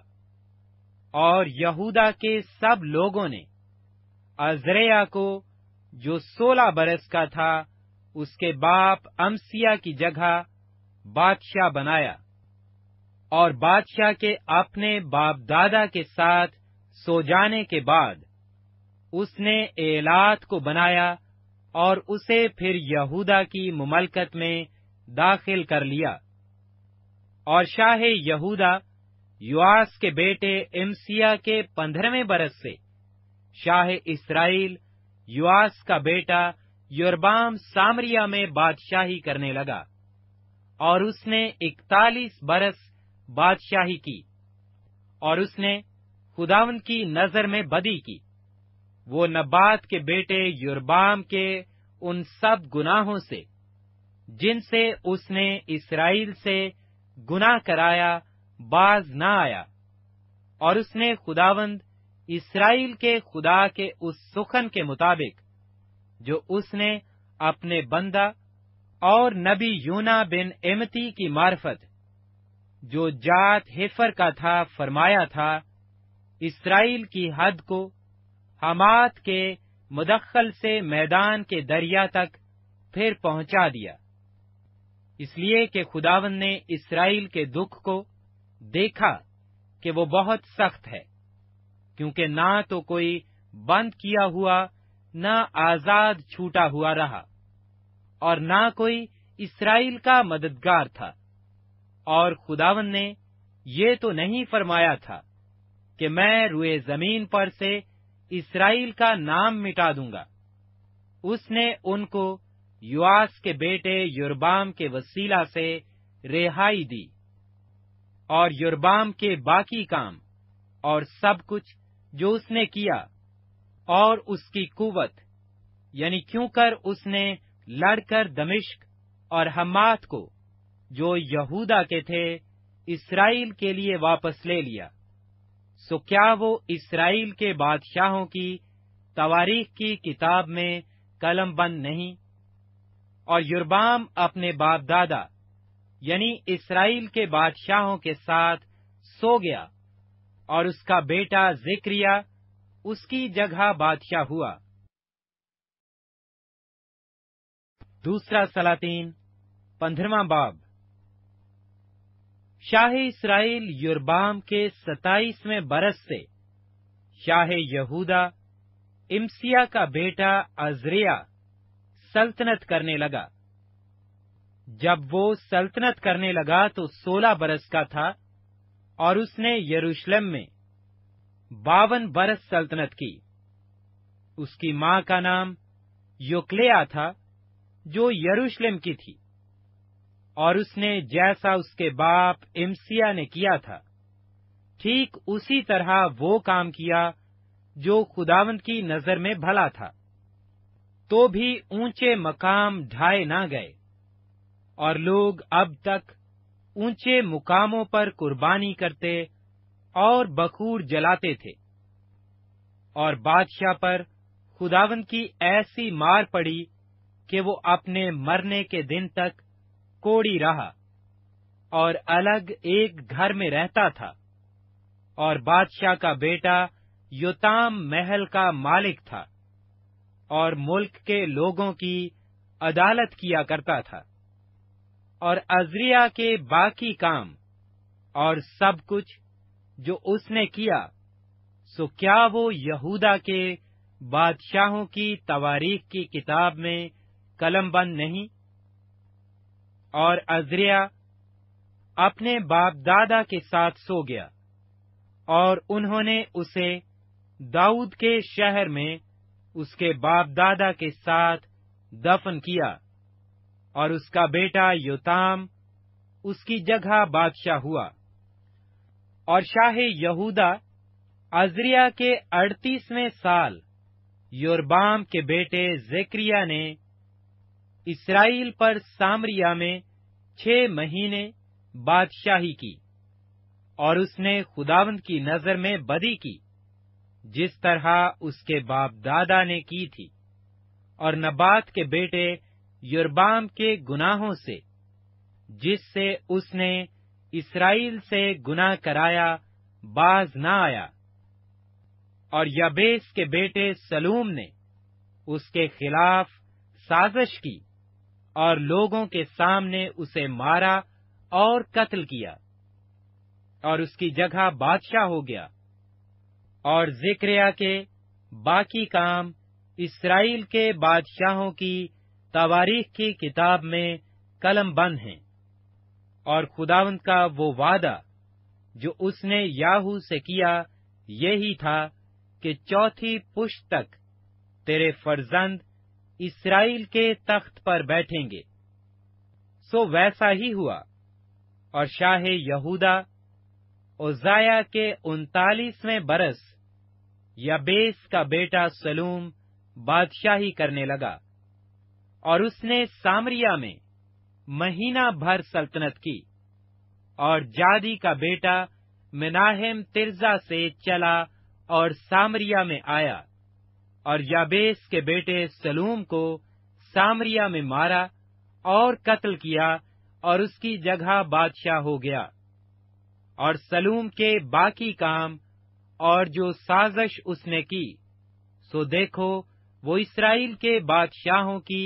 और यहूदा के सब लोगों ने अजरेया को जो सोलह बरस का था उसके बाप अमसिया की जगह बादशाह बनाया और बादशाह के अपने बाप दादा के साथ सो जाने के बाद उसने एलात को बनाया और उसे फिर यहूदा की मुमलकत में दाखिल कर लिया और शाह यहूदा युआस के बेटे एमसिया के पंद्रहवें बरस से शाह इसराइल युआस का बेटा योरबाम सामरिया में बादशाही करने लगा और उसने इकतालीस बरस बादशाही की और उसने खुदावन की नजर में बदी की वो नबात के बेटे युरबाम के उन सब गुनाहों से जिनसे उसने इसराइल से गुनाह कराया बाज न आया और उसने खुदावंद इसराइल के खुदा के उस सुखन के मुताबिक जो उसने अपने बंदा और नबी यूना बिन एमती की मार्फत जो जात हेफर का था फरमाया था इसराइल की हद को हमात के मुदखल से मैदान के दरिया तक फिर पहुंचा दिया इसलिए कि खुदावन ने इसराइल के दुख को देखा कि वो बहुत सख्त है क्योंकि ना तो कोई बंद किया हुआ न आजाद छूटा हुआ रहा और ना कोई इसराइल का मददगार था और खुदावन ने ये तो नहीं फरमाया था कि मैं रुए जमीन पर से इसराइल का नाम मिटा दूंगा उसने उनको युआस के बेटे युरबाम के वसीला से रिहाई दी और युरबाम के बाकी काम और सब कुछ जो उसने किया और उसकी कुवत यानी क्यों कर उसने लड़कर दमिश्क और हमात को जो यहूदा के थे इसराइल के लिए वापस ले लिया सो क्या वो इसराइल के बादशाहों की तवारीख की किताब में कलम बंद नहीं और युरबाम अपने बाप दादा यानी इसराइल के बादशाहों के साथ सो गया और उसका बेटा जिक्रिया उसकी जगह बादशाह हुआ दूसरा सलातीन पंद्रवा बाब शाह इसराइल युरबाम के सताईसवें बरस से शाह यहूदा इम्सिया का बेटा अजरिया सल्तनत करने लगा जब वो सल्तनत करने लगा तो सोलह बरस का था और उसने यरूशलेम में बावन बरस सल्तनत की उसकी मां का नाम योक्लेया था जो यरूशलेम की थी और उसने जैसा उसके बाप इम्सिया ने किया था ठीक उसी तरह वो काम किया जो खुदावंत की नजर में भला था तो भी ऊंचे मकाम ढाए ना गए और लोग अब तक ऊंचे मुकामों पर कुर्बानी करते और बखूर जलाते थे और बादशाह पर खुदावंत की ऐसी मार पड़ी कि वो अपने मरने के दिन तक कोड़ी रहा और अलग एक घर में रहता था और बादशाह का बेटा योताम महल का मालिक था और मुल्क के लोगों की अदालत किया करता था और अजरिया के बाकी काम और सब कुछ जो उसने किया सो क्या वो यहूदा के बादशाहों की तवारीख की किताब में कलमबंद नहीं और अजरिया अपने बाप दादा के साथ सो गया और उन्होंने उसे दाऊद के शहर में उसके बाप दादा के साथ दफन किया और उसका बेटा योताम उसकी जगह बादशाह हुआ और शाह यहूदा अजरिया के अड़तीसवें साल योरबाम के बेटे जेक्रिया ने इसराइल पर सामरिया में छह महीने बादशाही की और उसने खुदावंत की नजर में बदी की जिस तरह उसके बाप दादा ने की थी और नबात के बेटे युरबाम के गुनाहों से जिससे उसने इसराइल से गुनाह कराया बाज न आया और यबेस के बेटे सलूम ने उसके खिलाफ साजिश की और लोगों के सामने उसे मारा और कत्ल किया और उसकी जगह बादशाह हो गया और जिक्रिया के बाकी काम इसराइल के बादशाहों की तवारीख की किताब में कलम बंद हैं और खुदावंत का वो वादा जो उसने याहू से किया यही था कि चौथी पुष्ट तक तेरे फर्जंद इसराइल के तख्त पर बैठेंगे सो वैसा ही हुआ और शाह यहूदा ओजाया के उनतालीसवें बरस यबेस का बेटा सलूम बादशाही करने लगा और उसने सामरिया में महीना भर सल्तनत की और जादी का बेटा मिनाहिम तिरजा से चला और सामरिया में आया और याबेस के बेटे सलूम को सामरिया में मारा और कत्ल किया और उसकी जगह बादशाह हो गया और सलूम के बाकी काम और जो साजश उसने की सो देखो वो इसराइल के बादशाहों की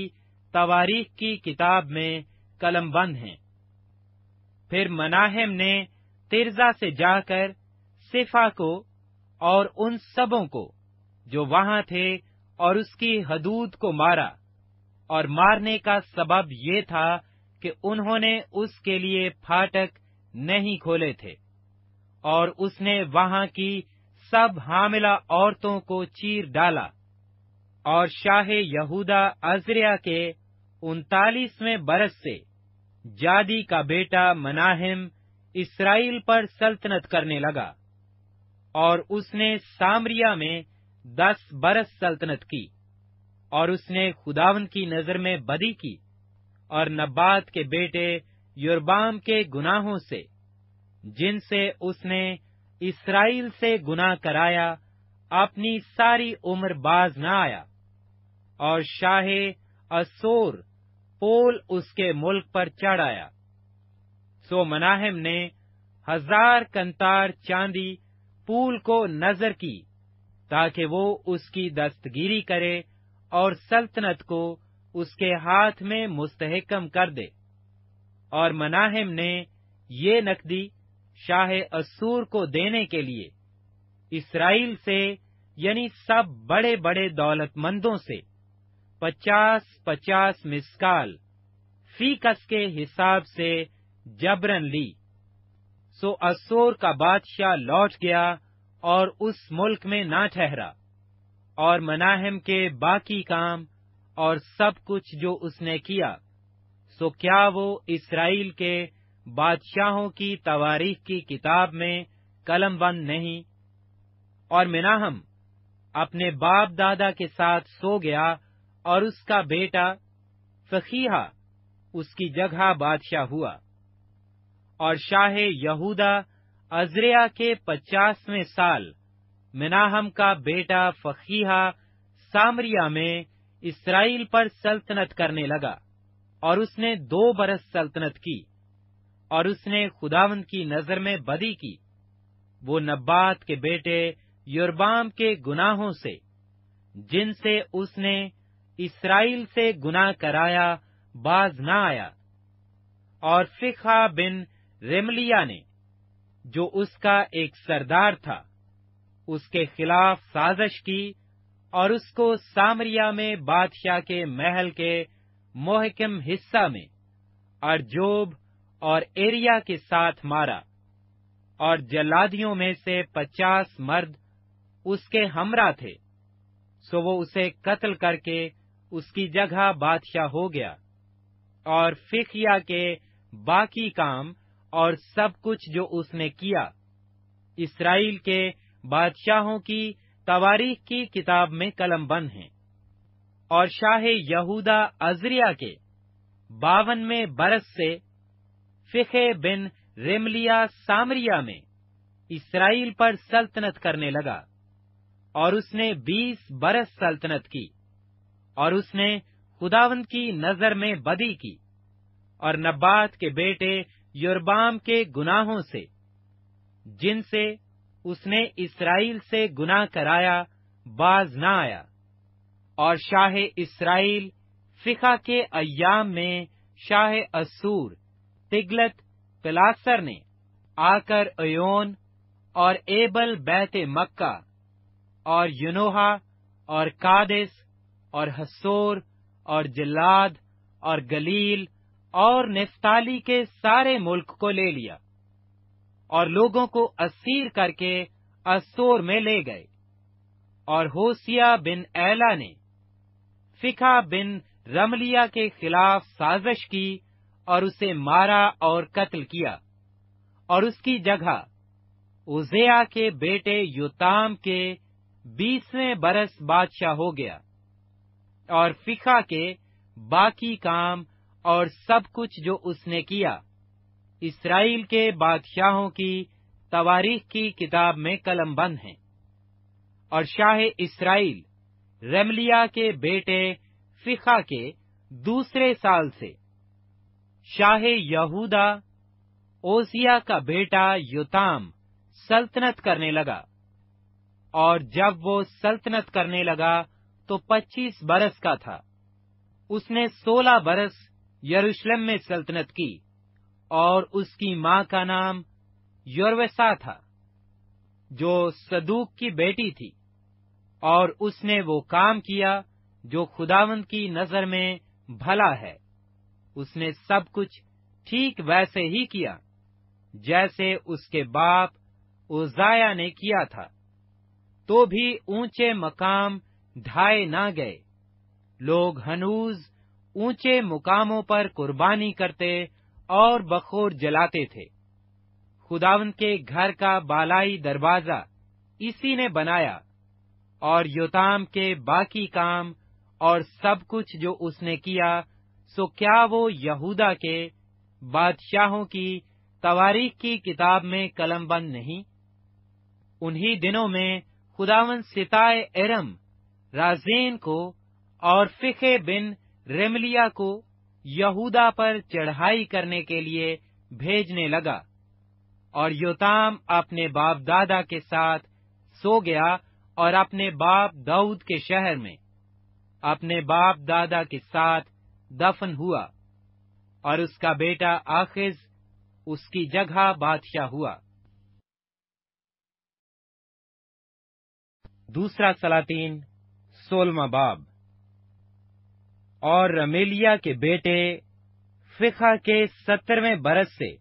तवारीख की किताब में कलमबंद हैं। फिर मनाहम ने तिरजा से जाकर सिफा को और उन सबों को जो वहां थे और उसकी हदूद को मारा और मारने का सबब ये था कि उन्होंने उसके लिए फाटक नहीं खोले थे और उसने वहां की सब हामिला औरतों को चीर डाला और शाह यहूदा अजरिया के उनतालीसवें बरस से जादी का बेटा मनाहिम इसराइल पर सल्तनत करने लगा और उसने सामरिया में दस बरस सल्तनत की और उसने खुदावन की नजर में बदी की और नब्बात के बेटे युरबाम के गुनाहों से जिनसे उसने इसराइल से गुनाह कराया अपनी सारी उम्र बाज न आया और शाहे असोर पोल उसके मुल्क पर चढ़ आया सो मनाहम ने हजार कंतार चांदी पूल को नजर की ताकि वो उसकी दस्तगिरी करे और सल्तनत को उसके हाथ में मुस्तहकम कर दे और मनाहिम ने ये नकदी शाह असूर को देने के लिए इसराइल से यानी सब बड़े बड़े दौलतमंदों से पचास पचास मिसकाल फीकस के हिसाब से जबरन ली सो असूर का बादशाह लौट गया और उस मुल्क में ना ठहरा और मनाहम के बाकी काम और सब कुछ जो उसने किया सो क्या वो इसराइल के बादशाहों की तवारीख की किताब में कलमबंद नहीं और मिनाहम अपने बाप दादा के साथ सो गया और उसका बेटा फकीहा उसकी जगह बादशाह हुआ और शाहे यहूदा अजरिया के पचासवें साल मिनाहम का बेटा फकीहा सामरिया में इसराइल पर सल्तनत करने लगा और उसने दो बरस सल्तनत की और उसने खुदावंद की नजर में बदी की वो नब्बात के बेटे युरबाम के गुनाहों से जिनसे उसने इसराइल से गुनाह कराया बाज न आया और फिखा बिन रेमलिया ने जो उसका एक सरदार था उसके खिलाफ साजिश की और उसको सामरिया में बादशाह के महल के मोहकम हिस्सा में अरजोब और एरिया के साथ मारा और जल्लादियों में से पचास मर्द उसके हमरा थे सो वो उसे कत्ल करके उसकी जगह बादशाह हो गया और फिकिया के बाकी काम और सब कुछ जो उसने किया इसराइल के बादशाहों की तवारीख की किताब में कलम बंद है और शाह यहूदा अजरिया के बावनवे बरस से फिखे बिन रेमलिया सामरिया में इसराइल पर सल्तनत करने लगा और उसने बीस बरस सल्तनत की और उसने खुदावंत की नजर में बदी की और नब्बात के बेटे योरबाम के गुनाहों से जिनसे उसने इसराइल से गुनाह कराया बाज न आया और शाह इसराइल फिखा के अयाम में शाह असूर तिगलत पिलासर ने आकर अयोन और एबल बैत मक्का और यूनोहा और कादिस और हसोर और जिलाद और गलील और नेफ्ताली के सारे मुल्क को ले लिया और लोगों को असीर करके अस्तोर में ले गए और होसिया बिन एला ने फिखा बिन रमलिया के खिलाफ साजिश की और उसे मारा और कत्ल किया और उसकी जगह उजेया के बेटे युताम के बीसवें बरस बादशाह हो गया और फिखा के बाकी काम और सब कुछ जो उसने किया इसराइल के बादशाहों की तवारीख की किताब में कलम बंद है और शाह इसराइल रेमलिया के बेटे फिखा के दूसरे साल से शाह यहूदा ओसिया का बेटा युताम सल्तनत करने लगा और जब वो सल्तनत करने लगा तो 25 बरस का था उसने 16 बरस यरूशलेम में सल्तनत की और उसकी मां का नाम योरवेसा था जो सदूक की बेटी थी और उसने वो काम किया जो खुदावंत की नजर में भला है उसने सब कुछ ठीक वैसे ही किया जैसे उसके बाप उजाया ने किया था तो भी ऊंचे मकाम ढाए ना गए लोग हनूज ऊंचे मुकामों पर कुर्बानी करते और बखोर जलाते थे खुदावन के घर का बालाई दरवाजा इसी ने बनाया और योताम के बाकी काम और सब कुछ जो उसने किया सो क्या वो यहूदा के बादशाहों की तवारीख की किताब में कलमबंद नहीं उन्हीं दिनों में खुदावन सिताए एरम राजेन को और फिखे बिन रेमलिया को यहूदा पर चढ़ाई करने के लिए भेजने लगा और योताम अपने बाप दादा के साथ सो गया और अपने बाप दाऊद के शहर में अपने बाप दादा के साथ दफन हुआ और उसका बेटा आखिज उसकी जगह बादशाह हुआ दूसरा सलातीन सोलवा बाब और रमेलिया के बेटे फिखा के सत्तरवें बरस से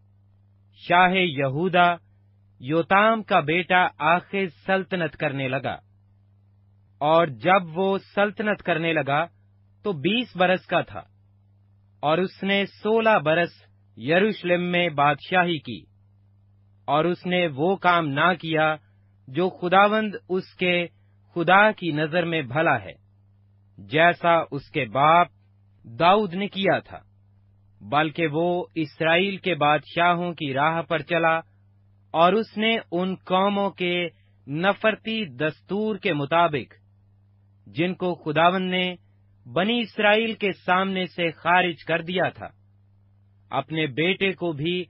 शाह यहूदा योताम का बेटा आखिर सल्तनत करने लगा और जब वो सल्तनत करने लगा तो बीस बरस का था और उसने सोलह बरस यरूशलेम में बादशाही की और उसने वो काम ना किया जो खुदावंद उसके खुदा की नजर में भला है जैसा उसके बाप दाऊद ने किया था बल्कि वो इसराइल के बादशाहों की राह पर चला और उसने उन कौमों के नफरती दस्तूर के मुताबिक जिनको खुदावन ने बनी इसराइल के सामने से खारिज कर दिया था अपने बेटे को भी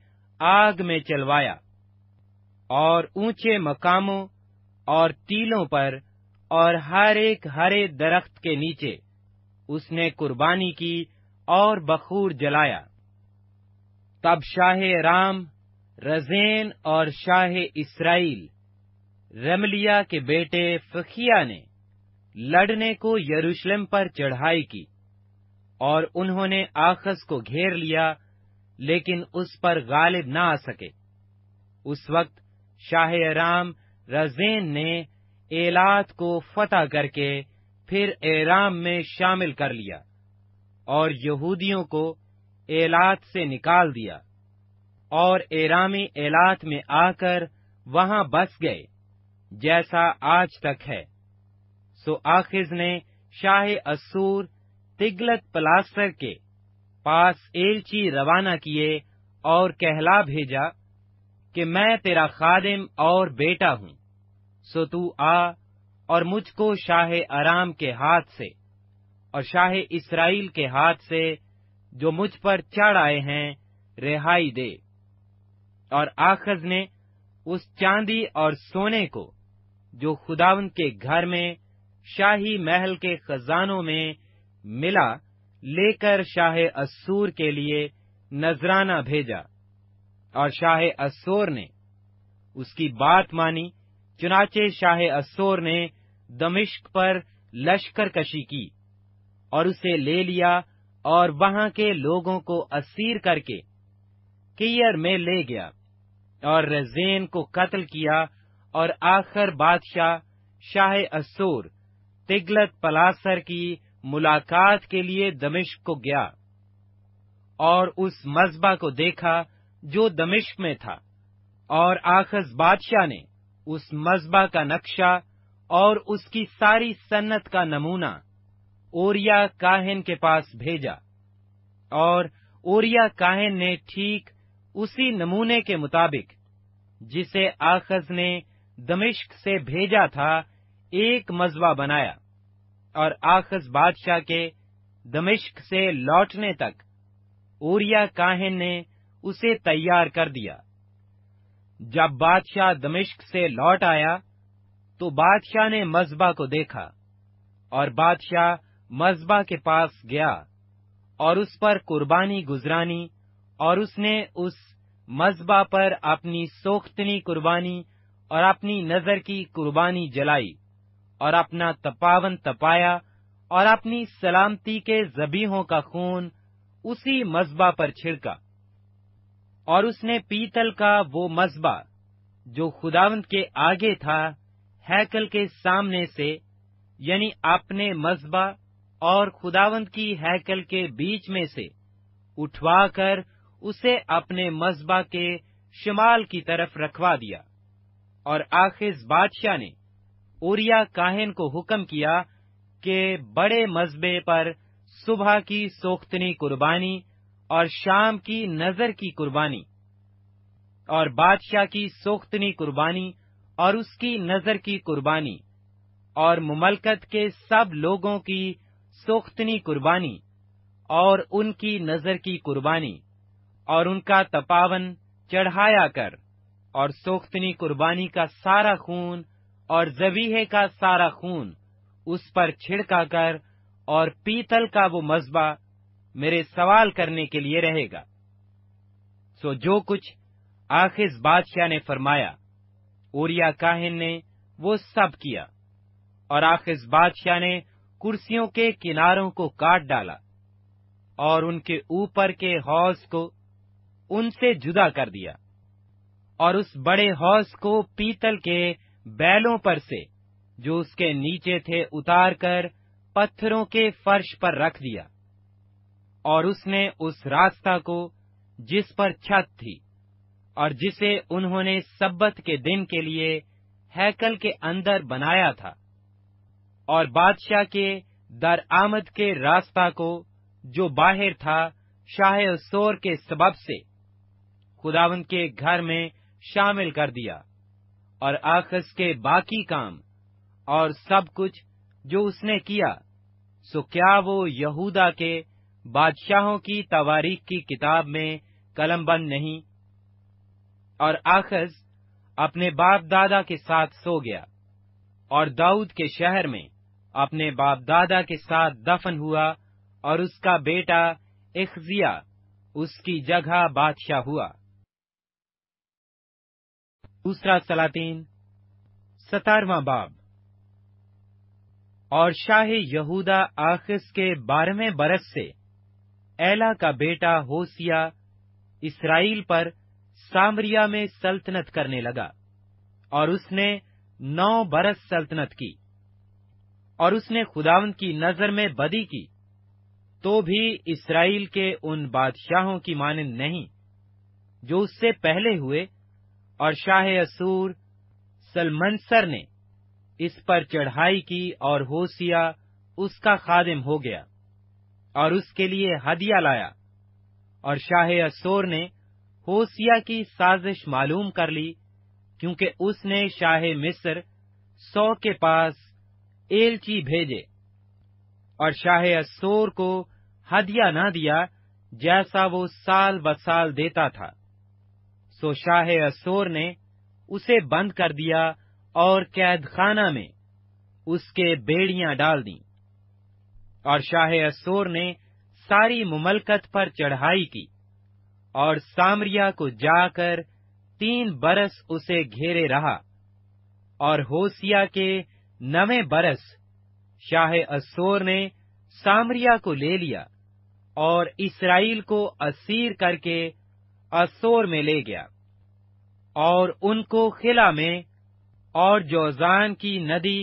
आग में चलवाया और ऊंचे मकामों और टीलों पर और हर एक हरे दरख्त के नीचे उसने कुर्बानी की और बखूर जलाया तब शाह राम रजेन और शाह इसराइल रमलिया के बेटे फखिया ने लड़ने को यरूशलेम पर चढ़ाई की और उन्होंने आखस को घेर लिया लेकिन उस पर गालिब ना आ सके उस वक्त शाह राम रजेन ने एलात को फतह करके फिर एराम में शामिल कर लिया और यहूदियों को एलात से निकाल दिया और एरामी एलात में आकर वहां बस गए जैसा आज तक है सो आखिज ने शाह असूर तिगलत प्लास्टर के पास एलची रवाना किए और कहला भेजा कि मैं तेरा खादिम और बेटा हूं सो तू आ और मुझको शाह आराम के हाथ से और शाह इसराइल के हाथ से जो मुझ पर चढ़ आए हैं रिहाई दे और आखज ने उस चांदी और सोने को जो खुदावन के घर में शाही महल के खजानों में मिला लेकर शाह असूर के लिए नजराना भेजा और शाह अस्सूर ने उसकी बात मानी चुनाचे शाह अस्सोर ने दमिश्क पर लश्कर कशी की और उसे ले लिया और वहां के लोगों को असीर करके कियर में ले गया और रजेन को कत्ल किया और आखिर बादशाह शाह अस्सोर तिगलत पलासर की मुलाकात के लिए दमिश्क को गया और उस मजबा को देखा जो दमिश्क में था और आखज बादशाह ने उस मजबा का नक्शा और उसकी सारी सन्नत का नमूना ओरिया काहिन के पास भेजा और ओरिया काहिन ने ठीक उसी नमूने के मुताबिक जिसे आखज ने दमिश्क से भेजा था एक मजबा बनाया और आखज बादशाह के दमिश्क से लौटने तक ओरिया काहिन ने उसे तैयार कर दिया जब बादशाह दमिश्क से लौट आया तो बादशाह ने मजबा को देखा और बादशाह मजबा के पास गया और उस पर कुर्बानी गुजरानी और उसने उस मजबा पर अपनी सोख्तनी कुर्बानी और अपनी नजर की कुर्बानी जलाई और अपना तपावन तपाया और अपनी सलामती के जबीहों का खून उसी मजबा पर छिड़का और उसने पीतल का वो मजबा जो खुदावंत के आगे था हैकल के सामने से यानी अपने मजबा और खुदावंत की हैकल के बीच में से उठवाकर उसे अपने मजबा के शिमाल की तरफ रखवा दिया और आखिर बादशाह ने ओरिया काहिन को हुक्म किया कि बड़े मजबे पर सुबह की सोख्तनी कुर्बानी और शाम की नजर की कुर्बानी और बादशाह की सोख्तनी कुर्बानी और उसकी नजर की कुर्बानी और मुमलकत के सब लोगों की सोख्तनी कुर्बानी और उनकी नजर की कुर्बानी और उनका तपावन चढ़ाया कर और सोख्तनी कुर्बानी का सारा खून और जबीहे का सारा खून उस पर छिड़का कर और पीतल का वो मजबा मेरे सवाल करने के लिए रहेगा सो जो कुछ आखिर बादशाह ने फरमाया उरिया काहिन ने वो सब किया और आखिर बादशाह ने कुर्सियों के किनारों को काट डाला और उनके ऊपर के हौज को उनसे जुदा कर दिया और उस बड़े हौज को पीतल के बैलों पर से जो उसके नीचे थे उतारकर पत्थरों के फर्श पर रख दिया और उसने उस रास्ता को जिस पर छत थी और जिसे उन्होंने सब्बत के दिन के लिए हैकल के अंदर बनाया था और बादशाह के दर आमद के रास्ता को जो बाहर था शाह सोर के सबब से खुदावंत के घर में शामिल कर दिया और आखस के बाकी काम और सब कुछ जो उसने किया सो क्या वो यहूदा के बादशाहों की तवारीख की किताब में कलम बंद नहीं और आखज अपने बाप दादा के साथ सो गया और दाऊद के शहर में अपने बाप दादा के साथ दफन हुआ और उसका बेटा इखजिया उसकी जगह बादशाह हुआ दूसरा सलातीन सतारवा बाब और शाह यहूदा आखिस के बारहवें बरस से एला का बेटा होसिया इसराइल पर सामरिया में सल्तनत करने लगा और उसने नौ बरस सल्तनत की और उसने खुदावंत की नजर में बदी की तो भी इसराइल के उन बादशाहों की मानंद नहीं जो उससे पहले हुए और शाह असूर सलमनसर ने इस पर चढ़ाई की और होसिया उसका खादिम हो गया और उसके लिए हदिया लाया और शाह असोर ने होसिया की साजिश मालूम कर ली क्योंकि उसने शाह मिस्र सौ के पास एलची भेजे और शाह असोर को हदिया ना दिया जैसा वो साल ब साल देता था सो शाह असोर ने उसे बंद कर दिया और कैद खाना में उसके बेड़ियां डाल दी और शाह अस्सोर ने सारी मुमलकत पर चढ़ाई की और सामरिया को जाकर तीन बरस उसे घेरे रहा और होसिया के नवे बरस शाह असोर ने सामरिया को ले लिया और इसराइल को असीर करके अस्सोर में ले गया और उनको खिला में और जोजान की नदी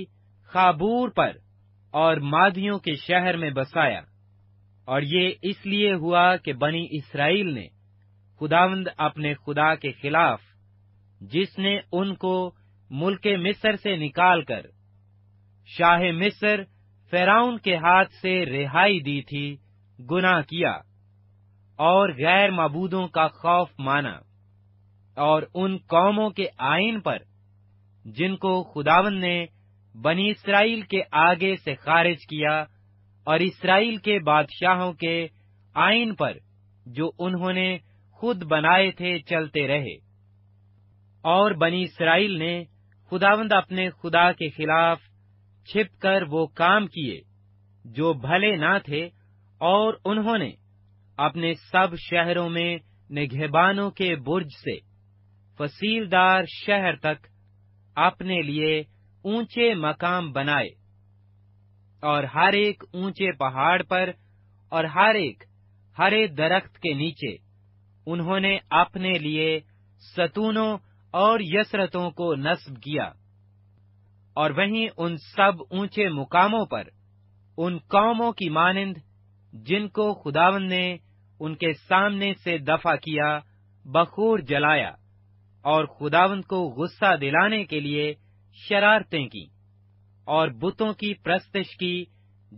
खाबूर पर और मादियों के शहर में बसाया और ये इसलिए हुआ कि बनी इसराइल ने खुदावंद अपने खुदा के खिलाफ जिसने उनको मुल्के मिस्र से निकालकर शाह मिस्र फेराउन के हाथ से रिहाई दी थी गुनाह किया और गैर मबूदों का खौफ माना और उन कौमों के आइन पर जिनको खुदावन ने बनी इसराइल के आगे से खारिज किया और इसराइल के बादशाहों के आइन पर जो उन्होंने खुद बनाए थे चलते रहे और बनी इसराइल ने खुदावंद अपने खुदा के खिलाफ छिपकर वो काम किए जो भले ना थे और उन्होंने अपने सब शहरों में निगहबानों के बुर्ज से फसीलदार शहर तक अपने लिए ऊंचे मकाम बनाए और हर एक ऊंचे पहाड़ पर और हर एक हरे दरख्त के नीचे उन्होंने अपने लिए सतूनों और यसरतों को नस्ब किया और वहीं उन सब ऊंचे मुकामों पर उन कौमों की मानिंद जिनको खुदावन ने उनके सामने से दफा किया बखूर जलाया और खुदावन को गुस्सा दिलाने के लिए शरारतें की और बुतों की प्रस्तिश की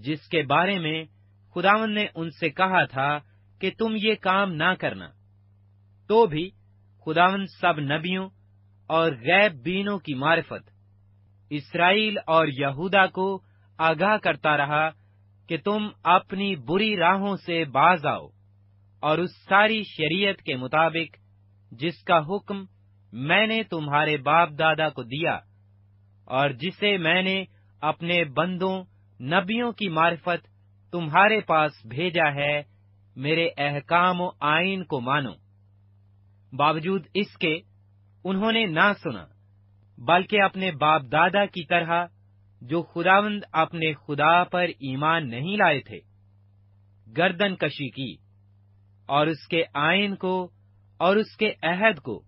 जिसके बारे में खुदावन ने उनसे कहा था कि तुम ये काम ना करना तो भी खुदावन सब नबियों और गैब बीनों की मार्फत इसराइल और यहूदा को आगाह करता रहा कि तुम अपनी बुरी राहों से बाज आओ और उस सारी शरीयत के मुताबिक जिसका हुक्म मैंने तुम्हारे बाप दादा को दिया और जिसे मैंने अपने बंदों नबियों की मार्फत तुम्हारे पास भेजा है मेरे अहकाम आइन को मानो बावजूद इसके उन्होंने ना सुना बल्कि अपने बाप दादा की तरह जो खुदावंद अपने खुदा पर ईमान नहीं लाए थे गर्दन कशी की और उसके आयन को और उसके अहद को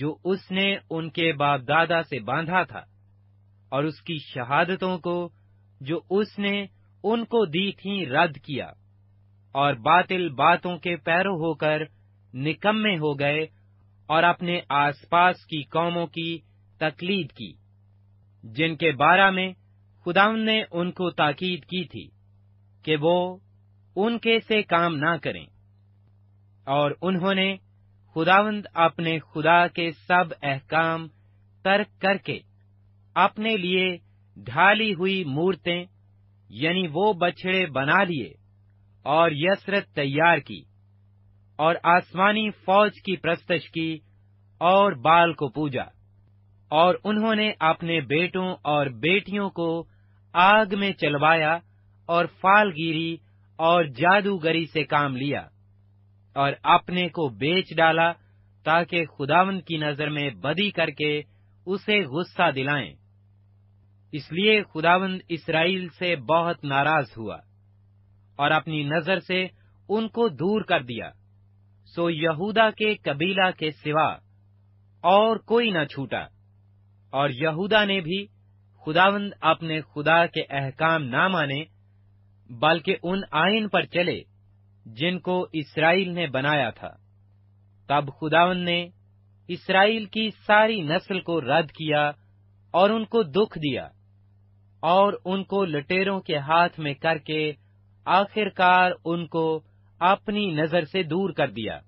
जो उसने उनके बाप दादा से बांधा था और उसकी शहादतों को जो उसने उनको दी थी रद्द किया और बातिल बातों के पैरों होकर निकम्मे हो गए और अपने आसपास की कौमों की तकलीद की जिनके बारे में खुदाम ने उनको ताकीद की थी कि वो उनके से काम ना करें और उन्होंने खुदावंद अपने खुदा के सब अहकाम तर्क करके अपने लिए ढाली हुई मूर्तें यानी वो बछड़े बना लिए और यसरत तैयार की और आसमानी फौज की प्रस्तश की और बाल को पूजा और उन्होंने अपने बेटों और बेटियों को आग में चलवाया और फालगिरी और जादूगरी से काम लिया और अपने को बेच डाला ताकि खुदावंद की नजर में बदी करके उसे गुस्सा दिलाएं इसलिए खुदावंद इसराइल से बहुत नाराज हुआ और अपनी नजर से उनको दूर कर दिया सो यहूदा के कबीला के सिवा और कोई न छूटा और यहूदा ने भी खुदावंद अपने खुदा के अहकाम ना माने बल्कि उन आयन पर चले जिनको इसराइल ने बनाया था तब खुदावंद ने इसराइल की सारी नस्ल को रद्द किया और उनको दुख दिया और उनको लटेरों के हाथ में करके आखिरकार उनको अपनी नजर से दूर कर दिया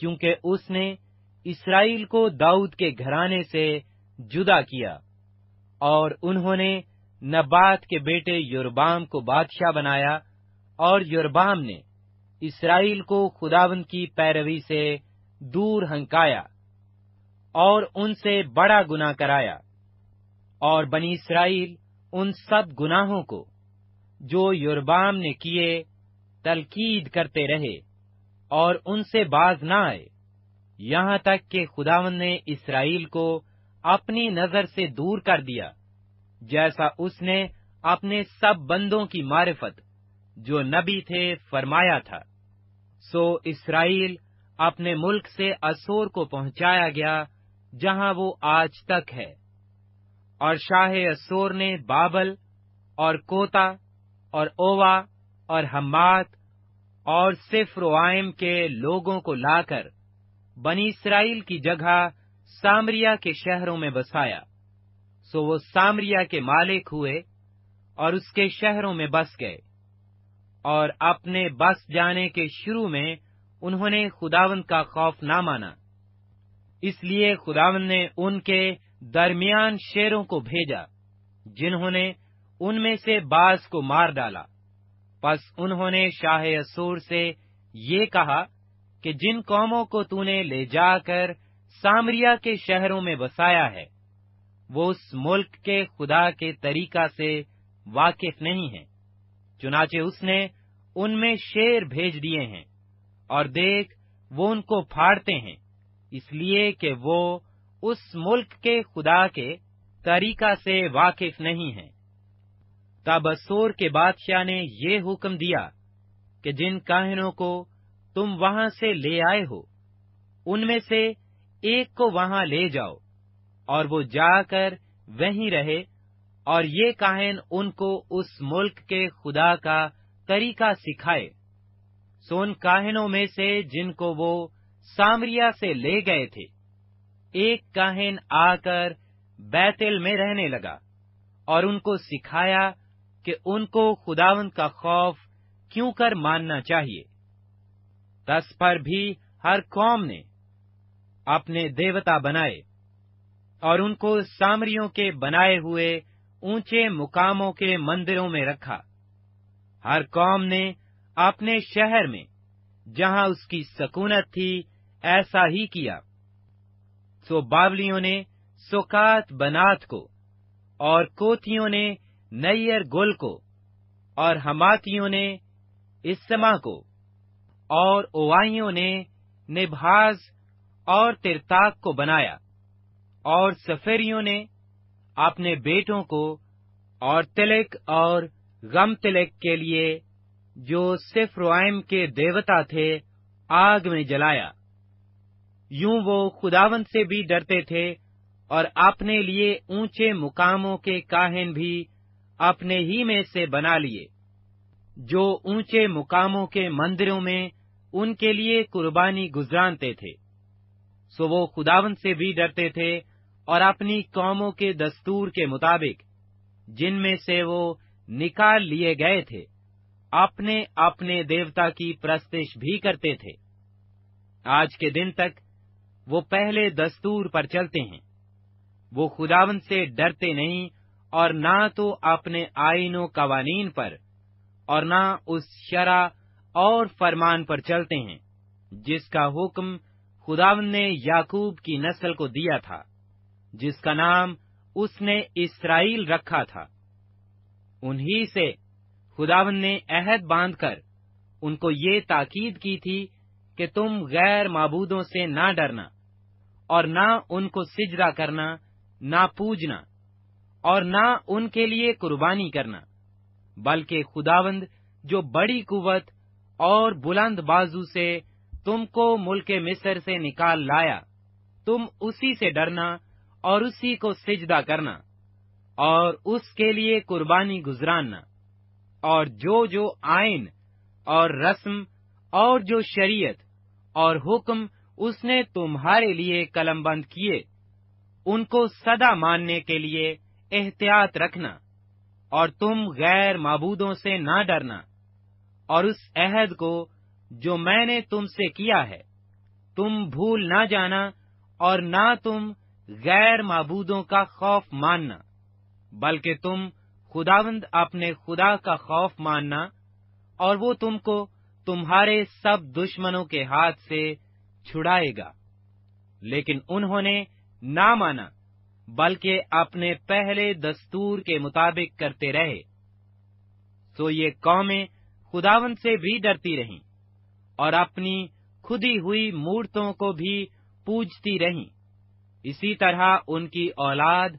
क्योंकि उसने इसराइल को दाऊद के घराने से जुदा किया और उन्होंने नबात के बेटे यूरबाम को बादशाह बनाया और योरबाम ने इसराइल को खुदावन की पैरवी से दूर हंकाया और उनसे बड़ा गुना कराया और बनी इसराइल उन सब गुनाहों को जो युरबाम ने किए तलकीद करते रहे और उनसे बाज न आए यहां तक कि खुदावन ने इसराइल को अपनी नजर से दूर कर दिया जैसा उसने अपने सब बंदों की मारिफत जो नबी थे फरमाया था सो इसराइल अपने मुल्क से असोर को पहुंचाया गया जहां वो आज तक है और शाह असोर ने बाबल और कोता और ओवा और हम्मात और रोआम के लोगों को लाकर बनी इसराइल की जगह सामरिया के शहरों में बसाया सो वो सामरिया के मालिक हुए और उसके शहरों में बस गए और अपने बस जाने के शुरू में उन्होंने खुदावंद का खौफ ना माना इसलिए खुदावंद ने उनके दरमियान शेरों को भेजा जिन्होंने उनमें से बास को मार डाला बस उन्होंने शाह असूर से ये कहा कि जिन कौमों को तूने ले जाकर सामरिया के शहरों में बसाया है वो उस मुल्क के खुदा के तरीका से वाकिफ नहीं है चुनाचे उसने उनमें शेर भेज दिए हैं और देख वो उनको फाड़ते हैं इसलिए कि वो उस मुल्क के खुदा के तरीका से वाकिफ नहीं है तब असूर के बादशाह ने ये हुक्म दिया कि जिन काहिनों को तुम वहां से ले आए हो उनमें से एक को वहां ले जाओ और वो जाकर वहीं रहे और ये काहिन उनको उस मुल्क के खुदा का तरीका सिखाए सो उन काहिनों में से जिनको वो सामरिया से ले गए थे एक काहिन आकर बैतल में रहने लगा और उनको सिखाया कि उनको खुदावंत का खौफ क्यों कर मानना चाहिए तस पर भी हर कौम ने अपने देवता बनाए और उनको सामरियों के बनाए हुए ऊंचे मुकामों के मंदिरों में रखा हर कौम ने अपने शहर में जहां उसकी सकूनत थी ऐसा ही किया सो बावलियों ने सोकात बनात को और कोतियों ने नैयर गोल को और हमातियों ने इस्समा को और ओवाइयों ने निभाज और तिरताक को बनाया और सफेरियों ने अपने बेटों को और तिलक और गम तिलक के लिए जो सिफ्रोइम के देवता थे आग में जलाया यूं वो खुदावन से भी डरते थे और अपने लिए ऊंचे मुकामों के काहिन भी अपने ही में से बना लिए जो ऊंचे मुकामों के मंदिरों में उनके लिए कुर्बानी गुजरानते थे सो वो खुदावन से भी डरते थे और अपनी कौमों के दस्तूर के मुताबिक जिनमें से वो निकाल लिए गए थे अपने अपने देवता की प्रस्तिश भी करते थे आज के दिन तक वो पहले दस्तूर पर चलते हैं वो खुदावन से डरते नहीं और ना तो अपने आइनो कवानीन पर और ना उस शरा और फरमान पर चलते हैं जिसका हुक्म खुदावन ने याकूब की नस्ल को दिया था जिसका नाम उसने इसराइल रखा था उन्हीं से खुदावन ने अहद बांधकर उनको ये ताकीद की थी कि तुम गैर माबूदों से ना डरना और ना उनको सिजदा करना ना पूजना और ना उनके लिए कुर्बानी करना बल्कि खुदावंद जो बड़ी कुवत और बुलंद बाजू से तुमको मुल्क मिस्र से निकाल लाया तुम उसी से डरना और उसी को सिजदा करना और उसके लिए कुर्बानी गुजराना और जो जो आयन और रस्म और जो शरीयत और हुक्म उसने तुम्हारे लिए कलम बंद किए उनको सदा मानने के लिए एहतियात रखना और तुम गैर मबूदों से ना डरना और उस अहद को जो मैंने तुमसे किया है तुम भूल ना जाना और ना तुम गैर मबूदों का खौफ मानना बल्कि तुम खुदावंद अपने खुदा का खौफ मानना और वो तुमको तुम्हारे सब दुश्मनों के हाथ से छुड़ाएगा लेकिन उन्होंने ना माना बल्कि अपने पहले दस्तूर के मुताबिक करते रहे तो ये कौमें खुदावन से भी डरती रहीं और अपनी खुदी हुई मूर्तों को भी पूजती रहीं इसी तरह उनकी औलाद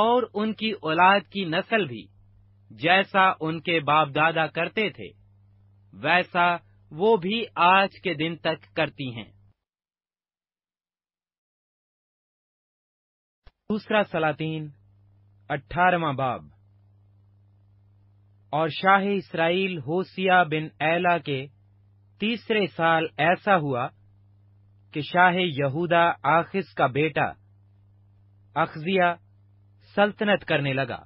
और उनकी औलाद की नस्ल भी जैसा उनके बाप दादा करते थे वैसा वो भी आज के दिन तक करती हैं दूसरा सलातीन अठारवा बाब और शाह इसराइल होसिया बिन एला के तीसरे साल ऐसा हुआ कि शाह यहूदा आखिस का बेटा अखजिया सल्तनत करने लगा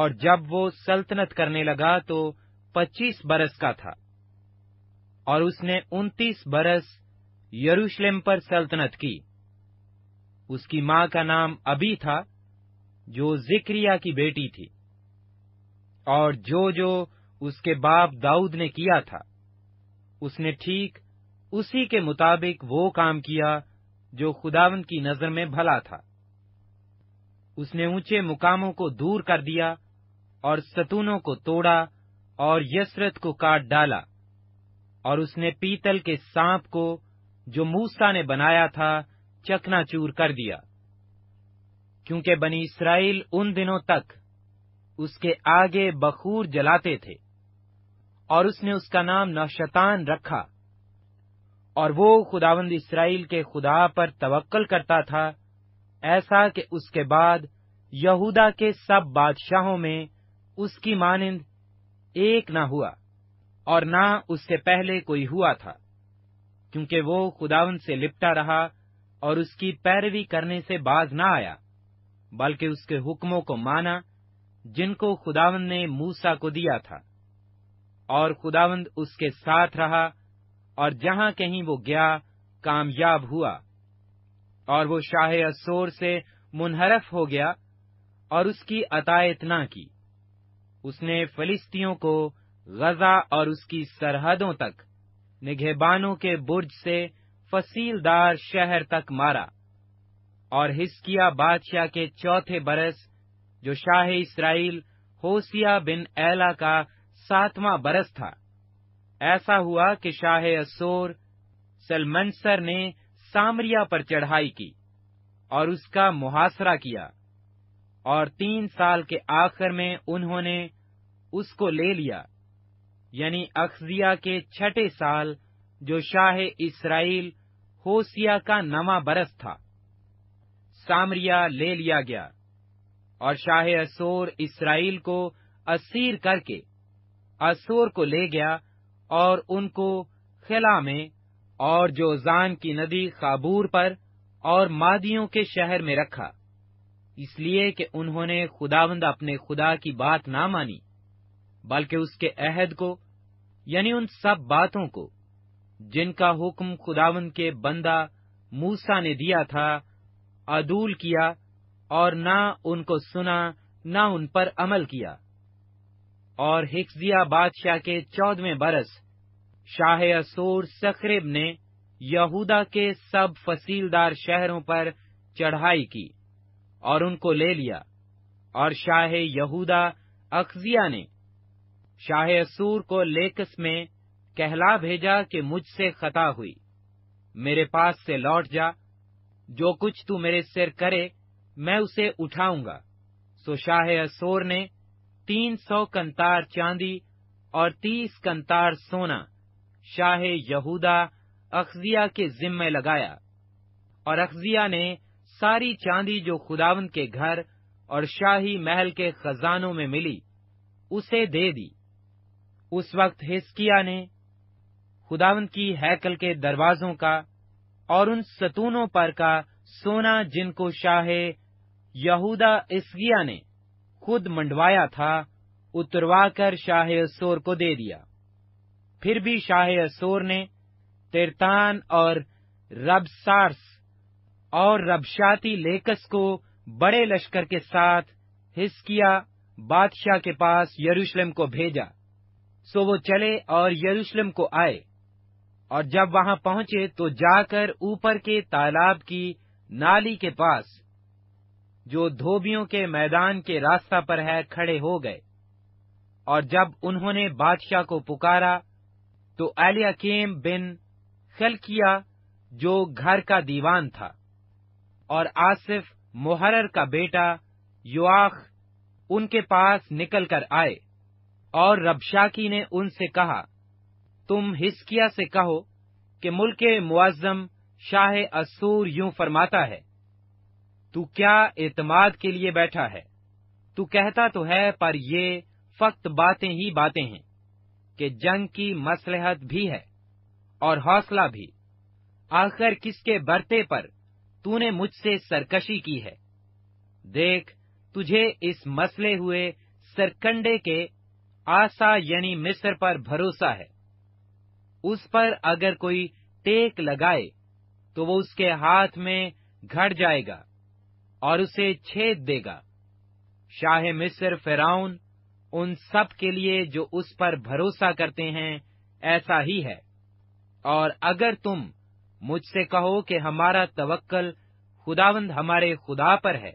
और जब वो सल्तनत करने लगा तो 25 बरस का था और उसने 29 बरस यरूशलेम पर सल्तनत की उसकी मां का नाम अभी था जो जिक्रिया की बेटी थी और जो जो उसके बाप दाऊद ने किया था उसने ठीक उसी के मुताबिक वो काम किया जो खुदावन की नजर में भला था उसने ऊंचे मुकामों को दूर कर दिया और सतूनों को तोड़ा और यसरत को काट डाला और उसने पीतल के सांप को जो मूसा ने बनाया था चकनाचूर कर दिया क्योंकि बनी इसराइल उन दिनों तक उसके आगे बखूर जलाते थे और उसने उसका नाम नौशतान रखा और वो खुदावंद इसराइल के खुदा पर तवक्ल करता था ऐसा कि उसके बाद यहूदा के सब बादशाहों में उसकी मानिंद एक ना हुआ और ना उससे पहले कोई हुआ था क्योंकि वो खुदावंद से लिपटा रहा और उसकी पैरवी करने से बाज न आया बल्कि उसके हुक्मों को माना जिनको खुदावंद ने मूसा को दिया था और खुदावंद उसके साथ रहा और जहां कहीं वो गया कामयाब हुआ और वो शाह असोर से मुनहरफ हो गया और उसकी अतायत ना की उसने फलिस्तियों को गजा और उसकी सरहदों तक निघेबानों के बुर्ज से फसीलदार शहर तक मारा और हिस्किया बादशाह के चौथे बरस जो शाह इसराइल होसिया बिन एला का सातवां बरस था ऐसा हुआ कि शाह असोर सलमनसर ने सामरिया पर चढ़ाई की और उसका मुहासरा किया और तीन साल के आखिर में उन्होंने उसको ले लिया यानी अखजिया के छठे साल जो शाह इसराइल होसिया का नवा बरस था सामरिया ले लिया गया और शाह असोर इसराइल को असीर करके असोर को ले गया और उनको खिला में और जोजान की नदी खाबूर पर और मादियों के शहर में रखा इसलिए कि उन्होंने खुदावंद अपने खुदा की बात ना मानी बल्कि उसके अहद को यानी उन सब बातों को जिनका हुक्म खुदावन के बंदा मूसा ने दिया था अदूल किया और ना उनको सुना ना उन पर अमल किया और हिक्सिया बादशाह के चौदवें बरस शाह असूर सखरेब ने यहूदा के सब फसीलदार शहरों पर चढ़ाई की और उनको ले लिया और शाह यहूदा अखजिया ने शाह असूर को लेकस में कहला भेजा कि मुझसे खता हुई मेरे पास से लौट जा जो कुछ तू मेरे सिर करे मैं उसे उठाऊंगा सो शाह असोर ने तीन सौ कंतार चांदी और तीस कंतार सोना शाह यहूदा अखजिया के जिम्मे लगाया और अखजिया ने सारी चांदी जो खुदावन के घर और शाही महल के खजानों में मिली उसे दे दी उस वक्त हिस्किया ने खुदावंत की हैकल के दरवाजों का और उन सतूनों पर का सोना जिनको शाह यहूदा इसगिया ने खुद मंडवाया था उतरवा कर शाह असोर को दे दिया फिर भी शाह असोर ने तिरतान और रबसार्स और रबशाती लेकस को बड़े लश्कर के साथ हिस्किया बादशाह के पास यरूशलेम को भेजा सो वो चले और यरूशलेम को आए और जब वहां पहुंचे तो जाकर ऊपर के तालाब की नाली के पास जो धोबियों के मैदान के रास्ता पर है खड़े हो गए और जब उन्होंने बादशाह को पुकारा तो केम बिन खलकिया जो घर का दीवान था और आसिफ मोहरर का बेटा युआख उनके पास निकलकर आए और रबशाकी ने उनसे कहा तुम हिस्किया से कहो कि मुल्क मुआजम शाह असूर यूं फरमाता है तू क्या एतमाद के लिए बैठा है तू कहता तो है पर ये फक्त बातें ही बातें हैं कि जंग की मसलहत भी है और हौसला भी आखिर किसके बरते पर तूने मुझसे सरकशी की है देख तुझे इस मसले हुए सरकंडे के आसा यानी मिस्र पर भरोसा है उस पर अगर कोई टेक लगाए तो वो उसके हाथ में घट जाएगा और उसे छेद देगा शाह मिस्र फेराउन उन सब के लिए जो उस पर भरोसा करते हैं ऐसा ही है और अगर तुम मुझसे कहो कि हमारा तवक्कल खुदावंद हमारे खुदा पर है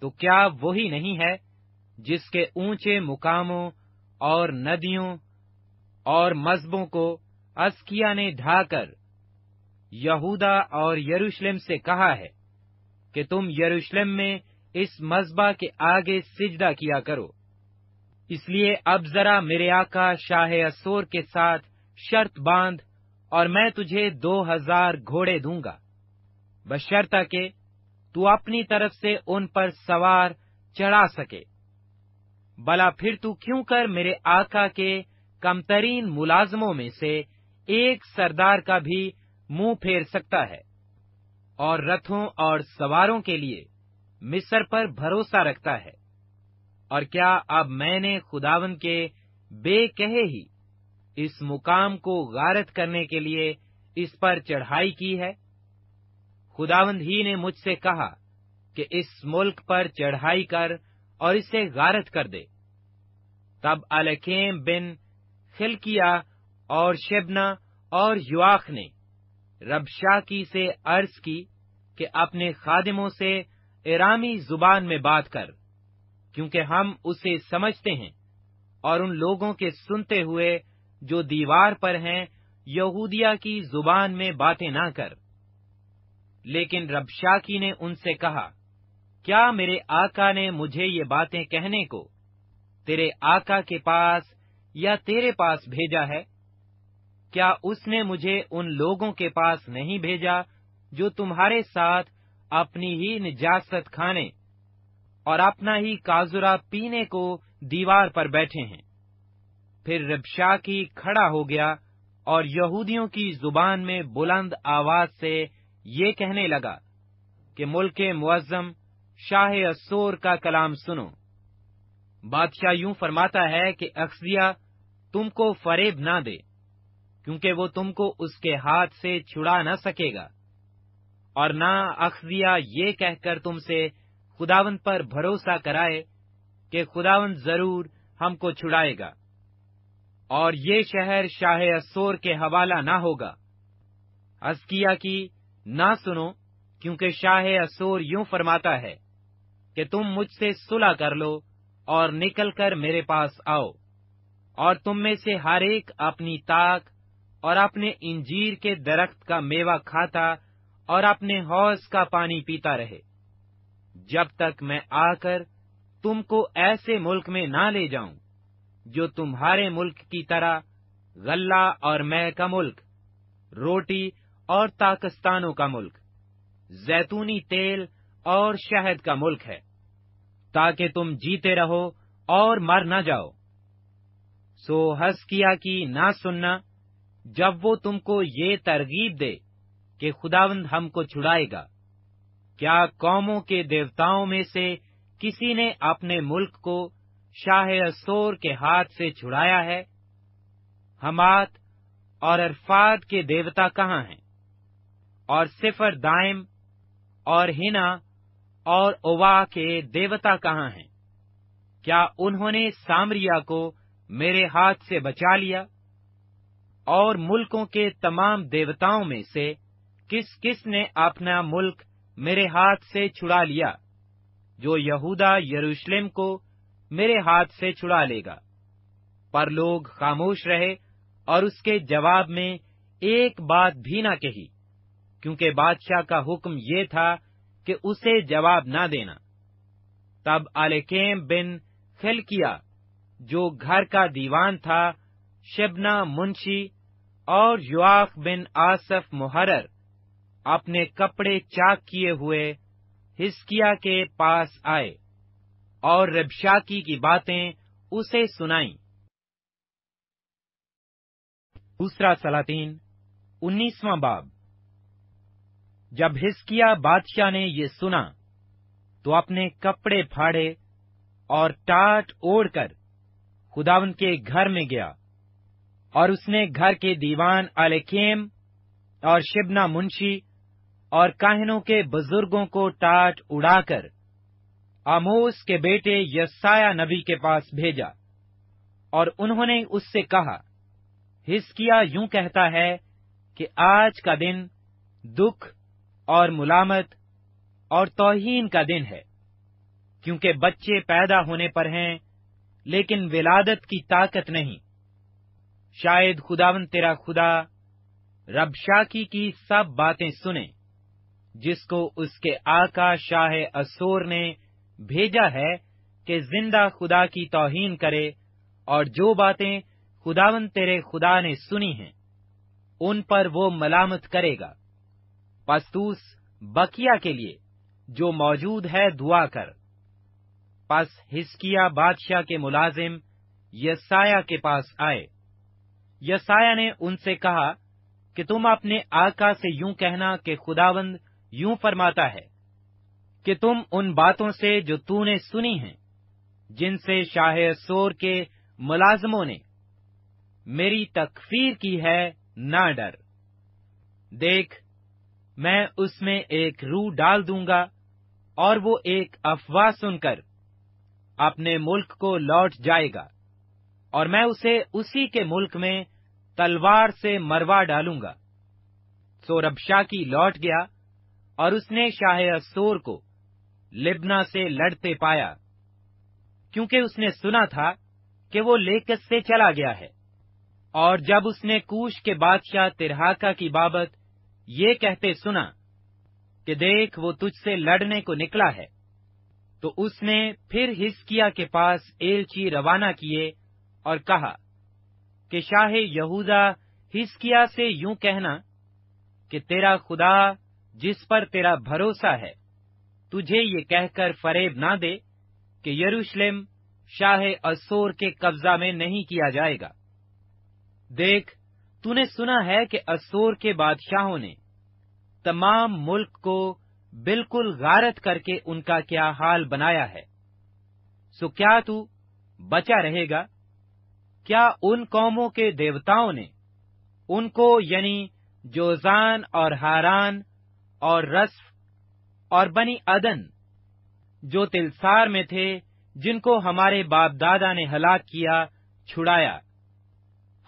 तो क्या वही नहीं है जिसके ऊंचे मुकामों और नदियों और मजबों को अस्किया ने ढाकर यहूदा और यरूशलेम से कहा है कि तुम यरूशलेम में इस मजबा के आगे सिजदा किया करो इसलिए अब जरा मेरे आका शाह असोर के साथ शर्त बांध और मैं तुझे दो हजार घोड़े दूंगा बशर्ता के तू अपनी तरफ से उन पर सवार चढ़ा सके भला फिर तू क्यों कर मेरे आका के कमतरीन मुलाजमों में से एक सरदार का भी मुंह फेर सकता है और रथों और सवारों के लिए मिस्र पर भरोसा रखता है और क्या अब मैंने खुदावन के बेकहे ही इस मुकाम को गारत करने के लिए इस पर चढ़ाई की है खुदावंद ही ने मुझसे कहा कि इस मुल्क पर चढ़ाई कर और इसे गारत कर दे तब अलखेम बिन खिलकिया और शेबना और युवाख ने रबशाकी से अर्ज की कि अपने खादिमों से इरामी जुबान में बात कर क्योंकि हम उसे समझते हैं और उन लोगों के सुनते हुए जो दीवार पर हैं यहूदिया की जुबान में बातें ना कर लेकिन रबशाकी ने उनसे कहा क्या मेरे आका ने मुझे ये बातें कहने को तेरे आका के पास या तेरे पास भेजा है क्या उसने मुझे उन लोगों के पास नहीं भेजा जो तुम्हारे साथ अपनी ही निजात खाने और अपना ही काजुरा पीने को दीवार पर बैठे हैं फिर रबशाकी खड़ा हो गया और यहूदियों की जुबान में बुलंद आवाज से ये कहने लगा कि मुल्क मुआजम शाह असोर का कलाम सुनो बादशाह यूं फरमाता है कि अक्सिया तुमको फरेब ना दे क्योंकि वो तुमको उसके हाथ से छुड़ा न सकेगा और ना अखजिया ये कहकर तुमसे खुदावन पर भरोसा कराए कि खुदावन जरूर हमको छुड़ाएगा और ये शहर शाह असोर के हवाला ना होगा अस्किया की ना सुनो क्योंकि शाह असोर यूं फरमाता है कि तुम मुझसे सुलह कर लो और निकलकर मेरे पास आओ और तुम में से हर एक अपनी ताक और आपने इंजीर के दरख्त का मेवा खाता और अपने हौज का पानी पीता रहे जब तक मैं आकर तुमको ऐसे मुल्क में ना ले जाऊं जो तुम्हारे मुल्क की तरह गल्ला और मैं का मुल्क रोटी और ताकस्तानों का मुल्क जैतूनी तेल और शहद का मुल्क है ताकि तुम जीते रहो और मर न जाओ सो हसकिया की ना सुनना जब वो तुमको ये तरगीब दे कि खुदावंद हमको छुड़ाएगा क्या कौमों के देवताओं में से किसी ने अपने मुल्क को शाह असोर के हाथ से छुड़ाया है हमात और अरफात के देवता कहाँ हैं और सिफर दायम और हिना और ओवा के देवता कहाँ हैं क्या उन्होंने सामरिया को मेरे हाथ से बचा लिया और मुल्कों के तमाम देवताओं में से किस किस ने अपना मुल्क मेरे हाथ से छुड़ा लिया जो यहूदा यरूशलेम को मेरे हाथ से छुड़ा लेगा पर लोग खामोश रहे और उसके जवाब में एक बात भी ना कही क्योंकि बादशाह का हुक्म ये था कि उसे जवाब ना देना तब अलेकेम बिन खिलकिया जो घर का दीवान था शबना मुंशी और युआक बिन आसफ मुहरर अपने कपड़े चाक किए हुए हिस्किया के पास आए और रबशाकी की बातें उसे सुनाई दूसरा सलातीन उन्नीसवां बाब जब हिस्किया बादशाह ने ये सुना तो अपने कपड़े फाड़े और टाट ओढ़कर खुदावन के घर में गया और उसने घर के दीवान अलेखेम और शिबना मुंशी और काहनों के बुजुर्गों को टाट उड़ाकर आमोस के बेटे यस्साया नबी के पास भेजा और उन्होंने उससे कहा हिस्किया यूं कहता है कि आज का दिन दुख और मुलामत और तोहीन का दिन है क्योंकि बच्चे पैदा होने पर हैं लेकिन विलादत की ताकत नहीं शायद खुदावन तेरा खुदा रबशाकी की सब बातें सुने जिसको उसके आका शाह असोर ने भेजा है कि जिंदा खुदा की तोहीन करे और जो बातें खुदावन तेरे खुदा ने सुनी हैं उन पर वो मलामत करेगा पस्तूस बकिया के लिए जो मौजूद है दुआ कर पस हिस्किया बादशाह के मुलाजिम यसाया के पास आए यसाया ने उनसे कहा कि तुम अपने आका से यूं कहना कि खुदावंद यूं फरमाता है कि तुम उन बातों से जो तूने सुनी हैं जिनसे शाह सोर के मुलाजमों ने मेरी तकफीर की है ना डर देख मैं उसमें एक रूह डाल दूंगा और वो एक अफवाह सुनकर अपने मुल्क को लौट जाएगा और मैं उसे उसी के मुल्क में तलवार से मरवा डालूंगा सो रबशाकी लौट गया और उसने शाह असूर को लिबना से लड़ते पाया क्योंकि उसने सुना था कि वो लेकस से चला गया है और जब उसने कूश के बादशाह तिरहाका की बाबत ये कहते सुना कि देख वो तुझसे लड़ने को निकला है तो उसने फिर हिस्किया के पास एलची रवाना किए और कहा कि शाह यहूदा हिस्किया से यूं कहना कि तेरा खुदा जिस पर तेरा भरोसा है तुझे ये कहकर फरेब ना दे कि यरूशलेम शाह असोर के कब्जा में नहीं किया जाएगा देख तूने सुना है कि असोर के बादशाहों ने तमाम मुल्क को बिल्कुल गारत करके उनका क्या हाल बनाया है सो क्या तू बचा रहेगा क्या उन कौमों के देवताओं ने उनको यानी जोजान और हारान और रस्फ और बनी अदन जो तिलसार में थे जिनको हमारे बाप दादा ने हलाक किया छुड़ाया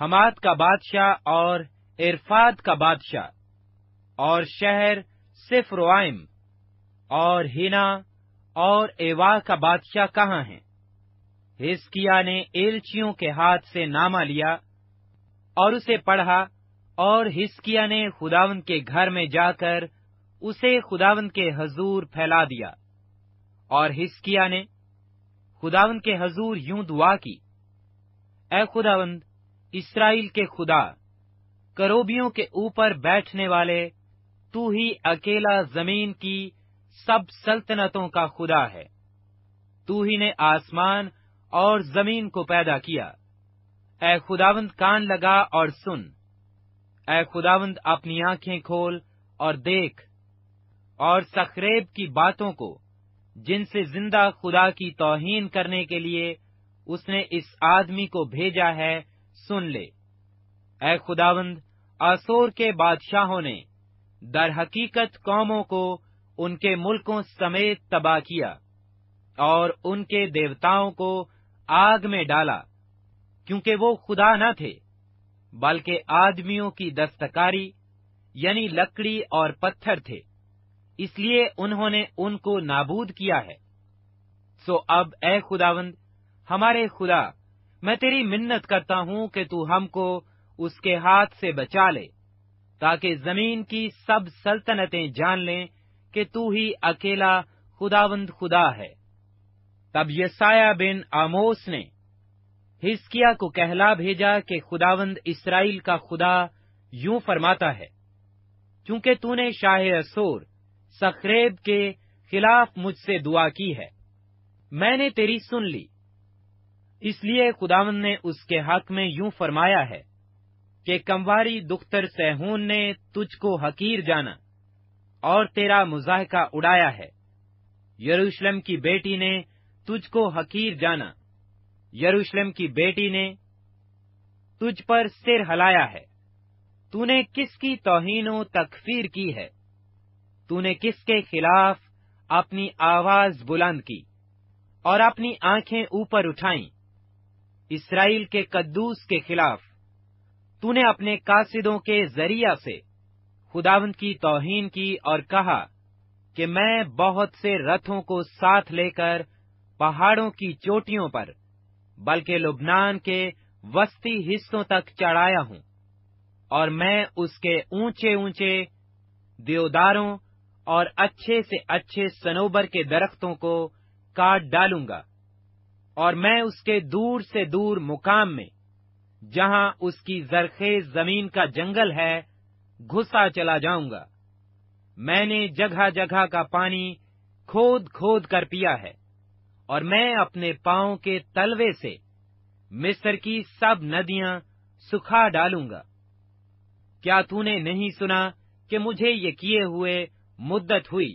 हमाद का बादशाह और इरफाद का बादशाह और शहर सिफरोम और हिना और एवा का बादशाह कहाँ है हिस्किया ने एलचियों के हाथ से नामा लिया और उसे पढ़ा और हिस्किया ने खुदावन के घर में जाकर उसे खुदावन के हजूर फैला दिया और हिस्किया ने खुदावन के हजूर यूं दुआ की ए खुदावंद इसराइल के खुदा करोबियों के ऊपर बैठने वाले तू ही अकेला जमीन की सब सल्तनतों का खुदा है तू ही ने आसमान और जमीन को पैदा किया ए खुदावंद कान लगा और सुन ए खुदावंद अपनी आंखें खोल और देख और सखरेब की बातों को जिनसे जिंदा खुदा की तोहीन करने के लिए उसने इस आदमी को भेजा है सुन ले ए खुदावंद आसोर के बादशाहों ने दर हकीकत कौमों को उनके मुल्कों समेत तबाह किया और उनके देवताओं को आग में डाला क्योंकि वो खुदा न थे बल्कि आदमियों की दस्तकारी यानी लकड़ी और पत्थर थे इसलिए उन्होंने उनको नाबूद किया है सो अब ए खुदावंद हमारे खुदा मैं तेरी मिन्नत करता हूं कि तू हमको उसके हाथ से बचा ले ताकि जमीन की सब सल्तनतें जान लें कि तू ही अकेला खुदावंद खुदा है तब यसाया बिन आमोस ने हिस्किया को कहला भेजा कि खुदावंद इसराइल का खुदा यूं फरमाता है क्योंकि तूने शाह असोर सखरेब के खिलाफ मुझसे दुआ की है मैंने तेरी सुन ली इसलिए खुदावन ने उसके हक में यूं फरमाया है कि कमवारी दुख्तर सहून ने तुझको हकीर जाना और तेरा मुजाहका उड़ाया है यरूशलेम की बेटी ने तुझको हकीर जाना यरूशलेम की बेटी ने तुझ पर सिर हलाया है तूने किसकी तोहिनो तकफीर की है तूने किसके खिलाफ अपनी आवाज बुलंद की और अपनी आंखें ऊपर उठाई इसराइल के कद्दूस के खिलाफ तूने अपने कासिदों के जरिया से खुदावंत की तोहिन की और कहा कि मैं बहुत से रथों को साथ लेकर पहाड़ों की चोटियों पर बल्कि लुबनान के वस्ती हिस्सों तक चढ़ाया हूं और मैं उसके ऊंचे ऊंचे देवदारों और अच्छे से अच्छे सनोबर के दरख्तों को काट डालूंगा और मैं उसके दूर से दूर मुकाम में जहां उसकी जरखेज जमीन का जंगल है घुसा चला जाऊंगा मैंने जगह जगह का पानी खोद खोद कर पिया है और मैं अपने पाओ के तलवे से मिस्र की सब नदियां सुखा डालूंगा क्या तूने नहीं सुना कि मुझे ये किए हुए मुद्दत हुई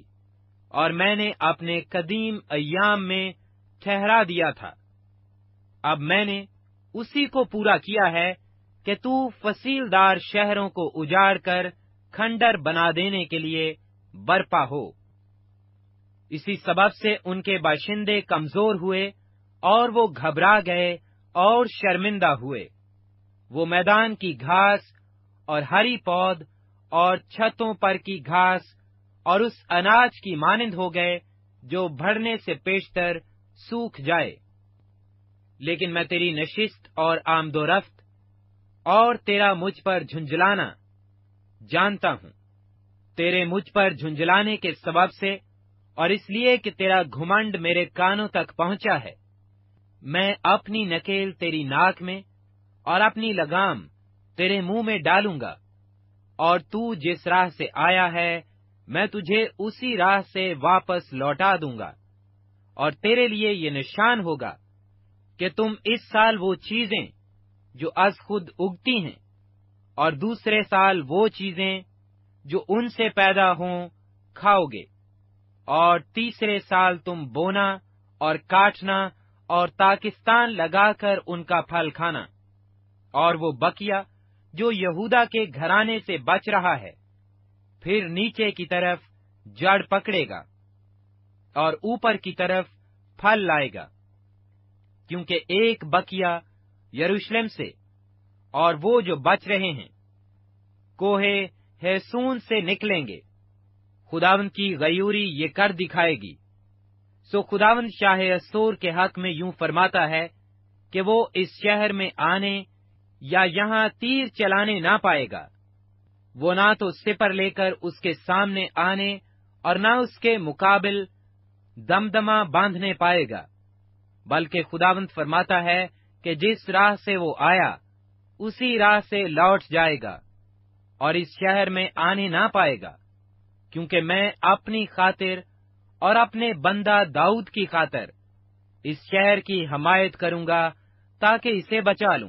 और मैंने अपने कदीम अयाम में ठहरा दिया था अब मैंने उसी को पूरा किया है कि तू फसीलदार शहरों को उजाड़ कर खंडर बना देने के लिए बर्पा हो इसी सबब से उनके बाशिंदे कमजोर हुए और वो घबरा गए और शर्मिंदा हुए वो मैदान की घास और हरी पौध और छतों पर की घास और उस अनाज की मानिंद हो गए जो भरने से पेशतर सूख जाए लेकिन मैं तेरी नशिस्त और आमदोरफ्त और तेरा मुझ पर झुंझलाना जानता हूं तेरे मुझ पर झुंझलाने के सबब से और इसलिए कि तेरा घुमंड मेरे कानों तक पहुंचा है मैं अपनी नकेल तेरी नाक में और अपनी लगाम तेरे मुंह में डालूंगा और तू जिस राह से आया है मैं तुझे उसी राह से वापस लौटा दूंगा और तेरे लिए ये निशान होगा कि तुम इस साल वो चीजें जो अज खुद उगती हैं और दूसरे साल वो चीजें जो उनसे पैदा हों खाओगे और तीसरे साल तुम बोना और काटना और ताकिस्तान लगाकर उनका फल खाना और वो बकिया जो यहूदा के घराने से बच रहा है फिर नीचे की तरफ जड़ पकड़ेगा और ऊपर की तरफ फल लाएगा क्योंकि एक बकिया यरूशलेम से और वो जो बच रहे हैं कोहे हैसून से निकलेंगे खुदावन की गयूरी ये कर दिखाएगी सो खुदावन शाह असूर के हक में यूं फरमाता है कि वो इस शहर में आने या यहाँ तीर चलाने ना पाएगा वो ना तो सिपर लेकर उसके सामने आने और ना उसके मुकाबल दमदमा बांधने पाएगा बल्कि खुदावंत फरमाता है कि जिस राह से वो आया उसी राह से लौट जाएगा और इस शहर में आने ना पाएगा क्योंकि मैं अपनी खातिर और अपने बंदा दाऊद की खातिर इस शहर की हमायत करूंगा ताकि इसे बचा लू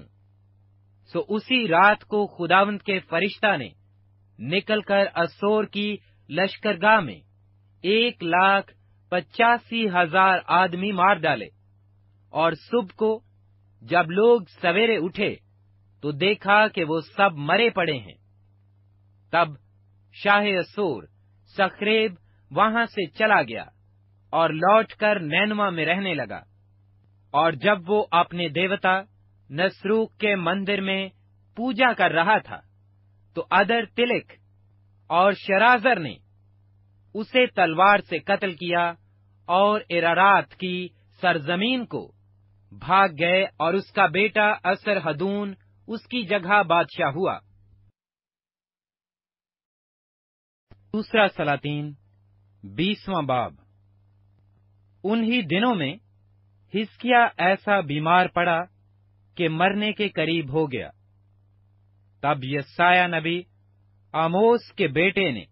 सो उसी रात को खुदावंत के फरिश्ता ने निकलकर असोर की लश्करगाह में एक लाख पचासी हजार आदमी मार डाले और सुबह को जब लोग सवेरे उठे तो देखा कि वो सब मरे पड़े हैं तब शाह असोर सखरेब वहां से चला गया और लौटकर नैनवा में रहने लगा और जब वो अपने देवता नसरूक के मंदिर में पूजा कर रहा था तो अदर तिलिक और शराजर ने उसे तलवार से कत्ल किया और इरारात की सरजमीन को भाग गए और उसका बेटा असर हदून उसकी जगह बादशाह हुआ दूसरा सलातीन बीसवा बाब उन्हीं दिनों में हिस्किया ऐसा बीमार पड़ा कि मरने के करीब हो गया तब साया नबी आमोस के बेटे ने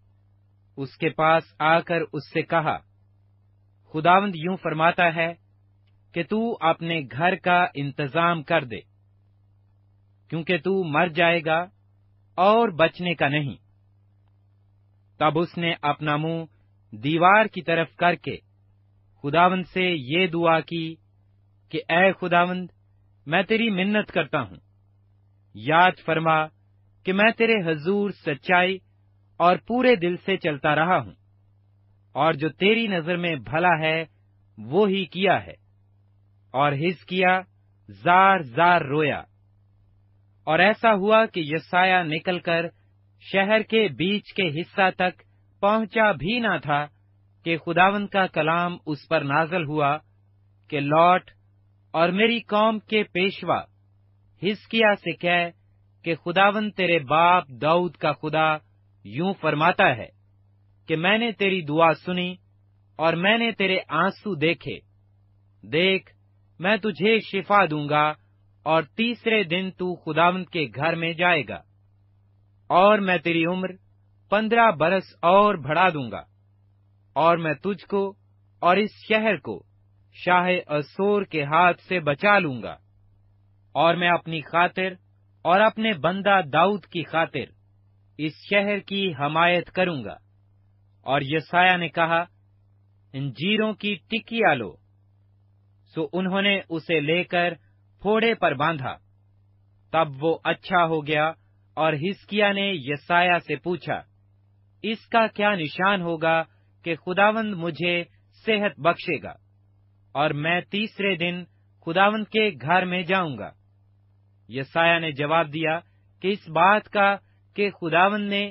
उसके पास आकर उससे कहा खुदावंद यूं फरमाता है कि तू अपने घर का इंतजाम कर दे क्योंकि तू मर जाएगा और बचने का नहीं तब उसने अपना मुंह दीवार की तरफ करके खुदावंद से ये दुआ की कि ऐ खुदावंद मैं तेरी मिन्नत करता हूं याद फरमा कि मैं तेरे हजूर सच्चाई और पूरे दिल से चलता रहा हूं और जो तेरी नजर में भला है वो ही किया है और हिज किया जार जार रोया और ऐसा हुआ कि यसाया निकलकर शहर के बीच के हिस्सा तक पहुंचा भी ना था कि खुदावन का कलाम उस पर नाजल हुआ कि लौट और मेरी कौम के पेशवा हिस्किया से कह कि खुदावन तेरे बाप दाऊद का खुदा यूं फरमाता है कि मैंने तेरी दुआ सुनी और मैंने तेरे आंसू देखे देख मैं तुझे शिफा दूंगा और तीसरे दिन तू खुदावंत के घर में जाएगा और मैं तेरी उम्र पंद्रह बरस और बढ़ा दूंगा और मैं तुझको और इस शहर को शाह असोर के हाथ से बचा लूंगा और मैं अपनी खातिर और अपने बंदा दाऊद की खातिर इस शहर की हमायत करूंगा और यसाया ने कहा इन जीरों की टिक्की लो सो उन्होंने उसे लेकर फोड़े पर बांधा तब वो अच्छा हो गया और हिस्किया ने यसाया से पूछा इसका क्या निशान होगा कि खुदावंद मुझे सेहत बख्शेगा और मैं तीसरे दिन खुदावंद के घर में जाऊंगा यसाया ने जवाब दिया कि इस बात का कि खुदावंद ने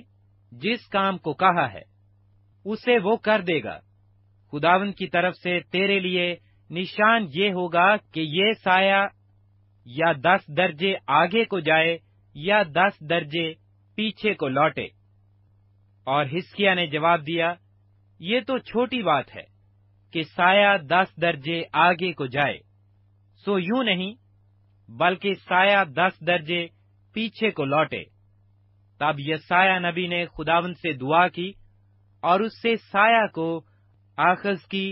जिस काम को कहा है उसे वो कर देगा खुदावंद की तरफ से तेरे लिए निशान ये होगा कि ये साया या दस दर्जे आगे को जाए या दस दर्जे पीछे को लौटे और हिस्किया ने जवाब दिया ये तो छोटी बात है कि साया दस दर्जे आगे को जाए सो यूं नहीं बल्कि साया दस दर्जे पीछे को लौटे तब यसाया नबी ने खुदावन से दुआ की और उससे साया को आखज की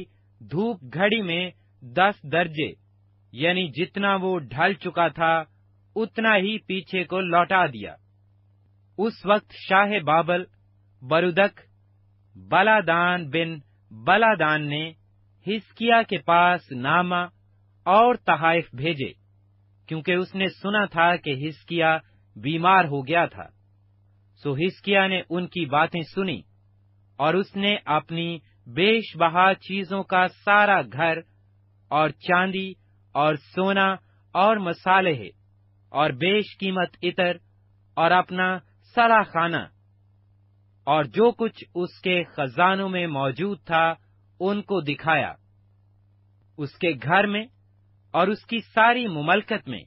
धूप घड़ी में दस दर्जे यानी जितना वो ढल चुका था उतना ही पीछे को लौटा दिया उस वक्त शाह बाबल बरुदक बलादान बिन बलादान ने हिस्किया के पास नामा और तहाइफ भेजे क्योंकि उसने सुना था कि हिस्किया बीमार हो गया था सो हिस्किया ने उनकी बातें सुनी और उसने अपनी बेशबहा चीजों का सारा घर और चांदी और सोना और मसाले और बेश कीमत इतर और अपना सरा खाना और जो कुछ उसके खजानों में मौजूद था उनको दिखाया उसके घर में और उसकी सारी मुमलकत में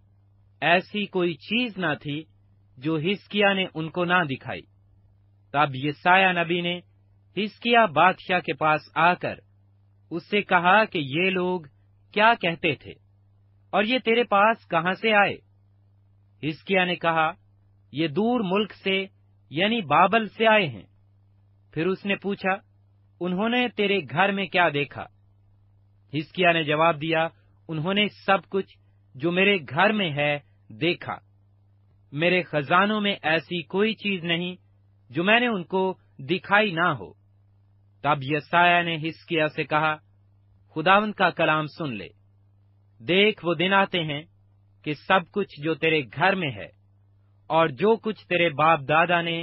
ऐसी कोई चीज ना थी जो हिस्किया ने उनको ना दिखाई तब साया नबी ने हिस्किया बादशाह के पास आकर उससे कहा कि ये लोग क्या कहते थे और ये तेरे पास कहां से आए हिस्किया ने कहा ये दूर मुल्क से यानी बाबल से आए हैं फिर उसने पूछा उन्होंने तेरे घर में क्या देखा हिस्किया ने जवाब दिया उन्होंने सब कुछ जो मेरे घर में है देखा मेरे खजानों में ऐसी कोई चीज नहीं जो मैंने उनको दिखाई ना हो तब यसाया ने हिस्किया से कहा खुदावंत का कलाम सुन ले देख वो दिन आते हैं कि सब कुछ जो तेरे घर में है और जो कुछ तेरे बाप दादा ने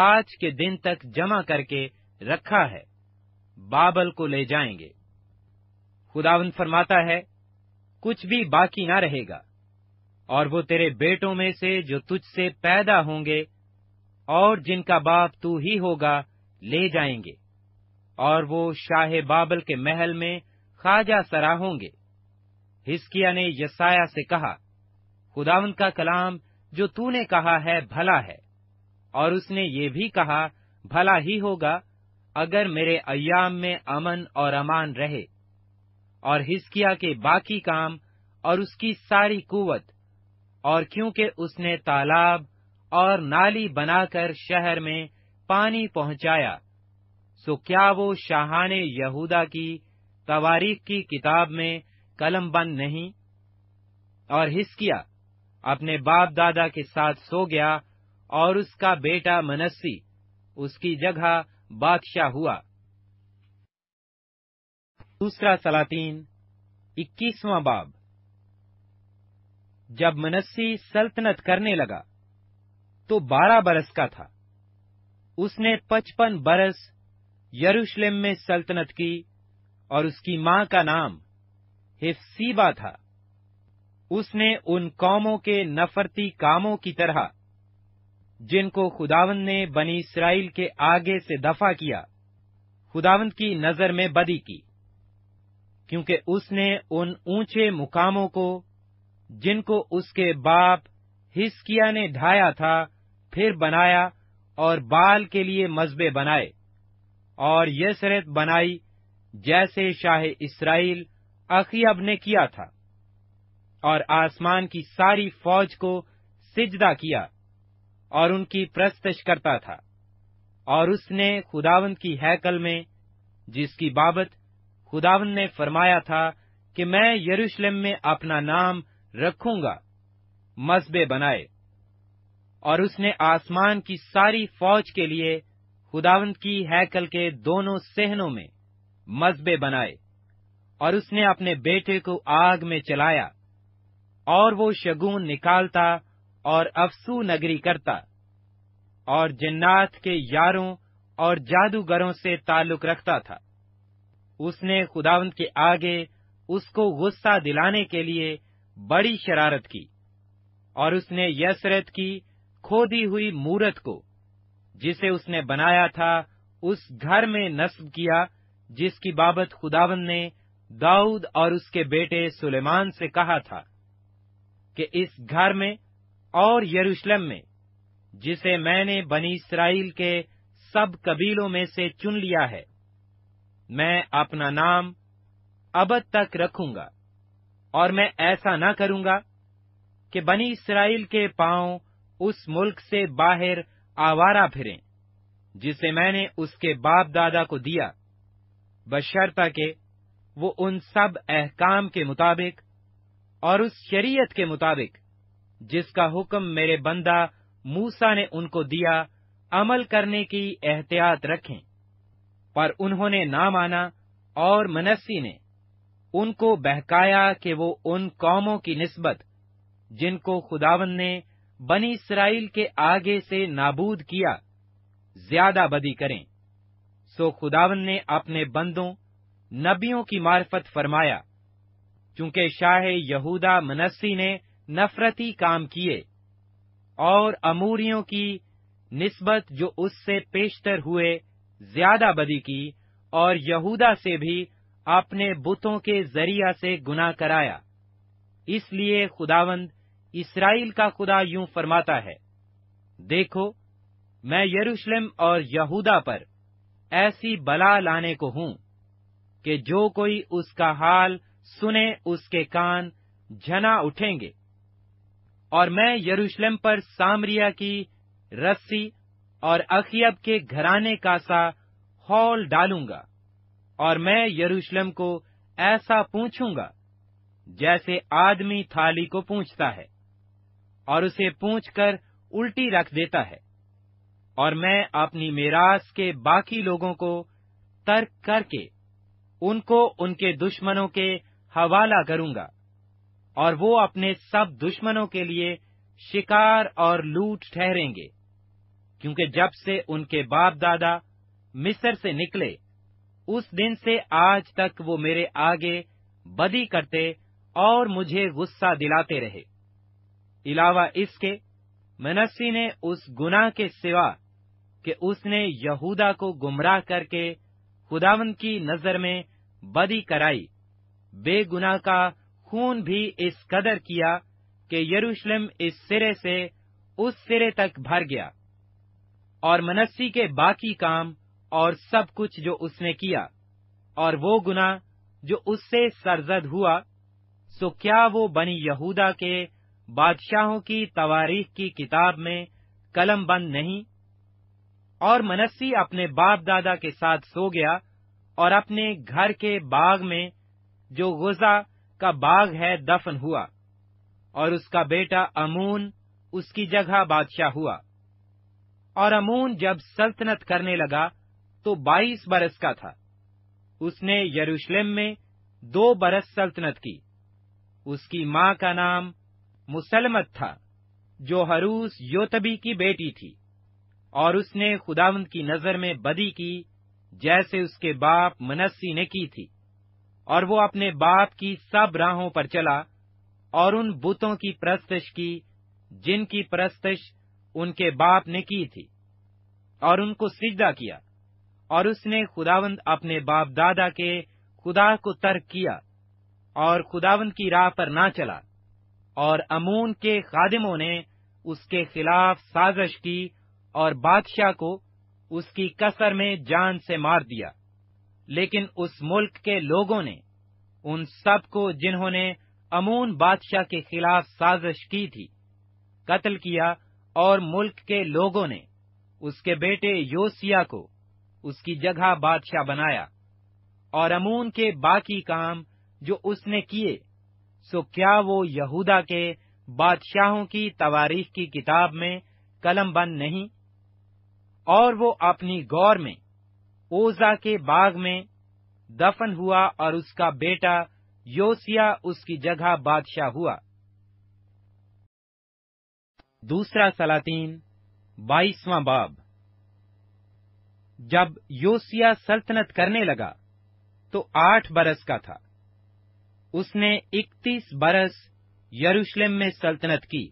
आज के दिन तक जमा करके रखा है बाबल को ले जाएंगे खुदावन फरमाता है कुछ भी बाकी ना रहेगा और वो तेरे बेटों में से जो तुझसे पैदा होंगे और जिनका बाप तू ही होगा ले जाएंगे और वो शाह बाबल के महल में खाजा सरा होंगे हिस्किया ने यसाया से कहा खुदावंत का कलाम जो तूने कहा है भला है और उसने ये भी कहा भला ही होगा अगर मेरे अयाम में अमन और अमान रहे और हिस्किया के बाकी काम और उसकी सारी कुवत और क्योंकि उसने तालाब और नाली बनाकर शहर में पानी पहुंचाया सो क्या वो शाहाने यहूदा की तवारीख की किताब में कलम बंद नहीं और हिस्किया अपने बाप दादा के साथ सो गया और उसका बेटा मनस्सी उसकी जगह बादशाह हुआ दूसरा सलातीन इक्कीसवा बाब जब मनस्सी सल्तनत करने लगा तो बारह बरस का था उसने पचपन बरस यरूशलेम में सल्तनत की और उसकी मां का नाम हिफसीबा था उसने उन कौमों के नफरती कामों की तरह जिनको खुदावन ने बनी इसराइल के आगे से दफा किया खुदावंद की नजर में बदी की क्योंकि उसने उन ऊंचे मुकामों को जिनको उसके बाप हिस्किया ने ढाया था फिर बनाया और बाल के लिए मजबे बनाए और यह शरत बनाई जैसे शाह इसराइल अखियब ने किया था और आसमान की सारी फौज को सिजदा किया और उनकी प्रस्तश करता था और उसने खुदावंद की हैकल में जिसकी बाबत खुदावंद ने फरमाया था कि मैं यरूशलेम में अपना नाम रखूंगा मस्बे बनाए और उसने आसमान की सारी फौज के लिए खुदावंत की हैकल के दोनों सहनों में मस्बे बनाए और उसने अपने बेटे को आग में चलाया और वो शगुन निकालता और अफसू नगरी करता और जिन्नाथ के यारों और जादूगरों से ताल्लुक रखता था उसने खुदावंत के आगे उसको गुस्सा दिलाने के लिए बड़ी शरारत की और उसने यसरत की खोदी हुई मूरत को जिसे उसने बनाया था उस घर में नस्ब किया जिसकी बाबत खुदावन ने दाऊद और उसके बेटे सुलेमान से कहा था कि इस घर में और यरूशलेम में जिसे मैंने बनी इसराइल के सब कबीलों में से चुन लिया है मैं अपना नाम अब तक रखूंगा और मैं ऐसा न करूंगा कि बनी इसराइल के पांव उस मुल्क से बाहर आवारा फिरें जिसे मैंने उसके बाप दादा को दिया बशर्ता के वो उन सब अहकाम के मुताबिक और उस शरीयत के मुताबिक जिसका हुक्म मेरे बंदा मूसा ने उनको दिया अमल करने की एहतियात रखें पर उन्होंने ना माना और मनस्सी ने उनको बहकाया कि वो उन कौमों की निस्बत जिनको खुदावन ने बनी इसराइल के आगे से नाबूद किया ज्यादा बदी करें सो खुदावन ने अपने बंदों नबियों की मार्फत फरमाया क्योंकि शाह यहूदा मनस्सी ने नफरती काम किए और अमूरियों की निस्बत जो उससे पेशतर हुए ज्यादा बदी की और यहूदा से भी अपने बुतों के जरिया से गुना कराया इसलिए खुदावंद इसराइल का खुदा यूं फरमाता है देखो मैं यरूशलेम और यहूदा पर ऐसी बला लाने को हूं कि जो कोई उसका हाल सुने उसके कान झना उठेंगे और मैं यरूशलेम पर सामरिया की रस्सी और अखियब के घराने का सा हॉल डालूंगा और मैं यरूशलेम को ऐसा पूछूंगा जैसे आदमी थाली को पूछता है और उसे पूछकर उल्टी रख देता है और मैं अपनी मेरास के बाकी लोगों को तर्क करके उनको उनके दुश्मनों के हवाला करूंगा और वो अपने सब दुश्मनों के लिए शिकार और लूट ठहरेंगे क्योंकि जब से उनके बाप दादा मिस्र से निकले उस दिन से आज तक वो मेरे आगे बदी करते और मुझे गुस्सा दिलाते रहे इलावा इसके मनस्सी ने उस गुनाह के सिवा कि उसने यहूदा को गुमराह करके खुदावंत की नजर में बदी कराई बेगुनाह का खून भी इस कदर किया कि यरूशलेम इस सिरे से उस सिरे तक भर गया और मनस्सी के बाकी काम और सब कुछ जो उसने किया और वो गुना जो उससे सरजद हुआ सो क्या वो बनी यहूदा के बादशाहों की तवारीख की किताब में कलम बंद नहीं और मनस्सी अपने बाप दादा के साथ सो गया और अपने घर के बाग में जो गुजा का बाग है दफन हुआ और उसका बेटा अमून उसकी जगह बादशाह हुआ और अमून जब सल्तनत करने लगा तो 22 बरस का था उसने यरूशलेम में दो बरस सल्तनत की उसकी माँ का नाम मुसलमत था जो हरूस योतबी की बेटी थी और उसने खुदावंद की नजर में बदी की जैसे उसके बाप मनस्सी ने की थी और वो अपने बाप की सब राहों पर चला और उन बुतों की प्रस्तश की जिनकी प्रस्तश उनके बाप ने की थी और उनको सिजदा किया और उसने खुदावंद अपने बाप दादा के खुदा को तर्क किया और खुदावंद की राह पर ना चला और अमून के खादिमों ने उसके खिलाफ साजिश की और बादशाह को उसकी कसर में जान से मार दिया लेकिन उस मुल्क के लोगों ने उन सबको जिन्होंने अमून बादशाह के खिलाफ साजिश की थी कत्ल किया और मुल्क के लोगों ने उसके बेटे योसिया को उसकी जगह बादशाह बनाया और अमून के बाकी काम जो उसने किए सो क्या वो यहूदा के बादशाहों की तवारीख की किताब में कलम बंद नहीं और वो अपनी गौर में ओजा के बाग में दफन हुआ और उसका बेटा योसिया उसकी जगह बादशाह हुआ दूसरा सलातीन बाईसवा बाब जब योसिया सल्तनत करने लगा तो आठ बरस का था उसने इकतीस बरस यरूशलेम में सल्तनत की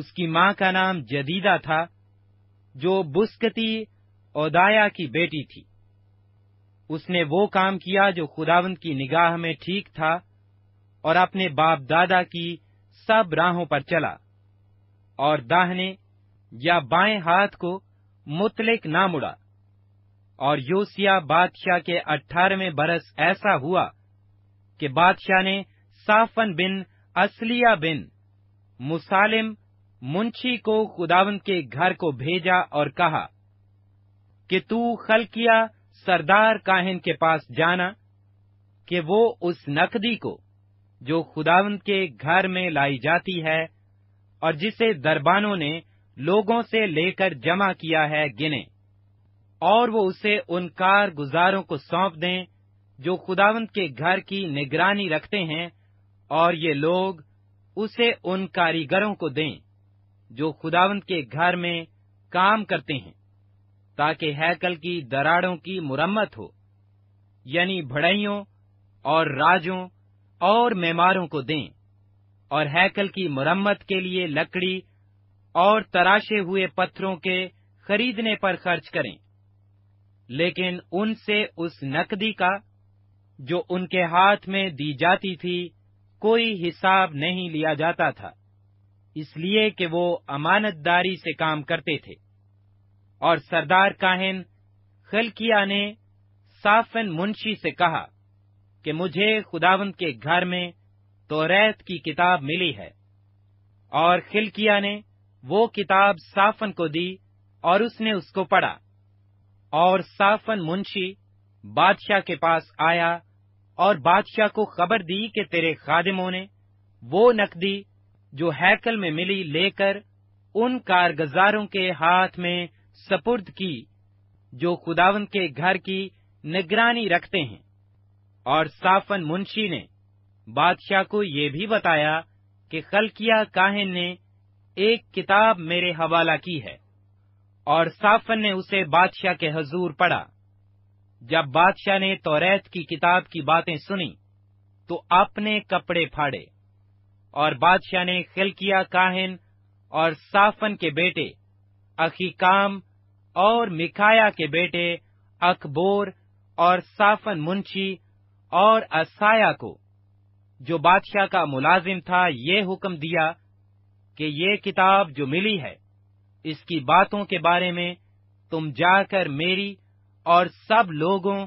उसकी मां का नाम जदीदा था जो बुस्कती ओदाया की बेटी थी उसने वो काम किया जो खुदावंत की निगाह में ठीक था और अपने बाप दादा की सब राहों पर चला और दाहने या बाएं हाथ को मुतलिक ना मुड़ा और योसिया बादशाह के अठारहवें बरस ऐसा हुआ कि बादशाह ने साफन बिन असलिया बिन मुसालिम मुंशी को खुदावंत के घर को भेजा और कहा कि तू खलकिया सरदार काहिन के पास जाना कि वो उस नकदी को जो खुदावंद के घर में लाई जाती है और जिसे दरबानों ने लोगों से लेकर जमा किया है गिने और वो उसे उन कार गुजारों को सौंप दें जो खुदावंत के घर की निगरानी रखते हैं और ये लोग उसे उन कारीगरों को दें जो खुदावंत के घर में काम करते हैं ताकि हैकल की दराड़ों की मुरम्मत हो यानी भड़ाइयों और राजों और मेमारों को दें और हैकल की मुरम्मत के लिए लकड़ी और तराशे हुए पत्थरों के खरीदने पर खर्च करें लेकिन उनसे उस नकदी का जो उनके हाथ में दी जाती थी कोई हिसाब नहीं लिया जाता था इसलिए कि वो अमानतदारी से काम करते थे और सरदार काहिन खलकिया ने साफन मुंशी से कहा कि मुझे खुदावंत के घर में तोरेत की किताब मिली है और खिलकिया ने वो किताब साफन को दी और उसने उसको पढ़ा और साफन मुंशी बादशाह के पास आया और बादशाह को खबर दी कि तेरे खादिमों ने वो नकदी जो हैकल में मिली लेकर उन कारगजारों के हाथ में सपुर्द की जो खुदावन के घर की निगरानी रखते हैं और साफन मुंशी ने बादशाह को ये भी बताया कि खलकिया काहिन ने एक किताब मेरे हवाला की है और साफन ने उसे बादशाह के हजूर पढ़ा जब बादशाह ने तोरेत की किताब की बातें सुनी तो अपने कपड़े फाड़े और बादशाह ने खिलकिया काहिन और साफन के बेटे अखीकाम और मिकाया के बेटे अकबोर और साफन मुंशी और असाया को जो बादशाह का मुलाजिम था ये हुक्म दिया कि ये किताब जो मिली है इसकी बातों के बारे में तुम जाकर मेरी और सब लोगों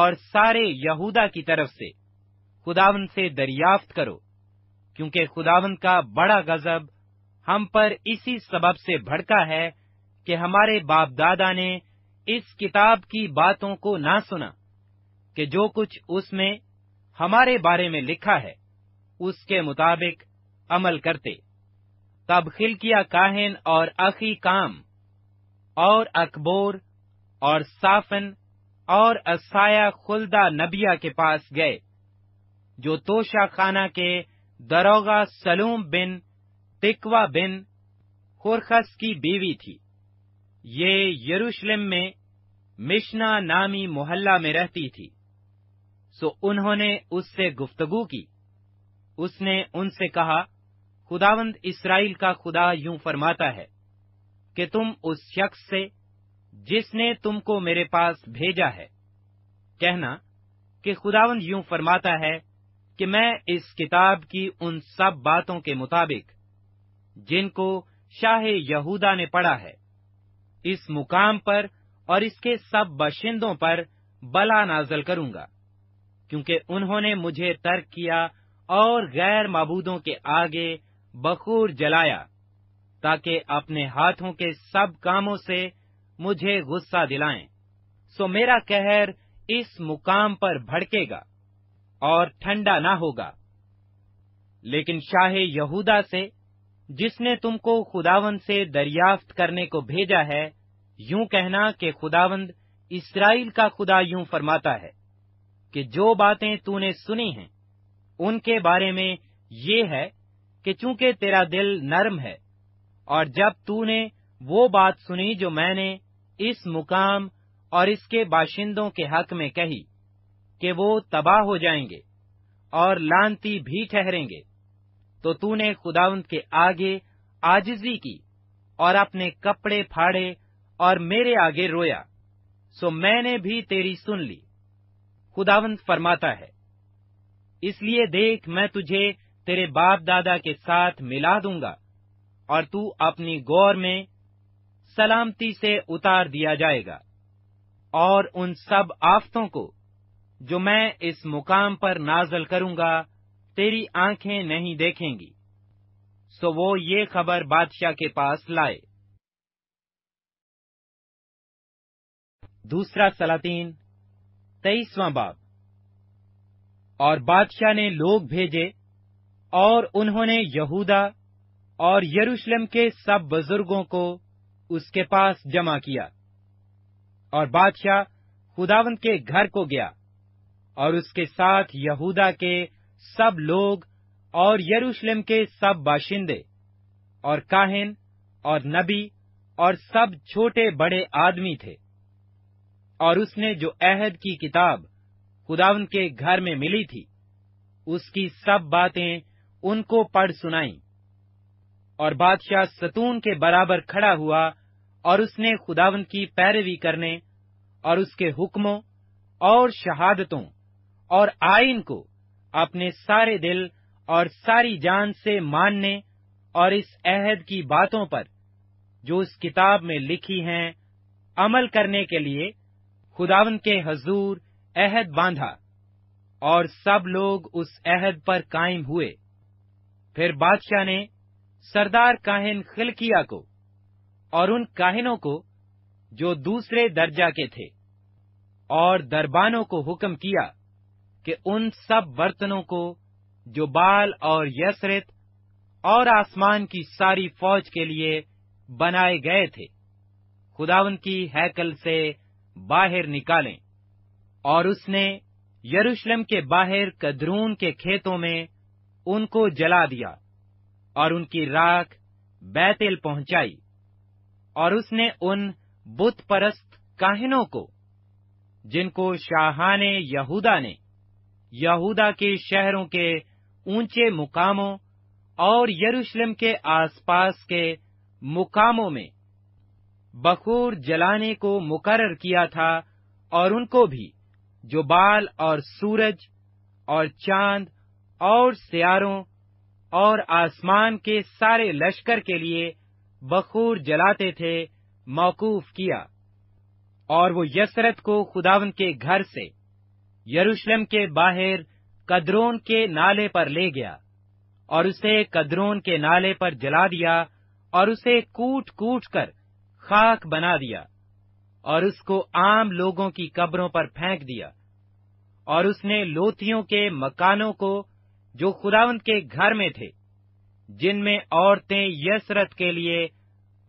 और सारे यहूदा की तरफ से खुदावन से दरियाफ्त करो क्योंकि खुदावन का बड़ा गजब हम पर इसी सबब से भड़का है कि हमारे बाप दादा ने इस किताब की बातों को ना सुना कि जो कुछ उसमें हमारे बारे में लिखा है उसके मुताबिक अमल करते तब खिलकिया काहिन और अखी काम और अकबोर और साफन और असाया खुलदा नबिया के पास गए जो तोशा खाना के दरोगा सलूम बिन तिकवा बिन खुरखस की बीवी थी ये यरूशलेम में मिश्ना नामी मोहल्ला में रहती थी सो उन्होंने उससे गुफ्तगु की उसने उनसे कहा खुदावंद इसराइल का खुदा यूं फरमाता है कि तुम उस शख्स से जिसने तुमको मेरे पास भेजा है कहना कि खुदावंद यूं फरमाता है कि मैं इस किताब की उन सब बातों के मुताबिक जिनको शाह यहूदा ने पढ़ा है इस मुकाम पर और इसके सब बाशिंदों पर बला नाजल करूंगा क्योंकि उन्होंने मुझे तर्क किया और गैर मबूदों के आगे बखूर जलाया ताकि अपने हाथों के सब कामों से मुझे गुस्सा दिलाएं सो मेरा कहर इस मुकाम पर भड़केगा और ठंडा ना होगा लेकिन शाहे यहूदा से जिसने तुमको खुदावंद से दरियाफ्त करने को भेजा है यूं कहना कि खुदावंद इसराइल का खुदा यूं फरमाता है कि जो बातें तूने सुनी हैं उनके बारे में ये है कि चूंकि तेरा दिल नर्म है और जब तूने वो बात सुनी जो मैंने इस मुकाम और इसके बाशिंदों के हक में कही कि वो तबाह हो जाएंगे और लानती भी ठहरेंगे तो तूने खुदावंत के आगे आजिजी की और अपने कपड़े फाड़े और मेरे आगे रोया सो मैंने भी तेरी सुन ली खुदावंत फरमाता है इसलिए देख मैं तुझे तेरे बाप दादा के साथ मिला दूंगा और तू अपनी गौर में सलामती से उतार दिया जाएगा और उन सब आफतों को जो मैं इस मुकाम पर नाजल करूंगा तेरी आंखें नहीं देखेंगी सो वो ये खबर बादशाह के पास लाए दूसरा सलातीन तेईसवां बाब और बादशाह ने लोग भेजे और उन्होंने यहूदा और यरूशलेम के सब बुजुर्गों को उसके पास जमा किया और बादशाह खुदावंत के घर को गया और उसके साथ यहूदा के सब लोग और यरूशलेम के सब बाशिंदे और काहिन और नबी और सब छोटे बड़े आदमी थे और उसने जो अहद की किताब खुदावन के घर में मिली थी उसकी सब बातें उनको पढ़ सुनाई और बादशाह सतून के बराबर खड़ा हुआ और उसने खुदावन की पैरवी करने और उसके हुक्मों और शहादतों और आइन को अपने सारे दिल और सारी जान से मानने और इस अहद की बातों पर जो इस किताब में लिखी हैं अमल करने के लिए खुदावन के हजूर अहद बांधा और सब लोग उस अहद पर कायम हुए फिर बादशाह ने सरदार काहिन खिलकिया को और उन काहिनों को जो दूसरे दर्जा के थे और दरबानों को हुक्म किया कि उन सब बर्तनों को जो बाल और यसरित और आसमान की सारी फौज के लिए बनाए गए थे खुदावन की हैकल से बाहर निकालें और उसने यरूशलेम के बाहर कदरून के खेतों में उनको जला दिया और उनकी राख बैतेल पहुंचाई और उसने उन बुत परस्त काहिनों को जिनको शाहाने यहूदा ने यहूदा के शहरों के ऊंचे मुकामों और यरूशलेम के आसपास के मुकामों में बखूर जलाने को मुकरर किया था और उनको भी जो बाल और सूरज और चांद और सियारों और आसमान के सारे लश्कर के लिए बखूर जलाते थे मौकूफ किया और वो यसरत को खुदावन के घर से यरूशलेम के बाहर कद्रोन के नाले पर ले गया और उसे कद्रोन के नाले पर जला दिया और उसे कूट कूट कर खाक बना दिया और उसको आम लोगों की कब्रों पर फेंक दिया और उसने लोथियों के मकानों को जो खुदावंत के घर में थे जिनमें औरतें यसरत के लिए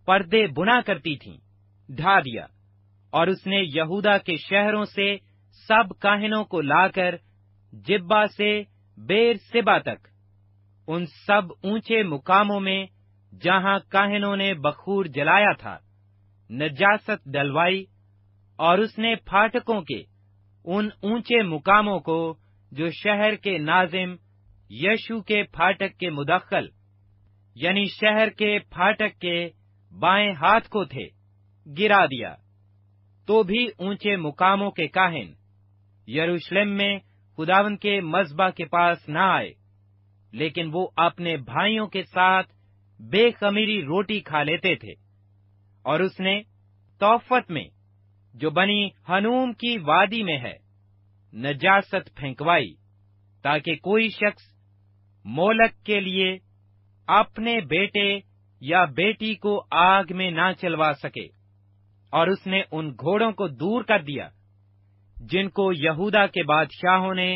पर्दे बुना करती थीं, ढा दिया और उसने यहूदा के शहरों से सब काहिनों को लाकर जिब्बा से बेर सिबा तक उन सब ऊंचे मुकामों में जहां काहिनों ने बखूर जलाया था नजासत डलवाई और उसने फाटकों के उन ऊंचे मुकामों को जो शहर के नाजिम यशु के फाटक के मुदखल यानी शहर के फाटक के बाएं हाथ को थे गिरा दिया तो भी ऊंचे मुकामों के काहिन यरूशलेम में खुदावन के मजबा के पास न आए लेकिन वो अपने भाइयों के साथ बेखमीरी रोटी खा लेते थे और उसने तोहफत में जो बनी हनूम की वादी में है नजासत फेंकवाई ताकि कोई शख्स मोलक के लिए अपने बेटे या बेटी को आग में ना चलवा सके और उसने उन घोड़ों को दूर कर दिया जिनको यहूदा के बादशाहों ने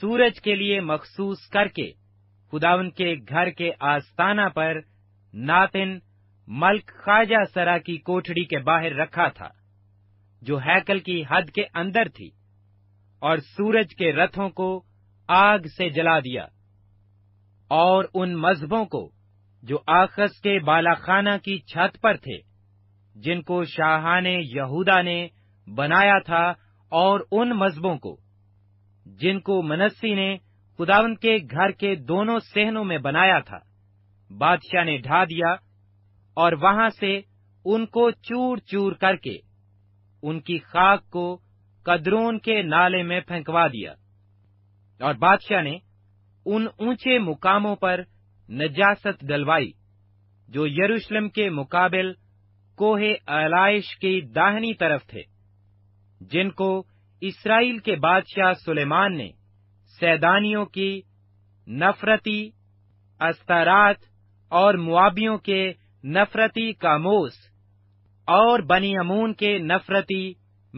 सूरज के लिए मखसूस करके खुदावन के घर के आस्ताना पर नातिन मल्क खाजा सरा की कोठड़ी के बाहर रखा था जो हैकल की हद के अंदर थी और सूरज के रथों को आग से जला दिया और उन मजहबों को जो आखस के बालाखाना की छत पर थे जिनको शाहाने यहूदा ने बनाया था और उन मजबों को जिनको मनस्सी ने खुदावन के घर के दोनों सहनों में बनाया था बादशाह ने ढा दिया और वहां से उनको चूर चूर करके उनकी खाक को कदरून के नाले में फेंकवा दिया और बादशाह ने उन ऊंचे मुकामों पर नजासत डलवाई जो यरूशलेम के मुकाबले कोहे अलाइश की दाहिनी तरफ थे जिनको इसराइल के बादशाह सुलेमान ने सैदानियों की नफरती अस्तारात और मुआबियों के नफरती कामोस और बनी अमून के नफरती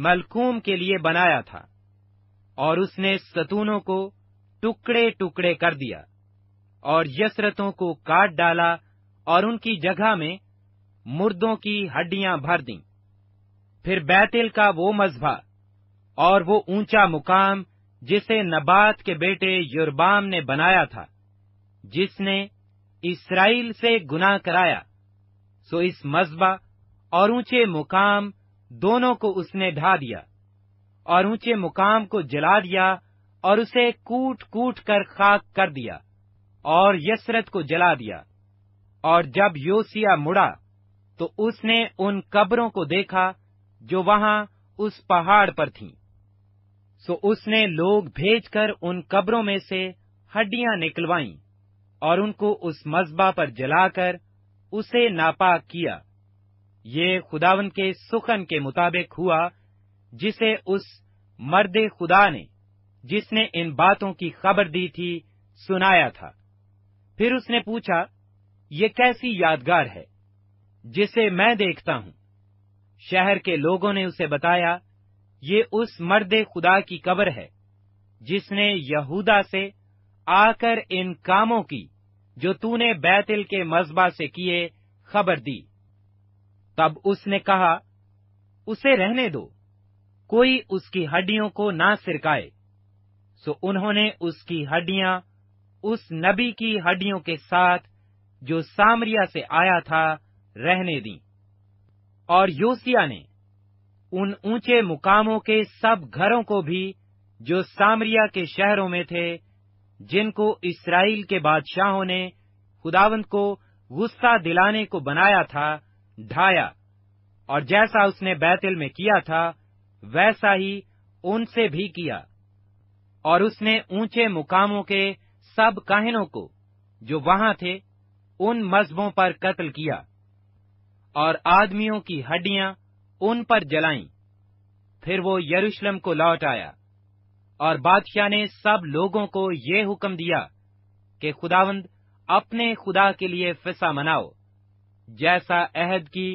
मलकूम के लिए बनाया था और उसने सतूनों को टुकड़े टुकड़े कर दिया और यसरतों को काट डाला और उनकी जगह में मुर्दों की हड्डियां भर दीं फिर बैतिल का वो मजबा और वो ऊंचा मुकाम जिसे नबात के बेटे युरबाम ने बनाया था जिसने इसराइल से गुनाह कराया सो इस मजबा और ऊंचे मुकाम दोनों को उसने ढा दिया और ऊंचे मुकाम को जला दिया और उसे कूट कूट कर खाक कर दिया और यसरत को जला दिया और जब योसिया मुड़ा तो उसने उन कब्रों को देखा जो वहां उस पहाड़ पर थीं। सो उसने लोग भेजकर उन कब्रों में से हड्डियां निकलवाई और उनको उस मजबा पर जलाकर उसे नापाक किया ये खुदावन के सुखन के मुताबिक हुआ जिसे उस मर्द खुदा ने जिसने इन बातों की खबर दी थी सुनाया था फिर उसने पूछा ये कैसी यादगार है जिसे मैं देखता हूं शहर के लोगों ने उसे बताया ये उस मर्द खुदा की कब्र है जिसने यहूदा से आकर इन कामों की जो तूने बैतिल के मजबा से किए खबर दी तब उसने कहा उसे रहने दो कोई उसकी हड्डियों को ना सिरकाए सो उन्होंने उसकी हड्डियां उस नबी की हड्डियों के साथ जो सामरिया से आया था रहने दी और योसिया ने उन ऊंचे मुकामों के सब घरों को भी जो सामरिया के शहरों में थे जिनको इसराइल के बादशाहों ने खुदावंत को गुस्सा दिलाने को बनाया था ढाया और जैसा उसने बैतल में किया था वैसा ही उनसे भी किया और उसने ऊंचे मुकामों के सब कहनों को जो वहां थे उन मजबों पर कत्ल किया और आदमियों की हड्डियां उन पर जलाईं फिर वो यरूशलेम को लौट आया और बादशाह ने सब लोगों को ये हुक्म दिया कि खुदावंद अपने खुदा के लिए फिसा मनाओ जैसा अहद की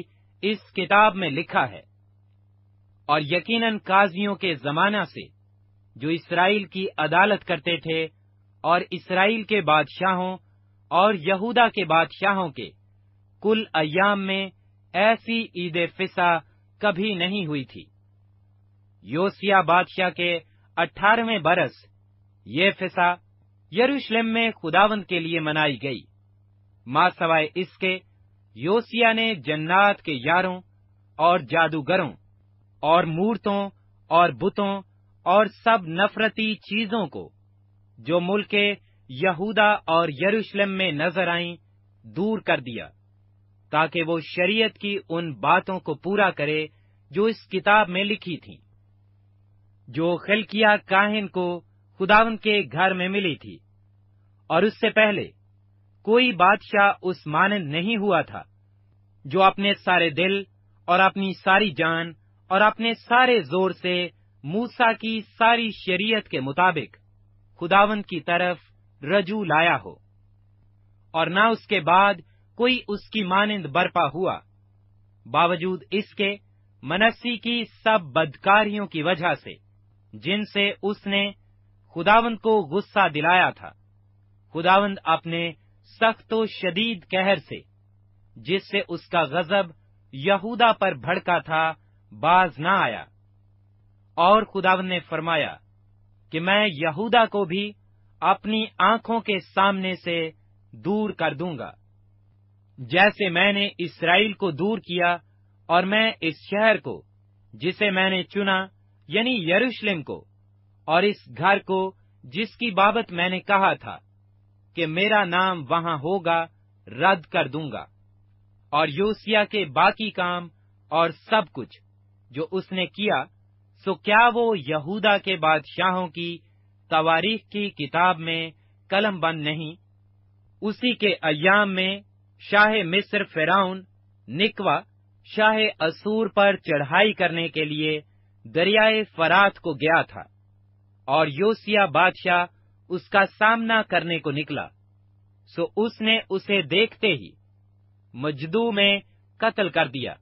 इस किताब में लिखा है और यकीनन काजियों के जमाना से जो इसराइल की अदालत करते थे और इसराइल के बादशाहों और यहूदा के बादशाहों के कुल अयाम में ऐसी ईद फिसा कभी नहीं हुई थी योसिया बादशाह के अठारहवें बरस ये फिसा यरूशलेम में खुदावंत के लिए मनाई गई मां सवाए इसके योसिया ने जन्नात के यारों और जादूगरों और मूर्तों और बुतों और सब नफरती चीजों को जो मुल्क के यहूदा और यरूशलेम में नजर आईं दूर कर दिया ताकि वो शरीयत की उन बातों को पूरा करे जो इस किताब में लिखी थी जो खिलकिया काहिन को खुदावन के घर में मिली थी और उससे पहले कोई बादशाह उस मानंद नहीं हुआ था जो अपने सारे दिल और अपनी सारी जान और अपने सारे जोर से मूसा की सारी शरीयत के मुताबिक खुदावन की तरफ रजू लाया हो और ना उसके बाद कोई उसकी मानिंद बरपा हुआ बावजूद इसके मनस्सी की सब बदकारियों की वजह से जिनसे उसने खुदावंद को गुस्सा दिलाया था खुदावंद अपने सख्त शदीद कहर से जिससे उसका गजब यहूदा पर भड़का था बाज न आया और खुदावंद ने फरमाया कि मैं यहूदा को भी अपनी आंखों के सामने से दूर कर दूंगा जैसे मैंने इसराइल को दूर किया और मैं इस शहर को जिसे मैंने चुना यानी यरूशलेम को और इस घर को जिसकी बाबत मैंने कहा था कि मेरा नाम वहां होगा रद्द कर दूंगा और योसिया के बाकी काम और सब कुछ जो उसने किया सो क्या वो यहूदा के बादशाहों की तवारीख की किताब में कलम बंद नहीं उसी के अयाम में शाह मिस्र फिराउन निकवा शाह असूर पर चढ़ाई करने के लिए दरियाए फरात को गया था और योसिया बादशाह उसका सामना करने को निकला सो उसने उसे देखते ही मजदू में कत्ल कर दिया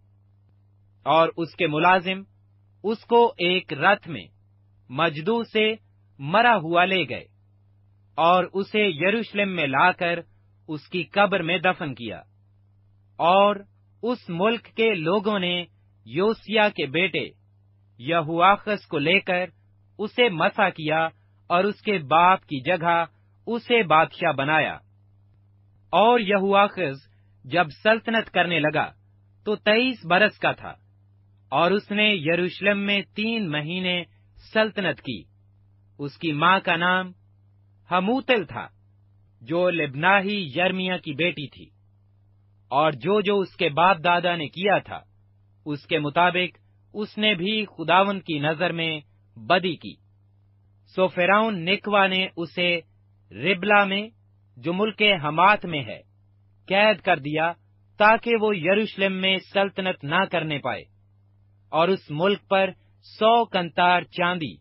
और उसके मुलाजिम उसको एक रथ में मजदू से मरा हुआ ले गए और उसे यरूशलेम में लाकर उसकी कब्र में दफन किया और उस मुल्क के लोगों ने योसिया के बेटे यहुआखस को लेकर उसे मसा किया और उसके बाप की जगह उसे बादशाह बनाया और यहुआखस जब सल्तनत करने लगा तो तेईस बरस का था और उसने यरूशलेम में तीन महीने सल्तनत की उसकी माँ का नाम हमूतल था जो लेबनाही यर्मिया की बेटी थी और जो जो उसके बाप दादा ने किया था उसके मुताबिक उसने भी खुदावन की नजर में बदी की सो फेराउन नेकवा ने उसे रिबला में जो मुल्क हमात में है कैद कर दिया ताकि वो यरूशलेम में सल्तनत ना करने पाए और उस मुल्क पर सौ कंतार चांदी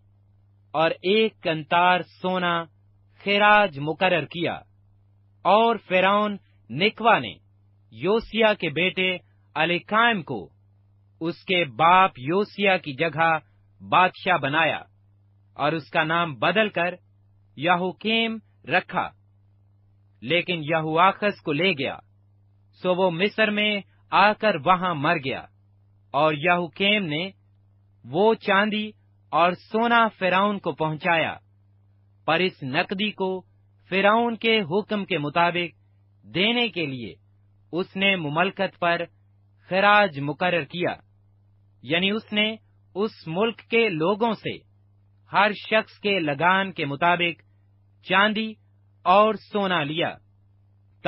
और एक कंतार सोना खिराज मुकरर किया और फेराउन निकवा ने योसिया के बेटे अलेकायम को उसके बाप योसिया की जगह बादशाह बनाया और उसका नाम बदलकर यहूकेम रखा लेकिन यहुआखस को ले गया सो वो मिस्र में आकर वहां मर गया और यहूकेम ने वो चांदी और सोना फेराउन को पहुंचाया पर इस नकदी को फिराउन के हुक्म के मुताबिक देने के लिए उसने मुमलकत पर खराज मुकर किया यानी उसने उस मुल्क के लोगों से हर शख्स के लगान के मुताबिक चांदी और सोना लिया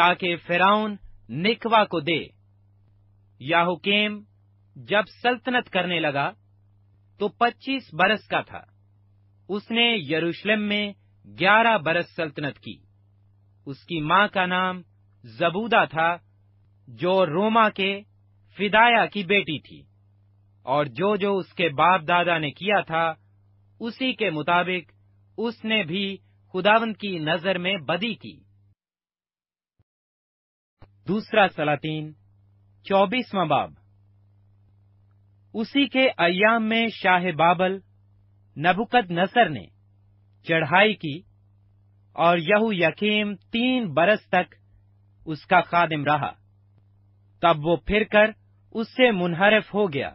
ताकि फिराउन निकवा को दे याहुकेम जब सल्तनत करने लगा तो 25 बरस का था उसने यरूशलेम में ग्यारह बरस सल्तनत की उसकी मां का नाम जबूदा था जो रोमा के फिदाया की बेटी थी और जो जो उसके बाप दादा ने किया था उसी के मुताबिक उसने भी खुदावंत की नजर में बदी की दूसरा सलातीन चौबीसवा बाब उसी के अयाम में शाह बाबल नबुकद नसर ने चढ़ाई की और यहू यकीम तीन बरस तक उसका खादिम रहा तब वो फिरकर उससे मुनहरफ हो गया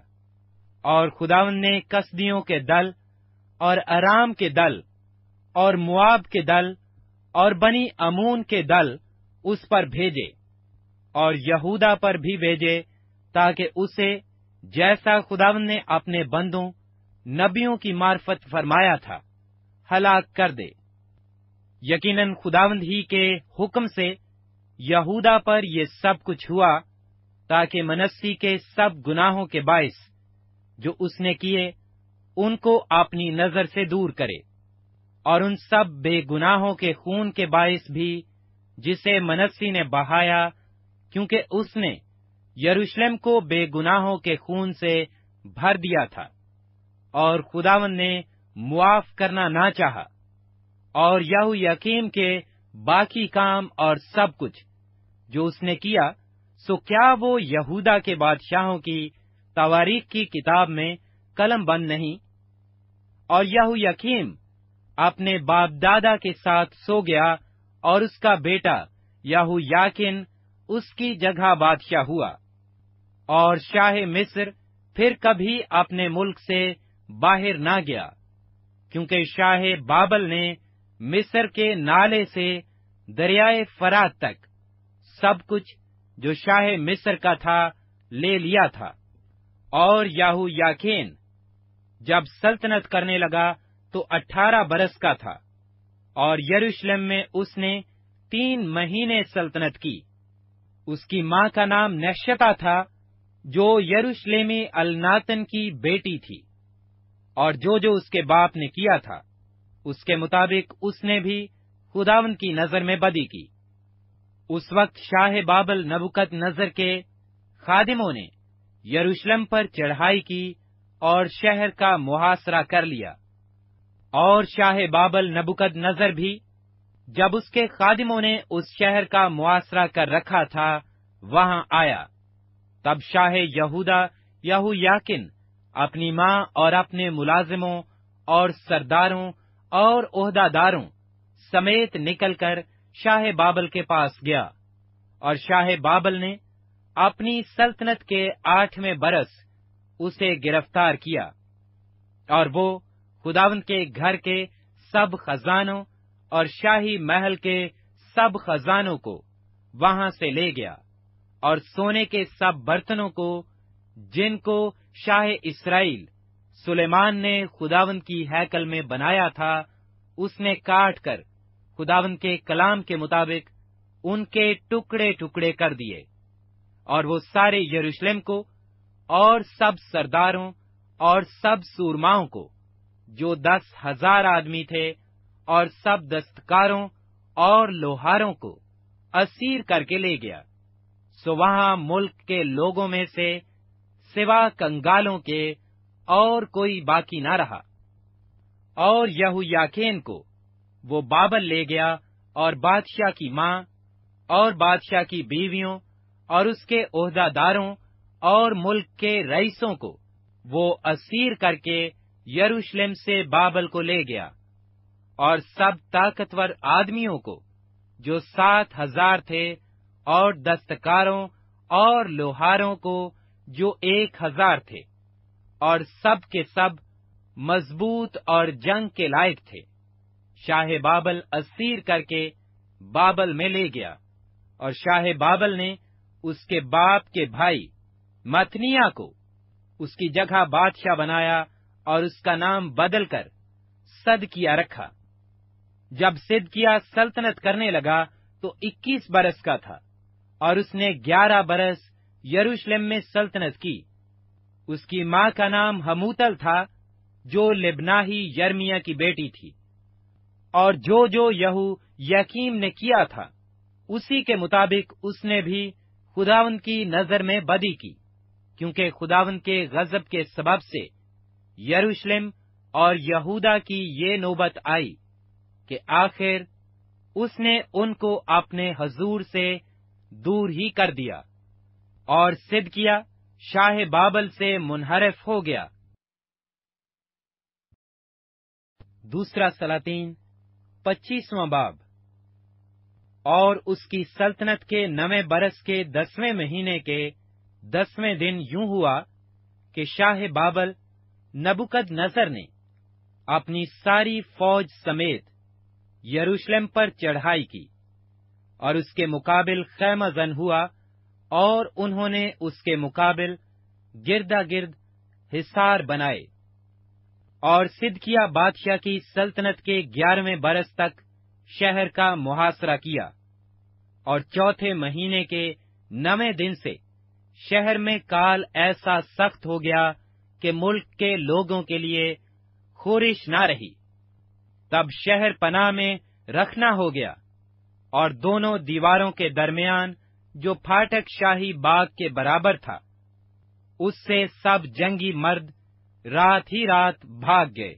और खुदावन ने कसदियों के दल और आराम के दल और मुआब के दल और बनी अमून के दल उस पर भेजे और यहूदा पर भी भेजे ताकि उसे जैसा खुदावन ने अपने बंदों नबियों की मार्फत फरमाया था हलाक कर दे यकीनन खुदावंद ही के हुक्म से यहूदा पर यह सब कुछ हुआ ताकि मनस्सी के सब गुनाहों के बायस जो उसने किए उनको अपनी नजर से दूर करे और उन सब बेगुनाहों के खून के बायस भी जिसे मनस्सी ने बहाया क्योंकि उसने यरूशलेम को बेगुनाहों के खून से भर दिया था और खुदावन ने मुआफ करना ना चाहा और यहू यकीम के बाकी काम और सब कुछ जो उसने किया सो क्या वो यहूदा के बादशाहों की तवारीख की किताब में कलम बंद नहीं और यहू यकीम अपने बाप दादा के साथ सो गया और उसका बेटा यहू याकिन उसकी जगह बादशाह हुआ और शाह मिस्र फिर कभी अपने मुल्क से बाहर ना गया क्योंकि शाह बाबल ने मिस्र के नाले से दरियाए फरात तक सब कुछ जो शाह मिस्र का था ले लिया था और याहू याकेन जब सल्तनत करने लगा तो 18 बरस का था और यरूशलेम में उसने तीन महीने सल्तनत की उसकी मां का नाम नश्यता था जो यरूशलेमी अलनातन की बेटी थी और जो जो उसके बाप ने किया था उसके मुताबिक उसने भी खुदावन की नजर में बदी की उस वक्त शाह बाबल नबुकत नजर के खादिमों ने यरूशलेम पर चढ़ाई की और शहर का मुहासरा कर लिया और शाह बाबल नबुकद नजर भी जब उसके खादिमों ने उस शहर का मुआसरा कर रखा था वहां आया तब शाह यहूदा याकिन अपनी माँ और अपने मुलाजिमों और सरदारों और ओहदादारों समेत निकलकर शाह बाबल के पास गया और शाह बाबल ने अपनी सल्तनत के आठवें बरस उसे गिरफ्तार किया और वो खुदावंत के घर के सब खजानों और शाही महल के सब खजानों को वहां से ले गया और सोने के सब बर्तनों को जिनको शाह इसराइल सुलेमान ने खुदावन की हैकल में बनाया था उसने काट कर खुदावन के कलाम के मुताबिक उनके टुकड़े टुकड़े कर दिए और वो सारे यरूशलेम को और सब सरदारों और सब सूरमाओं को जो दस हजार आदमी थे और सब दस्तकारों और लोहारों को असीर करके ले गया सो वहां मुल्क के लोगों में से सिवा कंगालों के और कोई बाकी ना रहा और यहुयाकेन को वो बाबल ले गया और बादशाह की माँ और बादशाह की बीवियों और उसके ओहदादारों और मुल्क के रईसों को वो असीर करके यरूशलेम से बाबल को ले गया और सब ताकतवर आदमियों को जो सात हजार थे और दस्तकारों और लोहारों को जो एक हजार थे और सब के सब मजबूत और जंग के लायक थे शाह बाबल असीर करके बाबल में ले गया और शाह बाबल ने उसके बाप के भाई मथनिया को उसकी जगह बादशाह बनाया और उसका नाम बदलकर सदकिया रखा जब सिदकिया सल्तनत करने लगा तो 21 बरस का था और उसने 11 बरस यरूशलेम में सल्तनत की उसकी मां का नाम हमूतल था जो लेबनाही यर्मिया की बेटी थी और जो जो यहू यकीम ने किया था उसी के मुताबिक उसने भी खुदावन की नजर में बदी की क्योंकि खुदावन के गजब के सबब से यरूशलेम और यहूदा की ये नौबत आई कि आखिर उसने उनको अपने हजूर से दूर ही कर दिया और सिद्ध किया शाह बाबल से मुनहरफ हो गया दूसरा सलातीन पच्चीसवां बाब और उसकी सल्तनत के नवे बरस के दसवें महीने के दसवें दिन यूं हुआ कि शाह बाबल नबुकद नजर ने अपनी सारी फौज समेत यरूशलेम पर चढ़ाई की और उसके मुकाबिल खैमा जन हुआ और उन्होंने उसके मुकाबिल गिरदा गिर्द हिसार बनाए और सिदकिया बादशाह की सल्तनत के ग्यारहवें बरस तक शहर का मुहासरा किया और चौथे महीने के नवे दिन से शहर में काल ऐसा सख्त हो गया कि मुल्क के लोगों के लिए खोरिश ना रही तब शहर पनाह में रखना हो गया और दोनों दीवारों के दरमियान जो फाटक शाही बाग के बराबर था उससे सब जंगी मर्द रात ही रात भाग गए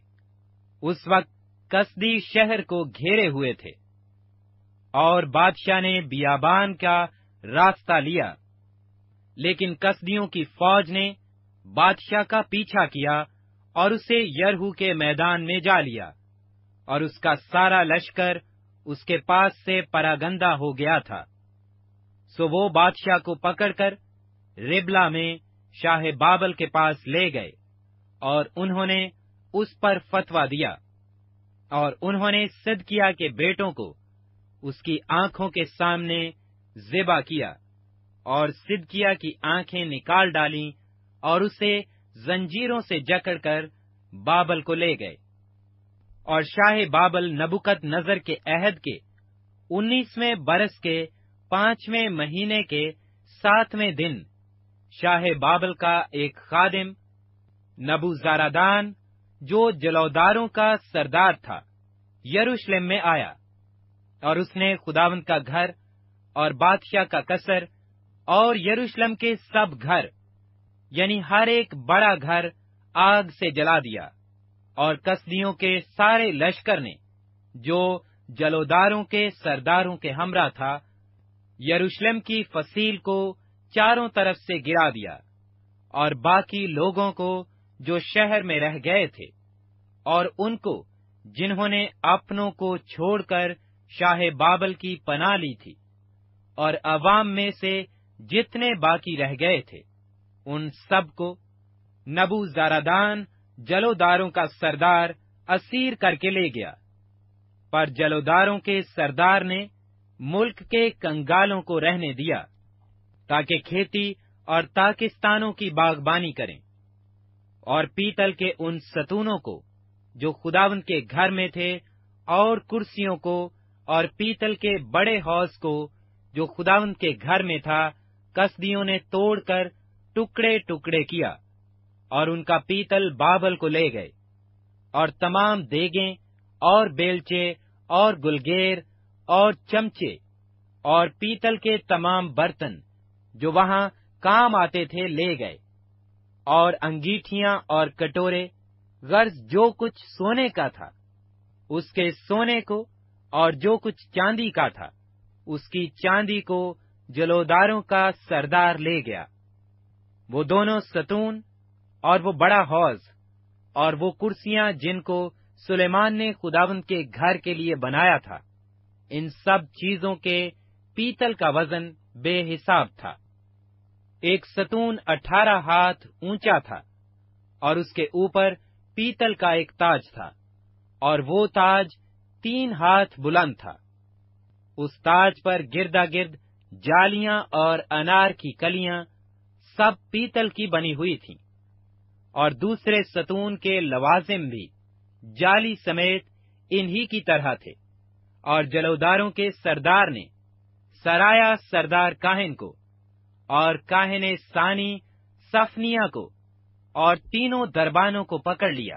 उस वक्त कसदी शहर को घेरे हुए थे और बादशाह ने बियाबान का रास्ता लिया लेकिन कसदियों की फौज ने बादशाह का पीछा किया और उसे यरहू के मैदान में जा लिया और उसका सारा लश्कर उसके पास से परागंदा हो गया था सो वो बादशाह को पकड़कर रिबला में शाह बाबल के पास ले गए और उन्होंने उस पर फतवा दिया और उन्होंने सिद्ध किया के बेटों को उसकी आंखों के सामने जिबा किया और सिद्ध किया की आंखें निकाल डाली और उसे जंजीरों से जकड़कर बाबल को ले गए और शाह बाबल नबुकत नजर के अहद के उन्नीसवें बरस के पांचवें महीने के सातवें दिन शाह बाबल का एक खादिम नबूजारादान जो जलौदारों का सरदार था यरूशलेम में आया और उसने खुदावंत का घर और बादशाह का कसर और यरूशलेम के सब घर यानी हर एक बड़ा घर आग से जला दिया और कसदियों के सारे लश्कर ने जो जलोदारों के सरदारों के हमरा था यरूशलेम की फसील को चारों तरफ से गिरा दिया और बाकी लोगों को जो शहर में रह गए थे और उनको जिन्होंने अपनों को छोड़कर शाह बाबल की पना ली थी और अवाम में से जितने बाकी रह गए थे उन सबको नबू जारादान जलोदारों का सरदार असीर करके ले गया पर जलोदारों के सरदार ने मुल्क के कंगालों को रहने दिया ताकि खेती और ताकिस्तानों की बागबानी करें और पीतल के उन सतूनों को जो खुदावन के घर में थे और कुर्सियों को और पीतल के बड़े हौज को जो खुदावन के घर में था कसदियों ने तोड़कर टुकड़े टुकड़े किया और उनका पीतल बाबल को ले गए और तमाम देगे और बेलचे और गुलगेर और चमचे और पीतल के तमाम बर्तन जो वहां काम आते थे ले गए और अंगीठियां और कटोरे गर्ज जो कुछ सोने का था उसके सोने को और जो कुछ चांदी का था उसकी चांदी को जलोदारों का सरदार ले गया वो दोनों सतून और वो बड़ा हौज और वो कुर्सियां जिनको सुलेमान ने खुदावंत के घर के लिए बनाया था इन सब चीजों के पीतल का वजन बेहिसाब था एक सतून अठारह हाथ ऊंचा था और उसके ऊपर पीतल का एक ताज था और वो ताज तीन हाथ बुलंद था उस ताज पर गिरदा गिर्द जालियां और अनार की कलियां सब पीतल की बनी हुई थीं और दूसरे सतून के लवाजिम भी जाली समेत इन्हीं की तरह थे और जलोदारों के सरदार ने सराया सरदार काहिन को और काहिन सानी सफनिया को और तीनों दरबानों को पकड़ लिया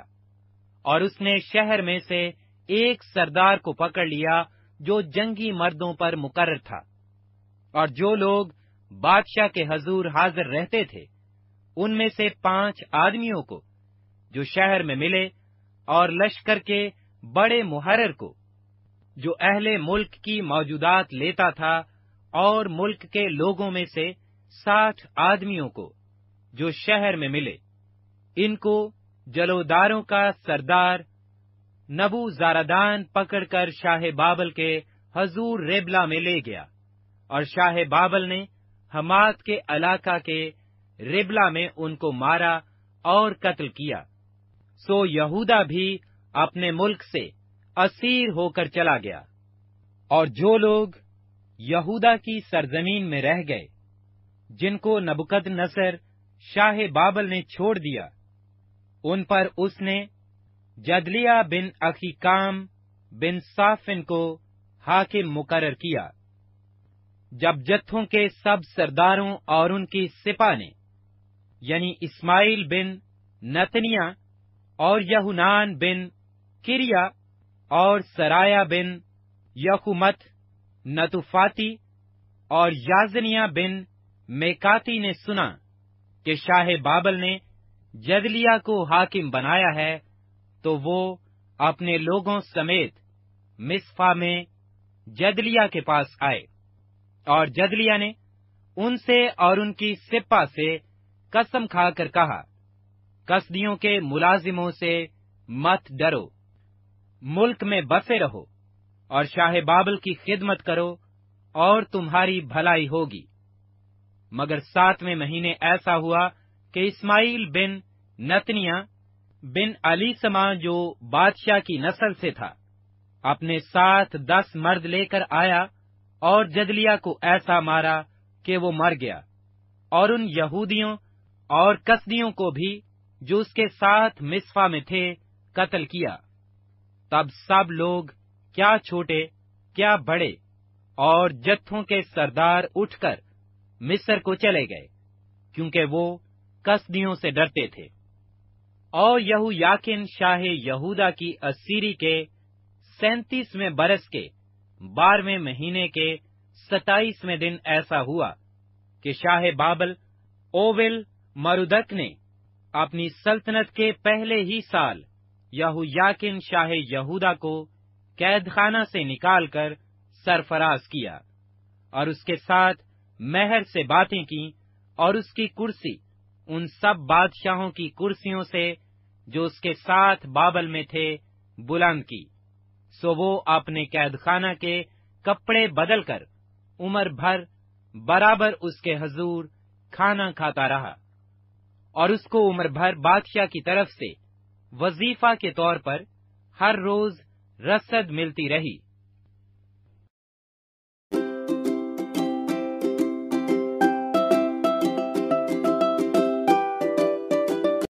और उसने शहर में से एक सरदार को पकड़ लिया जो जंगी मर्दों पर मुकर था और जो लोग बादशाह के हजूर हाजिर रहते थे उनमें से पांच आदमियों को जो शहर में मिले और लश्कर के बड़े मुहर्र को जो अहले मुल्क की मौजूदात लेता था और मुल्क के लोगों में से साठ आदमियों को जो शहर में मिले इनको जलोदारों का सरदार नबू जारादान पकड़कर शाह बाबल के हजूर रेबला में ले गया और शाह बाबल ने हमाद के इलाका के रेबला में उनको मारा और कत्ल किया सो यहूदा भी अपने मुल्क से असीर होकर चला गया और जो लोग यहूदा की सरजमीन में रह गए जिनको नबुकद नसर शाह बाबल ने छोड़ दिया उन पर उसने जदलिया बिन अकीकाम बिन साफिन को हाकिम मुकर किया जब जत्थों के सब सरदारों और उनकी सिपा ने यानी इस्माइल बिन नतनिया और यहुनान बिन किरिया और सराया बिन यकुमत नतुफाती और याजनिया बिन मेकाती ने सुना कि शाह बाबल ने जदलिया को हाकिम बनाया है तो वो अपने लोगों समेत मिसफा में जदलिया के पास आए और जदलिया ने उनसे और उनकी सिपा से कसम खाकर कहा कसदियों के मुलाजिमों से मत डरो मुल्क में बसे रहो और शाह बाबल की खिदमत करो और तुम्हारी भलाई होगी मगर सातवें महीने ऐसा हुआ कि इस्माइल बिन नतनिया बिन अली समा जो बादशाह की नस्ल से था अपने साथ दस मर्द लेकर आया और जदलिया को ऐसा मारा कि वो मर गया और उन यहूदियों और कसदियों को भी जो उसके साथ मिसफा में थे कत्ल किया तब सब लोग क्या छोटे क्या बड़े और जत्थों के सरदार उठकर मिस्र को चले गए क्योंकि वो कसदियों से डरते थे और यहू याकिन शाह यहूदा की असीरी के सैतीसवें बरस के बारहवें महीने के सताईसवें दिन ऐसा हुआ कि शाह बाबल ओविल मरुदक ने अपनी सल्तनत के पहले ही साल यहूयाकिन शाह यहूदा को कैदखाना से निकालकर सरफराज किया और उसके साथ महर से बातें की और उसकी कुर्सी उन सब बादशाहों की कुर्सियों से जो उसके साथ बाबल में थे बुलंद की सो वो अपने कैदखाना के कपड़े बदलकर उम्र भर बराबर उसके हजूर खाना खाता रहा और उसको उम्र भर बादशाह की तरफ से वजीफा के तौर पर हर रोज रसद मिलती रही